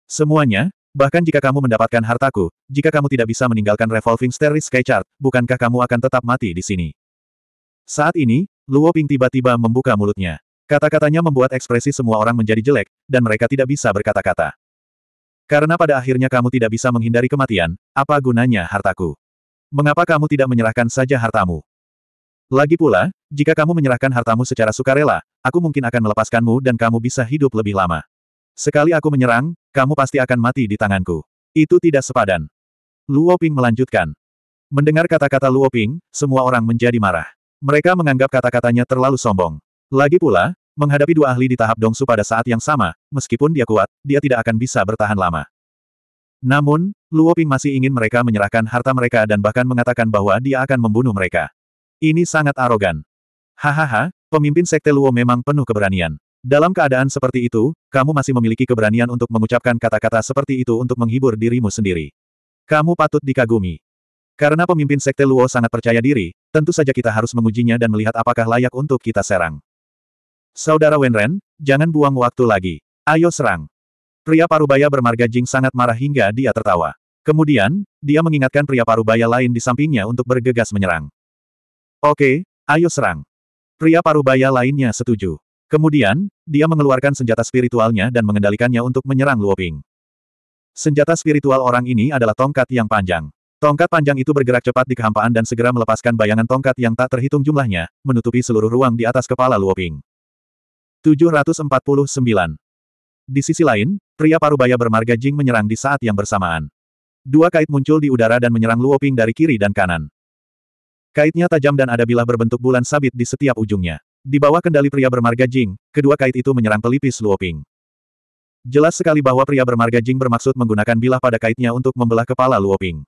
Semuanya, bahkan jika kamu mendapatkan hartaku, jika kamu tidak bisa meninggalkan revolving Steris skychart, bukankah kamu akan tetap mati di sini? Saat ini, Luoping tiba-tiba membuka mulutnya. Kata-katanya membuat ekspresi semua orang menjadi jelek, dan mereka tidak bisa berkata-kata. Karena pada akhirnya kamu tidak bisa menghindari kematian, apa gunanya hartaku? Mengapa kamu tidak menyerahkan saja hartamu? Lagi pula, jika kamu menyerahkan hartamu secara sukarela, aku mungkin akan melepaskanmu dan kamu bisa hidup lebih lama. Sekali aku menyerang, kamu pasti akan mati di tanganku. Itu tidak sepadan. Luo Ping melanjutkan. Mendengar kata-kata Luo Ping, semua orang menjadi marah. Mereka menganggap kata-katanya terlalu sombong. Lagi pula, Menghadapi dua ahli di tahap dongsu pada saat yang sama, meskipun dia kuat, dia tidak akan bisa bertahan lama. Namun, Luo Ping masih ingin mereka menyerahkan harta mereka dan bahkan mengatakan bahwa dia akan membunuh mereka. Ini sangat arogan. Hahaha, pemimpin sekte Luo memang penuh keberanian. Dalam keadaan seperti itu, kamu masih memiliki keberanian untuk mengucapkan kata-kata seperti itu untuk menghibur dirimu sendiri. Kamu patut dikagumi. Karena pemimpin sekte Luo sangat percaya diri, tentu saja kita harus mengujinya dan melihat apakah layak untuk kita serang. Saudara Wenren, jangan buang waktu lagi. Ayo serang. Pria parubaya bermarga Jing sangat marah hingga dia tertawa. Kemudian, dia mengingatkan pria parubaya lain di sampingnya untuk bergegas menyerang. Oke, ayo serang. Pria parubaya lainnya setuju. Kemudian, dia mengeluarkan senjata spiritualnya dan mengendalikannya untuk menyerang Luoping. Senjata spiritual orang ini adalah tongkat yang panjang. Tongkat panjang itu bergerak cepat di kehampaan dan segera melepaskan bayangan tongkat yang tak terhitung jumlahnya, menutupi seluruh ruang di atas kepala Luoping. 749. Di sisi lain, pria parubaya bermarga Jing menyerang di saat yang bersamaan. Dua kait muncul di udara dan menyerang Luoping dari kiri dan kanan. Kaitnya tajam dan ada bilah berbentuk bulan sabit di setiap ujungnya. Di bawah kendali pria bermarga Jing, kedua kait itu menyerang pelipis Luoping. Jelas sekali bahwa pria bermarga Jing bermaksud menggunakan bilah pada kaitnya untuk membelah kepala Luoping.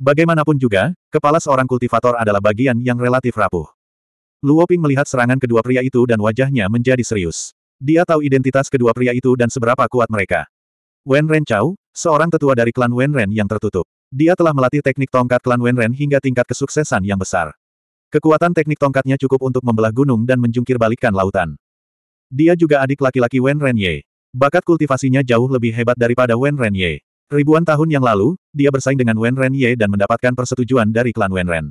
Bagaimanapun juga, kepala seorang kultivator adalah bagian yang relatif rapuh. Luo Ping melihat serangan kedua pria itu dan wajahnya menjadi serius. Dia tahu identitas kedua pria itu dan seberapa kuat mereka. Wen Ren Chao, seorang tetua dari klan Wen Ren yang tertutup. Dia telah melatih teknik tongkat klan Wen Ren hingga tingkat kesuksesan yang besar. Kekuatan teknik tongkatnya cukup untuk membelah gunung dan menjungkir balikan lautan. Dia juga adik laki-laki Wen Ren Ye. Bakat kultivasinya jauh lebih hebat daripada Wen Ren Ye. Ribuan tahun yang lalu, dia bersaing dengan Wen Ren Ye dan mendapatkan persetujuan dari klan Wen Ren.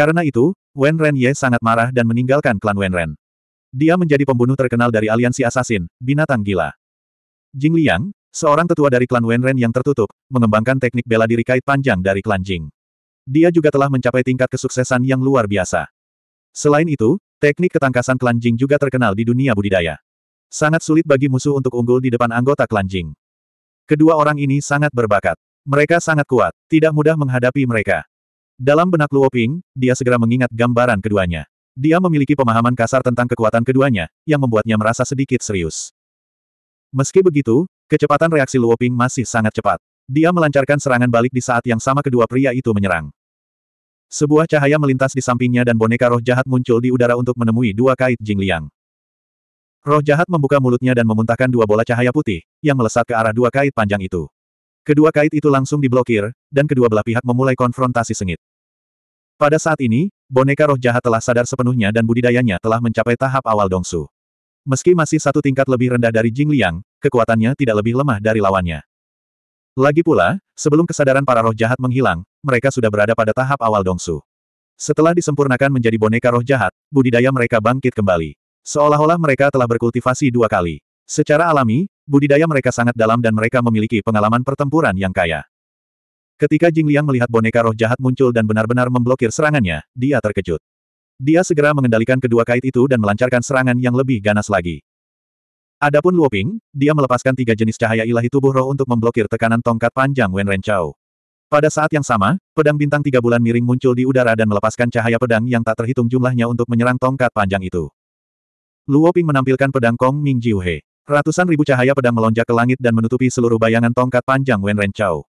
Karena itu, Wen Ren Ye sangat marah dan meninggalkan klan Wen Ren. Dia menjadi pembunuh terkenal dari aliansi assassin, binatang gila. Jing Liang, seorang tetua dari klan Wen Ren yang tertutup, mengembangkan teknik bela diri kait panjang dari klan Jing. Dia juga telah mencapai tingkat kesuksesan yang luar biasa. Selain itu, teknik ketangkasan klan Jing juga terkenal di dunia budidaya. Sangat sulit bagi musuh untuk unggul di depan anggota klan Jing. Kedua orang ini sangat berbakat. Mereka sangat kuat, tidak mudah menghadapi mereka. Dalam benak Luo Ping, dia segera mengingat gambaran keduanya. Dia memiliki pemahaman kasar tentang kekuatan keduanya, yang membuatnya merasa sedikit serius. Meski begitu, kecepatan reaksi Luo Ping masih sangat cepat. Dia melancarkan serangan balik di saat yang sama kedua pria itu menyerang. Sebuah cahaya melintas di sampingnya dan boneka roh jahat muncul di udara untuk menemui dua kait Jing Liang. Roh jahat membuka mulutnya dan memuntahkan dua bola cahaya putih, yang melesat ke arah dua kait panjang itu. Kedua kait itu langsung diblokir, dan kedua belah pihak memulai konfrontasi sengit. Pada saat ini, boneka roh jahat telah sadar sepenuhnya dan budidayanya telah mencapai tahap awal dongsu. Meski masih satu tingkat lebih rendah dari Jing Liang, kekuatannya tidak lebih lemah dari lawannya. Lagi pula, sebelum kesadaran para roh jahat menghilang, mereka sudah berada pada tahap awal dongsu. Setelah disempurnakan menjadi boneka roh jahat, budidaya mereka bangkit kembali. Seolah-olah mereka telah berkultivasi dua kali. Secara alami, budidaya mereka sangat dalam dan mereka memiliki pengalaman pertempuran yang kaya. Ketika Jing Liang melihat boneka roh jahat muncul dan benar-benar memblokir serangannya, dia terkejut. Dia segera mengendalikan kedua kait itu dan melancarkan serangan yang lebih ganas lagi. Adapun Ping, dia melepaskan tiga jenis cahaya ilahi tubuh roh untuk memblokir tekanan tongkat panjang Wen Ren Chao. Pada saat yang sama, pedang bintang tiga bulan miring muncul di udara dan melepaskan cahaya pedang yang tak terhitung jumlahnya untuk menyerang tongkat panjang itu. Luo Ping menampilkan pedang Kong Ming Jiuhe. Ratusan ribu cahaya pedang melonjak ke langit dan menutupi seluruh bayangan tongkat panjang Wen Ren Chao.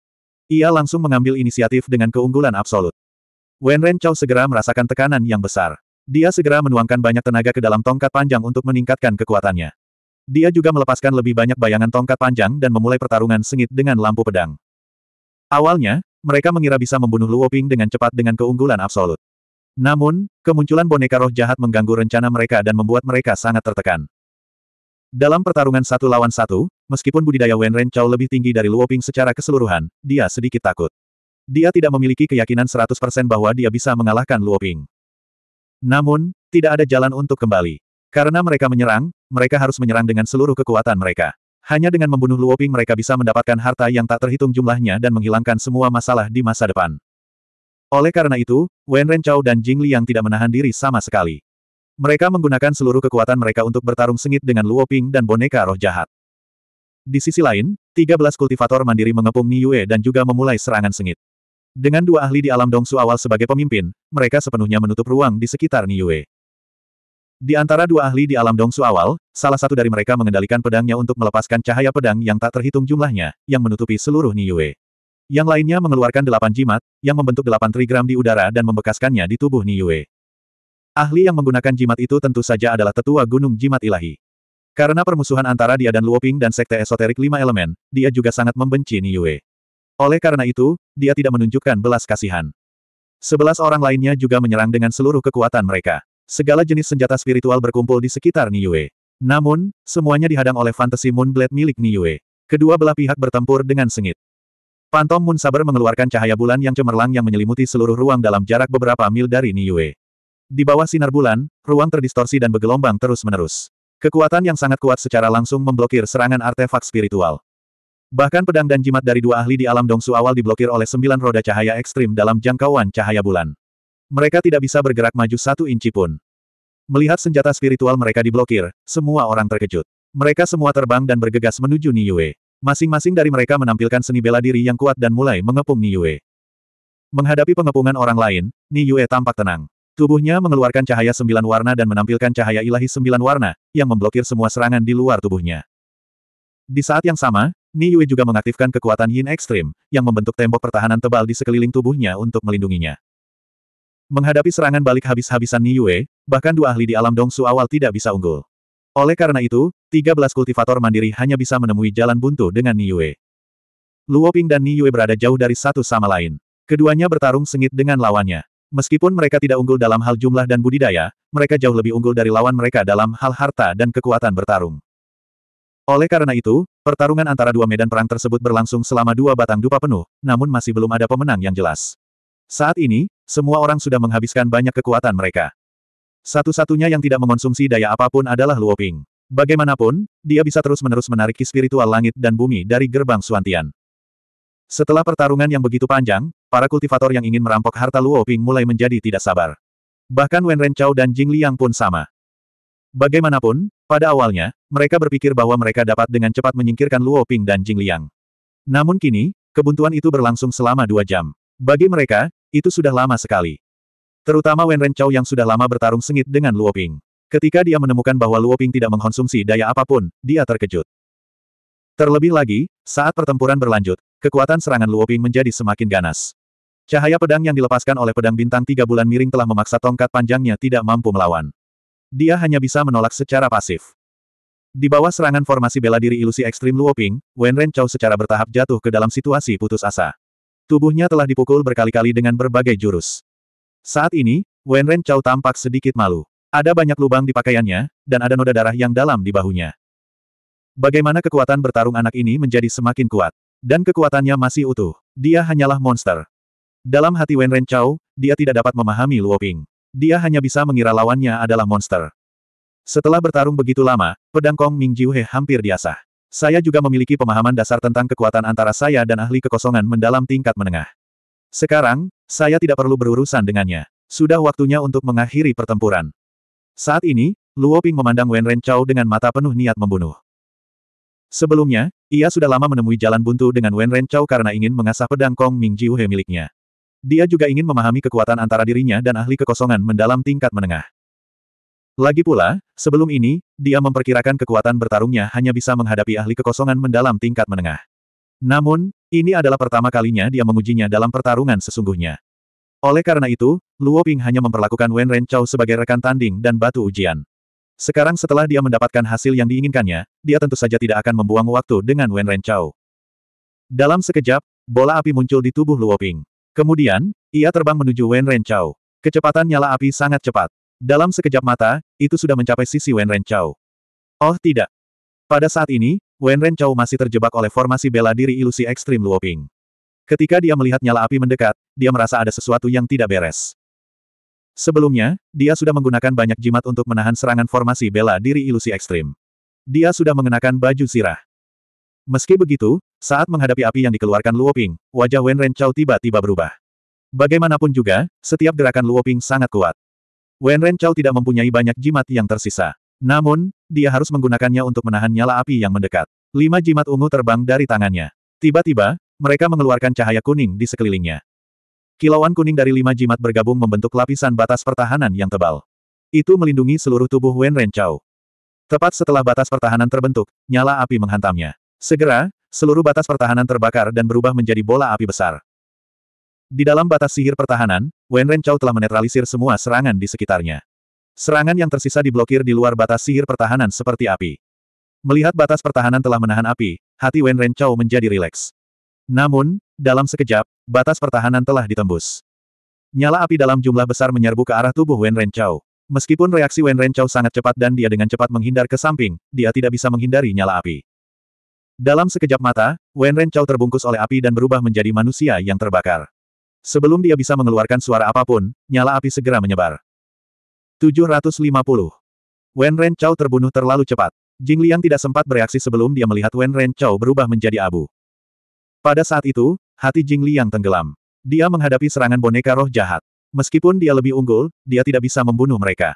Ia langsung mengambil inisiatif dengan keunggulan absolut. Wen Ren segera merasakan tekanan yang besar. Dia segera menuangkan banyak tenaga ke dalam tongkat panjang untuk meningkatkan kekuatannya. Dia juga melepaskan lebih banyak bayangan tongkat panjang dan memulai pertarungan sengit dengan lampu pedang. Awalnya, mereka mengira bisa membunuh Luo Ping dengan cepat dengan keunggulan absolut. Namun, kemunculan boneka roh jahat mengganggu rencana mereka dan membuat mereka sangat tertekan. Dalam pertarungan satu lawan satu, meskipun budidaya Wen Ren lebih tinggi dari Luoping secara keseluruhan, dia sedikit takut. Dia tidak memiliki keyakinan 100% bahwa dia bisa mengalahkan Luoping. Namun, tidak ada jalan untuk kembali. Karena mereka menyerang, mereka harus menyerang dengan seluruh kekuatan mereka. Hanya dengan membunuh Luoping mereka bisa mendapatkan harta yang tak terhitung jumlahnya dan menghilangkan semua masalah di masa depan. Oleh karena itu, Wen Ren dan Jing Li yang tidak menahan diri sama sekali. Mereka menggunakan seluruh kekuatan mereka untuk bertarung sengit dengan Luoping dan boneka roh jahat. Di sisi lain, 13 kultivator mandiri mengepung Niue dan juga memulai serangan sengit. Dengan dua ahli di alam Dongsu awal sebagai pemimpin, mereka sepenuhnya menutup ruang di sekitar Niue. Di antara dua ahli di alam Dongsu awal, salah satu dari mereka mengendalikan pedangnya untuk melepaskan cahaya pedang yang tak terhitung jumlahnya, yang menutupi seluruh Niue. Yang lainnya mengeluarkan delapan jimat, yang membentuk delapan trigram di udara dan membekaskannya di tubuh Niue. Ahli yang menggunakan jimat itu tentu saja adalah tetua gunung jimat ilahi. Karena permusuhan antara dia dan Luoping dan Sekte Esoterik Lima Elemen, dia juga sangat membenci Niue. Oleh karena itu, dia tidak menunjukkan belas kasihan. Sebelas orang lainnya juga menyerang dengan seluruh kekuatan mereka. Segala jenis senjata spiritual berkumpul di sekitar Niue. Namun, semuanya dihadang oleh fantasi Moonblade milik Niue. Kedua belah pihak bertempur dengan sengit. Pantom Moon Saber mengeluarkan cahaya bulan yang cemerlang yang menyelimuti seluruh ruang dalam jarak beberapa mil dari Niue. Di bawah sinar bulan, ruang terdistorsi dan bergelombang terus-menerus. Kekuatan yang sangat kuat secara langsung memblokir serangan artefak spiritual. Bahkan pedang dan jimat dari dua ahli di alam Dongsu awal diblokir oleh sembilan roda cahaya ekstrim dalam jangkauan cahaya bulan. Mereka tidak bisa bergerak maju satu inci pun. Melihat senjata spiritual mereka diblokir, semua orang terkejut. Mereka semua terbang dan bergegas menuju Yue. Masing-masing dari mereka menampilkan seni bela diri yang kuat dan mulai mengepung Yue. Menghadapi pengepungan orang lain, Yue tampak tenang. Tubuhnya mengeluarkan cahaya sembilan warna dan menampilkan cahaya ilahi sembilan warna, yang memblokir semua serangan di luar tubuhnya. Di saat yang sama, Ni Yue juga mengaktifkan kekuatan Yin Ekstrim, yang membentuk tembok pertahanan tebal di sekeliling tubuhnya untuk melindunginya. Menghadapi serangan balik habis-habisan Ni Yue, bahkan dua ahli di alam Dong Su awal tidak bisa unggul. Oleh karena itu, 13 kultivator mandiri hanya bisa menemui jalan buntu dengan Ni Yue. Luo Ping dan Ni Yue berada jauh dari satu sama lain. Keduanya bertarung sengit dengan lawannya. Meskipun mereka tidak unggul dalam hal jumlah dan budidaya, mereka jauh lebih unggul dari lawan mereka dalam hal harta dan kekuatan bertarung. Oleh karena itu, pertarungan antara dua medan perang tersebut berlangsung selama dua batang dupa penuh, namun masih belum ada pemenang yang jelas. Saat ini, semua orang sudah menghabiskan banyak kekuatan mereka. Satu-satunya yang tidak mengonsumsi daya apapun adalah Luo Ping. Bagaimanapun, dia bisa terus-menerus menarik spiritual langit dan bumi dari gerbang Suantian. Setelah pertarungan yang begitu panjang, Para kultivator yang ingin merampok harta Luo Ping mulai menjadi tidak sabar. Bahkan Wen Renchao dan Jing Liang pun sama. Bagaimanapun, pada awalnya, mereka berpikir bahwa mereka dapat dengan cepat menyingkirkan Luo Ping dan Jing Liang. Namun kini, kebuntuan itu berlangsung selama dua jam. Bagi mereka, itu sudah lama sekali. Terutama Wen Renchao yang sudah lama bertarung sengit dengan Luo Ping. Ketika dia menemukan bahwa Luo Ping tidak mengkonsumsi daya apapun, dia terkejut. Terlebih lagi, saat pertempuran berlanjut, kekuatan serangan Luo Ping menjadi semakin ganas. Cahaya pedang yang dilepaskan oleh pedang bintang tiga bulan miring telah memaksa tongkat panjangnya tidak mampu melawan. Dia hanya bisa menolak secara pasif. Di bawah serangan formasi bela diri ilusi ekstrim Luoping, Ren Chao secara bertahap jatuh ke dalam situasi putus asa. Tubuhnya telah dipukul berkali-kali dengan berbagai jurus. Saat ini, Ren Chao tampak sedikit malu. Ada banyak lubang di pakaiannya, dan ada noda darah yang dalam di bahunya. Bagaimana kekuatan bertarung anak ini menjadi semakin kuat. Dan kekuatannya masih utuh. Dia hanyalah monster. Dalam hati Wen Ren Chao, dia tidak dapat memahami Luo Ping. Dia hanya bisa mengira lawannya adalah monster. Setelah bertarung begitu lama, pedang Kong Ming Jiuhe hampir diasah. Saya juga memiliki pemahaman dasar tentang kekuatan antara saya dan ahli kekosongan mendalam tingkat menengah. Sekarang, saya tidak perlu berurusan dengannya. Sudah waktunya untuk mengakhiri pertempuran. Saat ini, Luo Ping memandang Wen Ren Chao dengan mata penuh niat membunuh. Sebelumnya, ia sudah lama menemui jalan buntu dengan Wen Ren Chao karena ingin mengasah pedang Kong Ming Jiuhe miliknya. Dia juga ingin memahami kekuatan antara dirinya dan ahli kekosongan mendalam tingkat menengah. Lagi pula, sebelum ini, dia memperkirakan kekuatan bertarungnya hanya bisa menghadapi ahli kekosongan mendalam tingkat menengah. Namun, ini adalah pertama kalinya dia mengujinya dalam pertarungan sesungguhnya. Oleh karena itu, Luo Ping hanya memperlakukan Wen Ren sebagai rekan tanding dan batu ujian. Sekarang setelah dia mendapatkan hasil yang diinginkannya, dia tentu saja tidak akan membuang waktu dengan Wen Ren Dalam sekejap, bola api muncul di tubuh Luo Ping. Kemudian, ia terbang menuju Wen Renchao. Kecepatan nyala api sangat cepat. Dalam sekejap mata, itu sudah mencapai sisi Wen Renchao. Oh tidak. Pada saat ini, Wen Renchao masih terjebak oleh formasi bela diri ilusi ekstrim Luoping. Ketika dia melihat nyala api mendekat, dia merasa ada sesuatu yang tidak beres. Sebelumnya, dia sudah menggunakan banyak jimat untuk menahan serangan formasi bela diri ilusi ekstrim. Dia sudah mengenakan baju sirah. Meski begitu, saat menghadapi api yang dikeluarkan Luo Ping, wajah Wen Ren tiba-tiba berubah. Bagaimanapun juga, setiap gerakan Luo Ping sangat kuat. Wen Ren tidak mempunyai banyak jimat yang tersisa. Namun, dia harus menggunakannya untuk menahan nyala api yang mendekat. Lima jimat ungu terbang dari tangannya. Tiba-tiba, mereka mengeluarkan cahaya kuning di sekelilingnya. Kilauan kuning dari lima jimat bergabung membentuk lapisan batas pertahanan yang tebal. Itu melindungi seluruh tubuh Wen Ren Tepat setelah batas pertahanan terbentuk, nyala api menghantamnya. Segera, seluruh batas pertahanan terbakar dan berubah menjadi bola api besar. Di dalam batas sihir pertahanan, Wen Ren Chao telah menetralisir semua serangan di sekitarnya. Serangan yang tersisa diblokir di luar batas sihir pertahanan seperti api. Melihat batas pertahanan telah menahan api, hati Wen Ren Chao menjadi rileks. Namun, dalam sekejap, batas pertahanan telah ditembus. Nyala api dalam jumlah besar menyerbu ke arah tubuh Wen Ren Chao. Meskipun reaksi Wen Ren Chao sangat cepat dan dia dengan cepat menghindar ke samping, dia tidak bisa menghindari nyala api. Dalam sekejap mata, Wen Ren Chao terbungkus oleh api dan berubah menjadi manusia yang terbakar. Sebelum dia bisa mengeluarkan suara apapun, nyala api segera menyebar. 750. Wen Ren Chao terbunuh terlalu cepat. Jing Liang tidak sempat bereaksi sebelum dia melihat Wen Ren Chao berubah menjadi abu. Pada saat itu, hati Jing Liang tenggelam. Dia menghadapi serangan boneka roh jahat. Meskipun dia lebih unggul, dia tidak bisa membunuh mereka.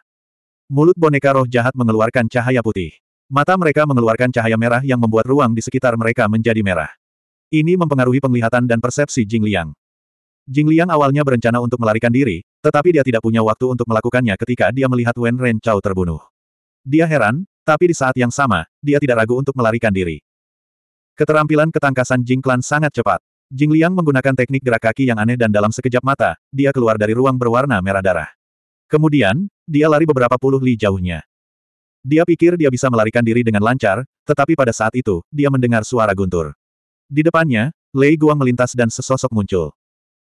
Mulut boneka roh jahat mengeluarkan cahaya putih. Mata mereka mengeluarkan cahaya merah yang membuat ruang di sekitar mereka menjadi merah. Ini mempengaruhi penglihatan dan persepsi Jing Liang. Jing Liang awalnya berencana untuk melarikan diri, tetapi dia tidak punya waktu untuk melakukannya ketika dia melihat Wen Ren Chao terbunuh. Dia heran, tapi di saat yang sama, dia tidak ragu untuk melarikan diri. Keterampilan ketangkasan Jing Klan sangat cepat. Jing Liang menggunakan teknik gerak kaki yang aneh dan dalam sekejap mata, dia keluar dari ruang berwarna merah darah. Kemudian, dia lari beberapa puluh li jauhnya. Dia pikir dia bisa melarikan diri dengan lancar, tetapi pada saat itu, dia mendengar suara guntur. Di depannya, Lei Guang melintas dan sesosok muncul.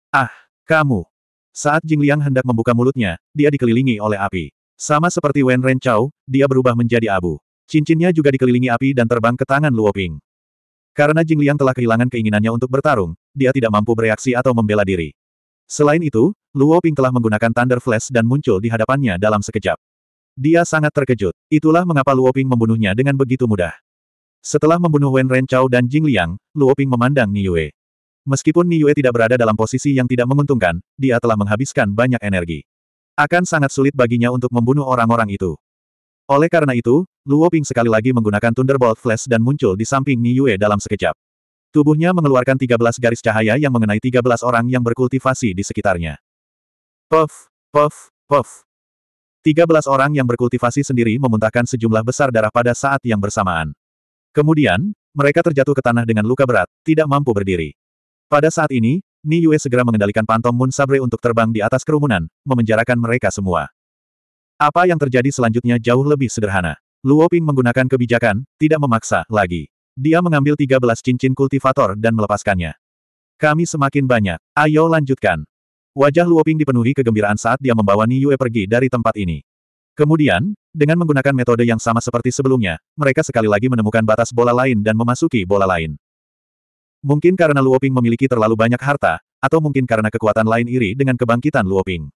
Ah, kamu! Saat Jing Liang hendak membuka mulutnya, dia dikelilingi oleh api. Sama seperti Wen Ren Chao, dia berubah menjadi abu. Cincinnya juga dikelilingi api dan terbang ke tangan Luo Ping. Karena Jing Liang telah kehilangan keinginannya untuk bertarung, dia tidak mampu bereaksi atau membela diri. Selain itu, Luo Ping telah menggunakan Thunder Flash dan muncul di hadapannya dalam sekejap. Dia sangat terkejut. Itulah mengapa Luoping membunuhnya dengan begitu mudah. Setelah membunuh Wen Renchao dan Jing Liang, Luoping memandang Ni Yue. Meskipun Ni Yue tidak berada dalam posisi yang tidak menguntungkan, dia telah menghabiskan banyak energi. Akan sangat sulit baginya untuk membunuh orang-orang itu. Oleh karena itu, Luoping sekali lagi menggunakan Thunderbolt Flash dan muncul di samping Ni Yue dalam sekejap. Tubuhnya mengeluarkan 13 garis cahaya yang mengenai 13 orang yang berkultivasi di sekitarnya. Puff, puff, puff. 13 orang yang berkultivasi sendiri memuntahkan sejumlah besar darah pada saat yang bersamaan. Kemudian, mereka terjatuh ke tanah dengan luka berat, tidak mampu berdiri. Pada saat ini, Ni Yue segera mengendalikan Pantom Moon Sabre untuk terbang di atas kerumunan, memenjarakan mereka semua. Apa yang terjadi selanjutnya jauh lebih sederhana. Luo Ping menggunakan kebijakan, tidak memaksa, lagi. Dia mengambil tiga belas cincin kultivator dan melepaskannya. Kami semakin banyak. Ayo lanjutkan. Wajah Luoping dipenuhi kegembiraan saat dia membawa Yue pergi dari tempat ini. Kemudian, dengan menggunakan metode yang sama seperti sebelumnya, mereka sekali lagi menemukan batas bola lain dan memasuki bola lain. Mungkin karena Luoping memiliki terlalu banyak harta, atau mungkin karena kekuatan lain iri dengan kebangkitan Luoping.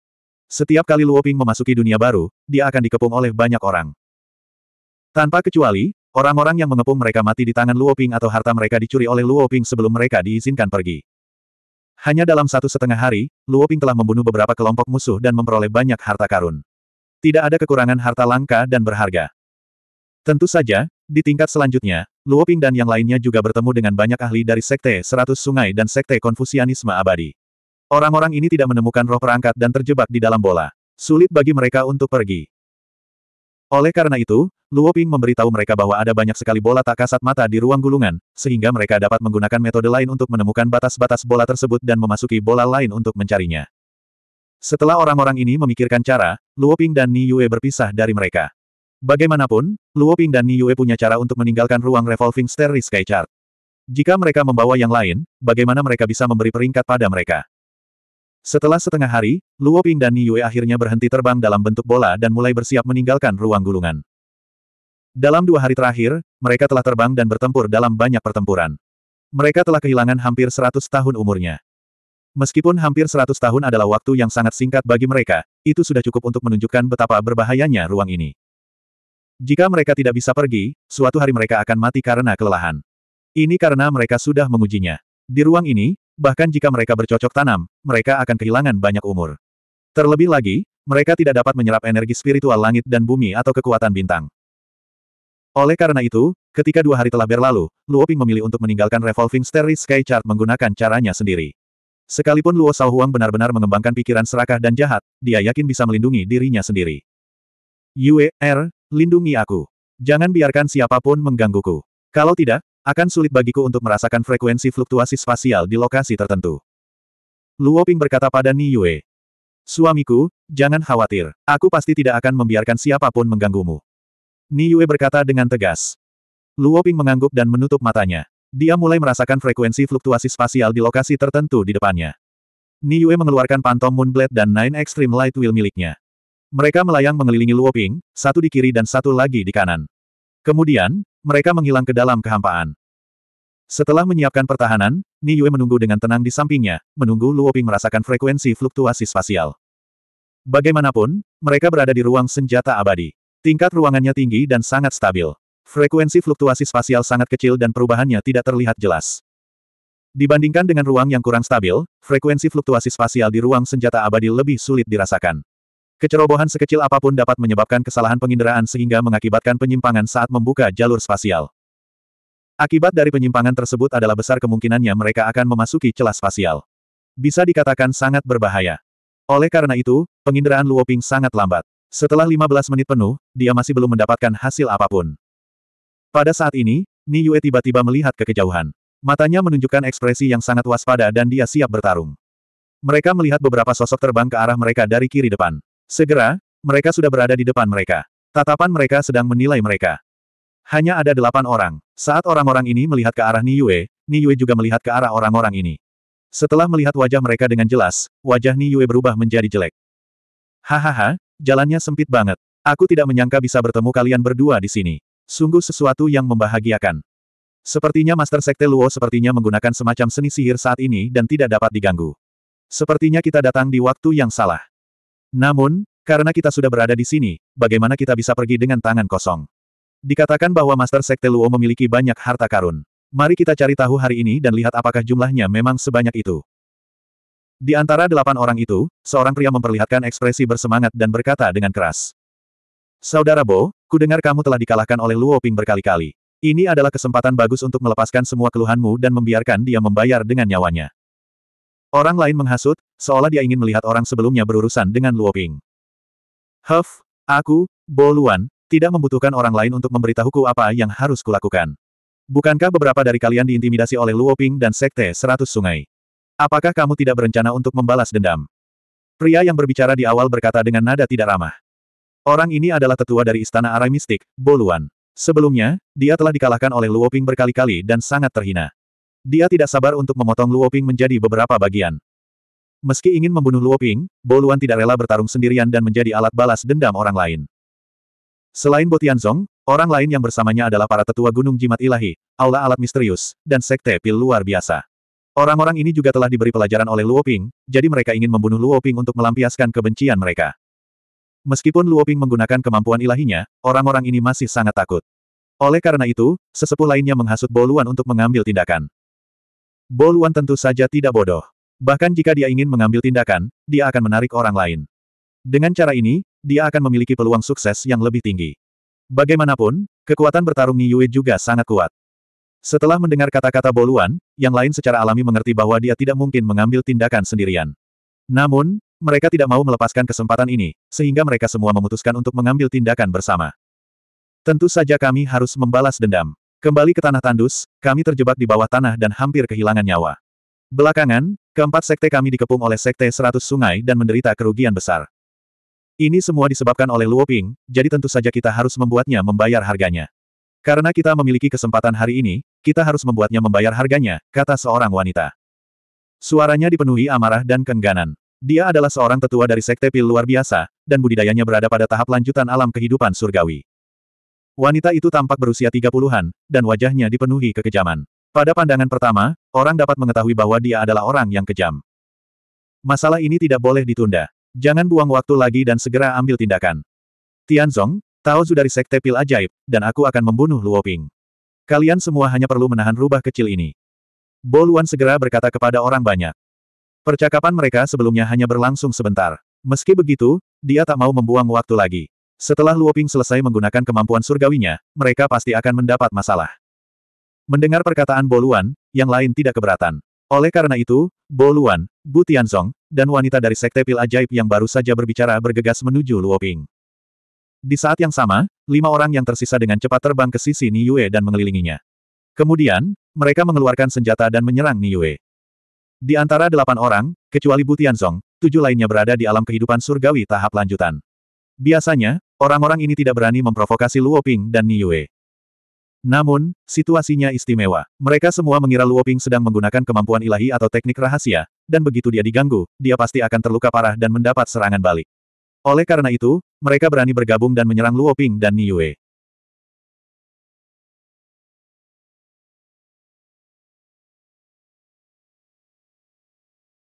Setiap kali Luoping memasuki dunia baru, dia akan dikepung oleh banyak orang. Tanpa kecuali, orang-orang yang mengepung mereka mati di tangan Luoping atau harta mereka dicuri oleh Luoping sebelum mereka diizinkan pergi. Hanya dalam satu setengah hari, Luoping telah membunuh beberapa kelompok musuh dan memperoleh banyak harta karun. Tidak ada kekurangan harta langka dan berharga. Tentu saja, di tingkat selanjutnya, Luoping dan yang lainnya juga bertemu dengan banyak ahli dari Sekte Seratus Sungai dan Sekte Konfusianisme Abadi. Orang-orang ini tidak menemukan roh perangkat dan terjebak di dalam bola. Sulit bagi mereka untuk pergi. Oleh karena itu, Luo Ping memberitahu mereka bahwa ada banyak sekali bola tak kasat mata di ruang gulungan, sehingga mereka dapat menggunakan metode lain untuk menemukan batas-batas bola tersebut dan memasuki bola lain untuk mencarinya. Setelah orang-orang ini memikirkan cara, Luo Ping dan Ni Yue berpisah dari mereka. Bagaimanapun, Luo Ping dan Ni Yue punya cara untuk meninggalkan ruang revolving stair Sky Chart. Jika mereka membawa yang lain, bagaimana mereka bisa memberi peringkat pada mereka? Setelah setengah hari, Luo Ping dan Yue akhirnya berhenti terbang dalam bentuk bola dan mulai bersiap meninggalkan ruang gulungan. Dalam dua hari terakhir, mereka telah terbang dan bertempur dalam banyak pertempuran. Mereka telah kehilangan hampir 100 tahun umurnya. Meskipun hampir 100 tahun adalah waktu yang sangat singkat bagi mereka, itu sudah cukup untuk menunjukkan betapa berbahayanya ruang ini. Jika mereka tidak bisa pergi, suatu hari mereka akan mati karena kelelahan. Ini karena mereka sudah mengujinya. Di ruang ini, bahkan jika mereka bercocok tanam, mereka akan kehilangan banyak umur. Terlebih lagi, mereka tidak dapat menyerap energi spiritual langit dan bumi atau kekuatan bintang. Oleh karena itu, ketika dua hari telah berlalu, Luo Ping memilih untuk meninggalkan Revolving Starry Sky Chart menggunakan caranya sendiri. Sekalipun Luo Sao Huang benar-benar mengembangkan pikiran serakah dan jahat, dia yakin bisa melindungi dirinya sendiri. Yue, Er, lindungi aku. Jangan biarkan siapapun menggangguku. Kalau tidak, akan sulit bagiku untuk merasakan frekuensi fluktuasi spasial di lokasi tertentu. Luo Ping berkata pada Ni Yue. Suamiku, jangan khawatir, aku pasti tidak akan membiarkan siapapun mengganggumu. Ni Yue berkata dengan tegas. Luo Ping mengangguk dan menutup matanya. Dia mulai merasakan frekuensi fluktuasi spasial di lokasi tertentu di depannya. Ni Yue mengeluarkan pantom Moonblade dan Nine Extreme Light Wheel miliknya. Mereka melayang mengelilingi Luo Ping, satu di kiri dan satu lagi di kanan. Kemudian, mereka menghilang ke dalam kehampaan. Setelah menyiapkan pertahanan, Ni Yue menunggu dengan tenang di sampingnya, menunggu Luoping merasakan frekuensi fluktuasi spasial. Bagaimanapun, mereka berada di ruang senjata abadi. Tingkat ruangannya tinggi dan sangat stabil. Frekuensi fluktuasi spasial sangat kecil dan perubahannya tidak terlihat jelas. Dibandingkan dengan ruang yang kurang stabil, frekuensi fluktuasi spasial di ruang senjata abadi lebih sulit dirasakan. Kecerobohan sekecil apapun dapat menyebabkan kesalahan penginderaan sehingga mengakibatkan penyimpangan saat membuka jalur spasial. Akibat dari penyimpangan tersebut adalah besar kemungkinannya mereka akan memasuki celah spasial. Bisa dikatakan sangat berbahaya. Oleh karena itu, penginderaan Luoping sangat lambat. Setelah 15 menit penuh, dia masih belum mendapatkan hasil apapun. Pada saat ini, Ni Yue tiba-tiba melihat ke kejauhan. Matanya menunjukkan ekspresi yang sangat waspada dan dia siap bertarung. Mereka melihat beberapa sosok terbang ke arah mereka dari kiri depan. Segera, mereka sudah berada di depan mereka. Tatapan mereka sedang menilai mereka. Hanya ada delapan orang. Saat orang-orang ini melihat ke arah Niue, Yue juga melihat ke arah orang-orang ini. Setelah melihat wajah mereka dengan jelas, wajah Yue berubah menjadi jelek. Hahaha, jalannya sempit banget. Aku tidak menyangka bisa bertemu kalian berdua di sini. Sungguh sesuatu yang membahagiakan. Sepertinya Master Sekte Luo sepertinya menggunakan semacam seni sihir saat ini dan tidak dapat diganggu. Sepertinya kita datang di waktu yang salah. Namun, karena kita sudah berada di sini, bagaimana kita bisa pergi dengan tangan kosong? Dikatakan bahwa Master Sekte Luo memiliki banyak harta karun. Mari kita cari tahu hari ini dan lihat apakah jumlahnya memang sebanyak itu. Di antara delapan orang itu, seorang pria memperlihatkan ekspresi bersemangat dan berkata dengan keras. Saudara Bo, kudengar kamu telah dikalahkan oleh Luo Ping berkali-kali. Ini adalah kesempatan bagus untuk melepaskan semua keluhanmu dan membiarkan dia membayar dengan nyawanya. Orang lain menghasut, seolah dia ingin melihat orang sebelumnya berurusan dengan Luoping. Huff, aku, Boluan, tidak membutuhkan orang lain untuk memberitahuku apa yang harus kulakukan. Bukankah beberapa dari kalian diintimidasi oleh Luoping dan Sekte Seratus Sungai? Apakah kamu tidak berencana untuk membalas dendam? Pria yang berbicara di awal berkata dengan nada tidak ramah. Orang ini adalah tetua dari Istana Arai Mistik, Boluan. Sebelumnya, dia telah dikalahkan oleh Luoping berkali-kali dan sangat terhina. Dia tidak sabar untuk memotong Luoping menjadi beberapa bagian. Meski ingin membunuh Luoping, Boluan tidak rela bertarung sendirian dan menjadi alat balas dendam orang lain. Selain Botianzong, orang lain yang bersamanya adalah para tetua Gunung Jimat Ilahi, Aula Alat Misterius, dan Sekte Pil luar biasa. Orang-orang ini juga telah diberi pelajaran oleh Luoping, jadi mereka ingin membunuh Luoping untuk melampiaskan kebencian mereka. Meskipun Luoping menggunakan kemampuan ilahinya, orang-orang ini masih sangat takut. Oleh karena itu, sesepuh lainnya menghasut Boluan untuk mengambil tindakan. Boluan tentu saja tidak bodoh. Bahkan jika dia ingin mengambil tindakan, dia akan menarik orang lain. Dengan cara ini, dia akan memiliki peluang sukses yang lebih tinggi. Bagaimanapun, kekuatan bertarung Niue juga sangat kuat. Setelah mendengar kata-kata Boluan, yang lain secara alami mengerti bahwa dia tidak mungkin mengambil tindakan sendirian. Namun, mereka tidak mau melepaskan kesempatan ini, sehingga mereka semua memutuskan untuk mengambil tindakan bersama. Tentu saja kami harus membalas dendam. Kembali ke tanah tandus, kami terjebak di bawah tanah dan hampir kehilangan nyawa. Belakangan, keempat sekte kami dikepung oleh sekte seratus sungai dan menderita kerugian besar. Ini semua disebabkan oleh Luoping, jadi tentu saja kita harus membuatnya membayar harganya. Karena kita memiliki kesempatan hari ini, kita harus membuatnya membayar harganya, kata seorang wanita. Suaranya dipenuhi amarah dan kengganan. Dia adalah seorang tetua dari sekte pil luar biasa, dan budidayanya berada pada tahap lanjutan alam kehidupan surgawi. Wanita itu tampak berusia tiga puluhan, dan wajahnya dipenuhi kekejaman. Pada pandangan pertama, orang dapat mengetahui bahwa dia adalah orang yang kejam. Masalah ini tidak boleh ditunda. Jangan buang waktu lagi dan segera ambil tindakan. Tianzong, Taozu dari Sekte Pil Ajaib, dan aku akan membunuh Luoping. Kalian semua hanya perlu menahan rubah kecil ini. Boluan segera berkata kepada orang banyak. Percakapan mereka sebelumnya hanya berlangsung sebentar. Meski begitu, dia tak mau membuang waktu lagi. Setelah Luoping selesai menggunakan kemampuan surgawinya, mereka pasti akan mendapat masalah. Mendengar perkataan Boluan, yang lain tidak keberatan. Oleh karena itu, Boluan, Bu Tianzong, dan wanita dari Sekte Pil Ajaib yang baru saja berbicara bergegas menuju Luoping. Di saat yang sama, lima orang yang tersisa dengan cepat terbang ke sisi Yue dan mengelilinginya. Kemudian, mereka mengeluarkan senjata dan menyerang Yue. Di antara delapan orang, kecuali Bu Tianzong, tujuh lainnya berada di alam kehidupan surgawi tahap lanjutan. Biasanya, orang-orang ini tidak berani memprovokasi Luoping dan Niue. Namun, situasinya istimewa. Mereka semua mengira Luoping sedang menggunakan kemampuan ilahi atau teknik rahasia, dan begitu dia diganggu, dia pasti akan terluka parah dan mendapat serangan balik. Oleh karena itu, mereka berani bergabung dan menyerang Luoping dan Niue.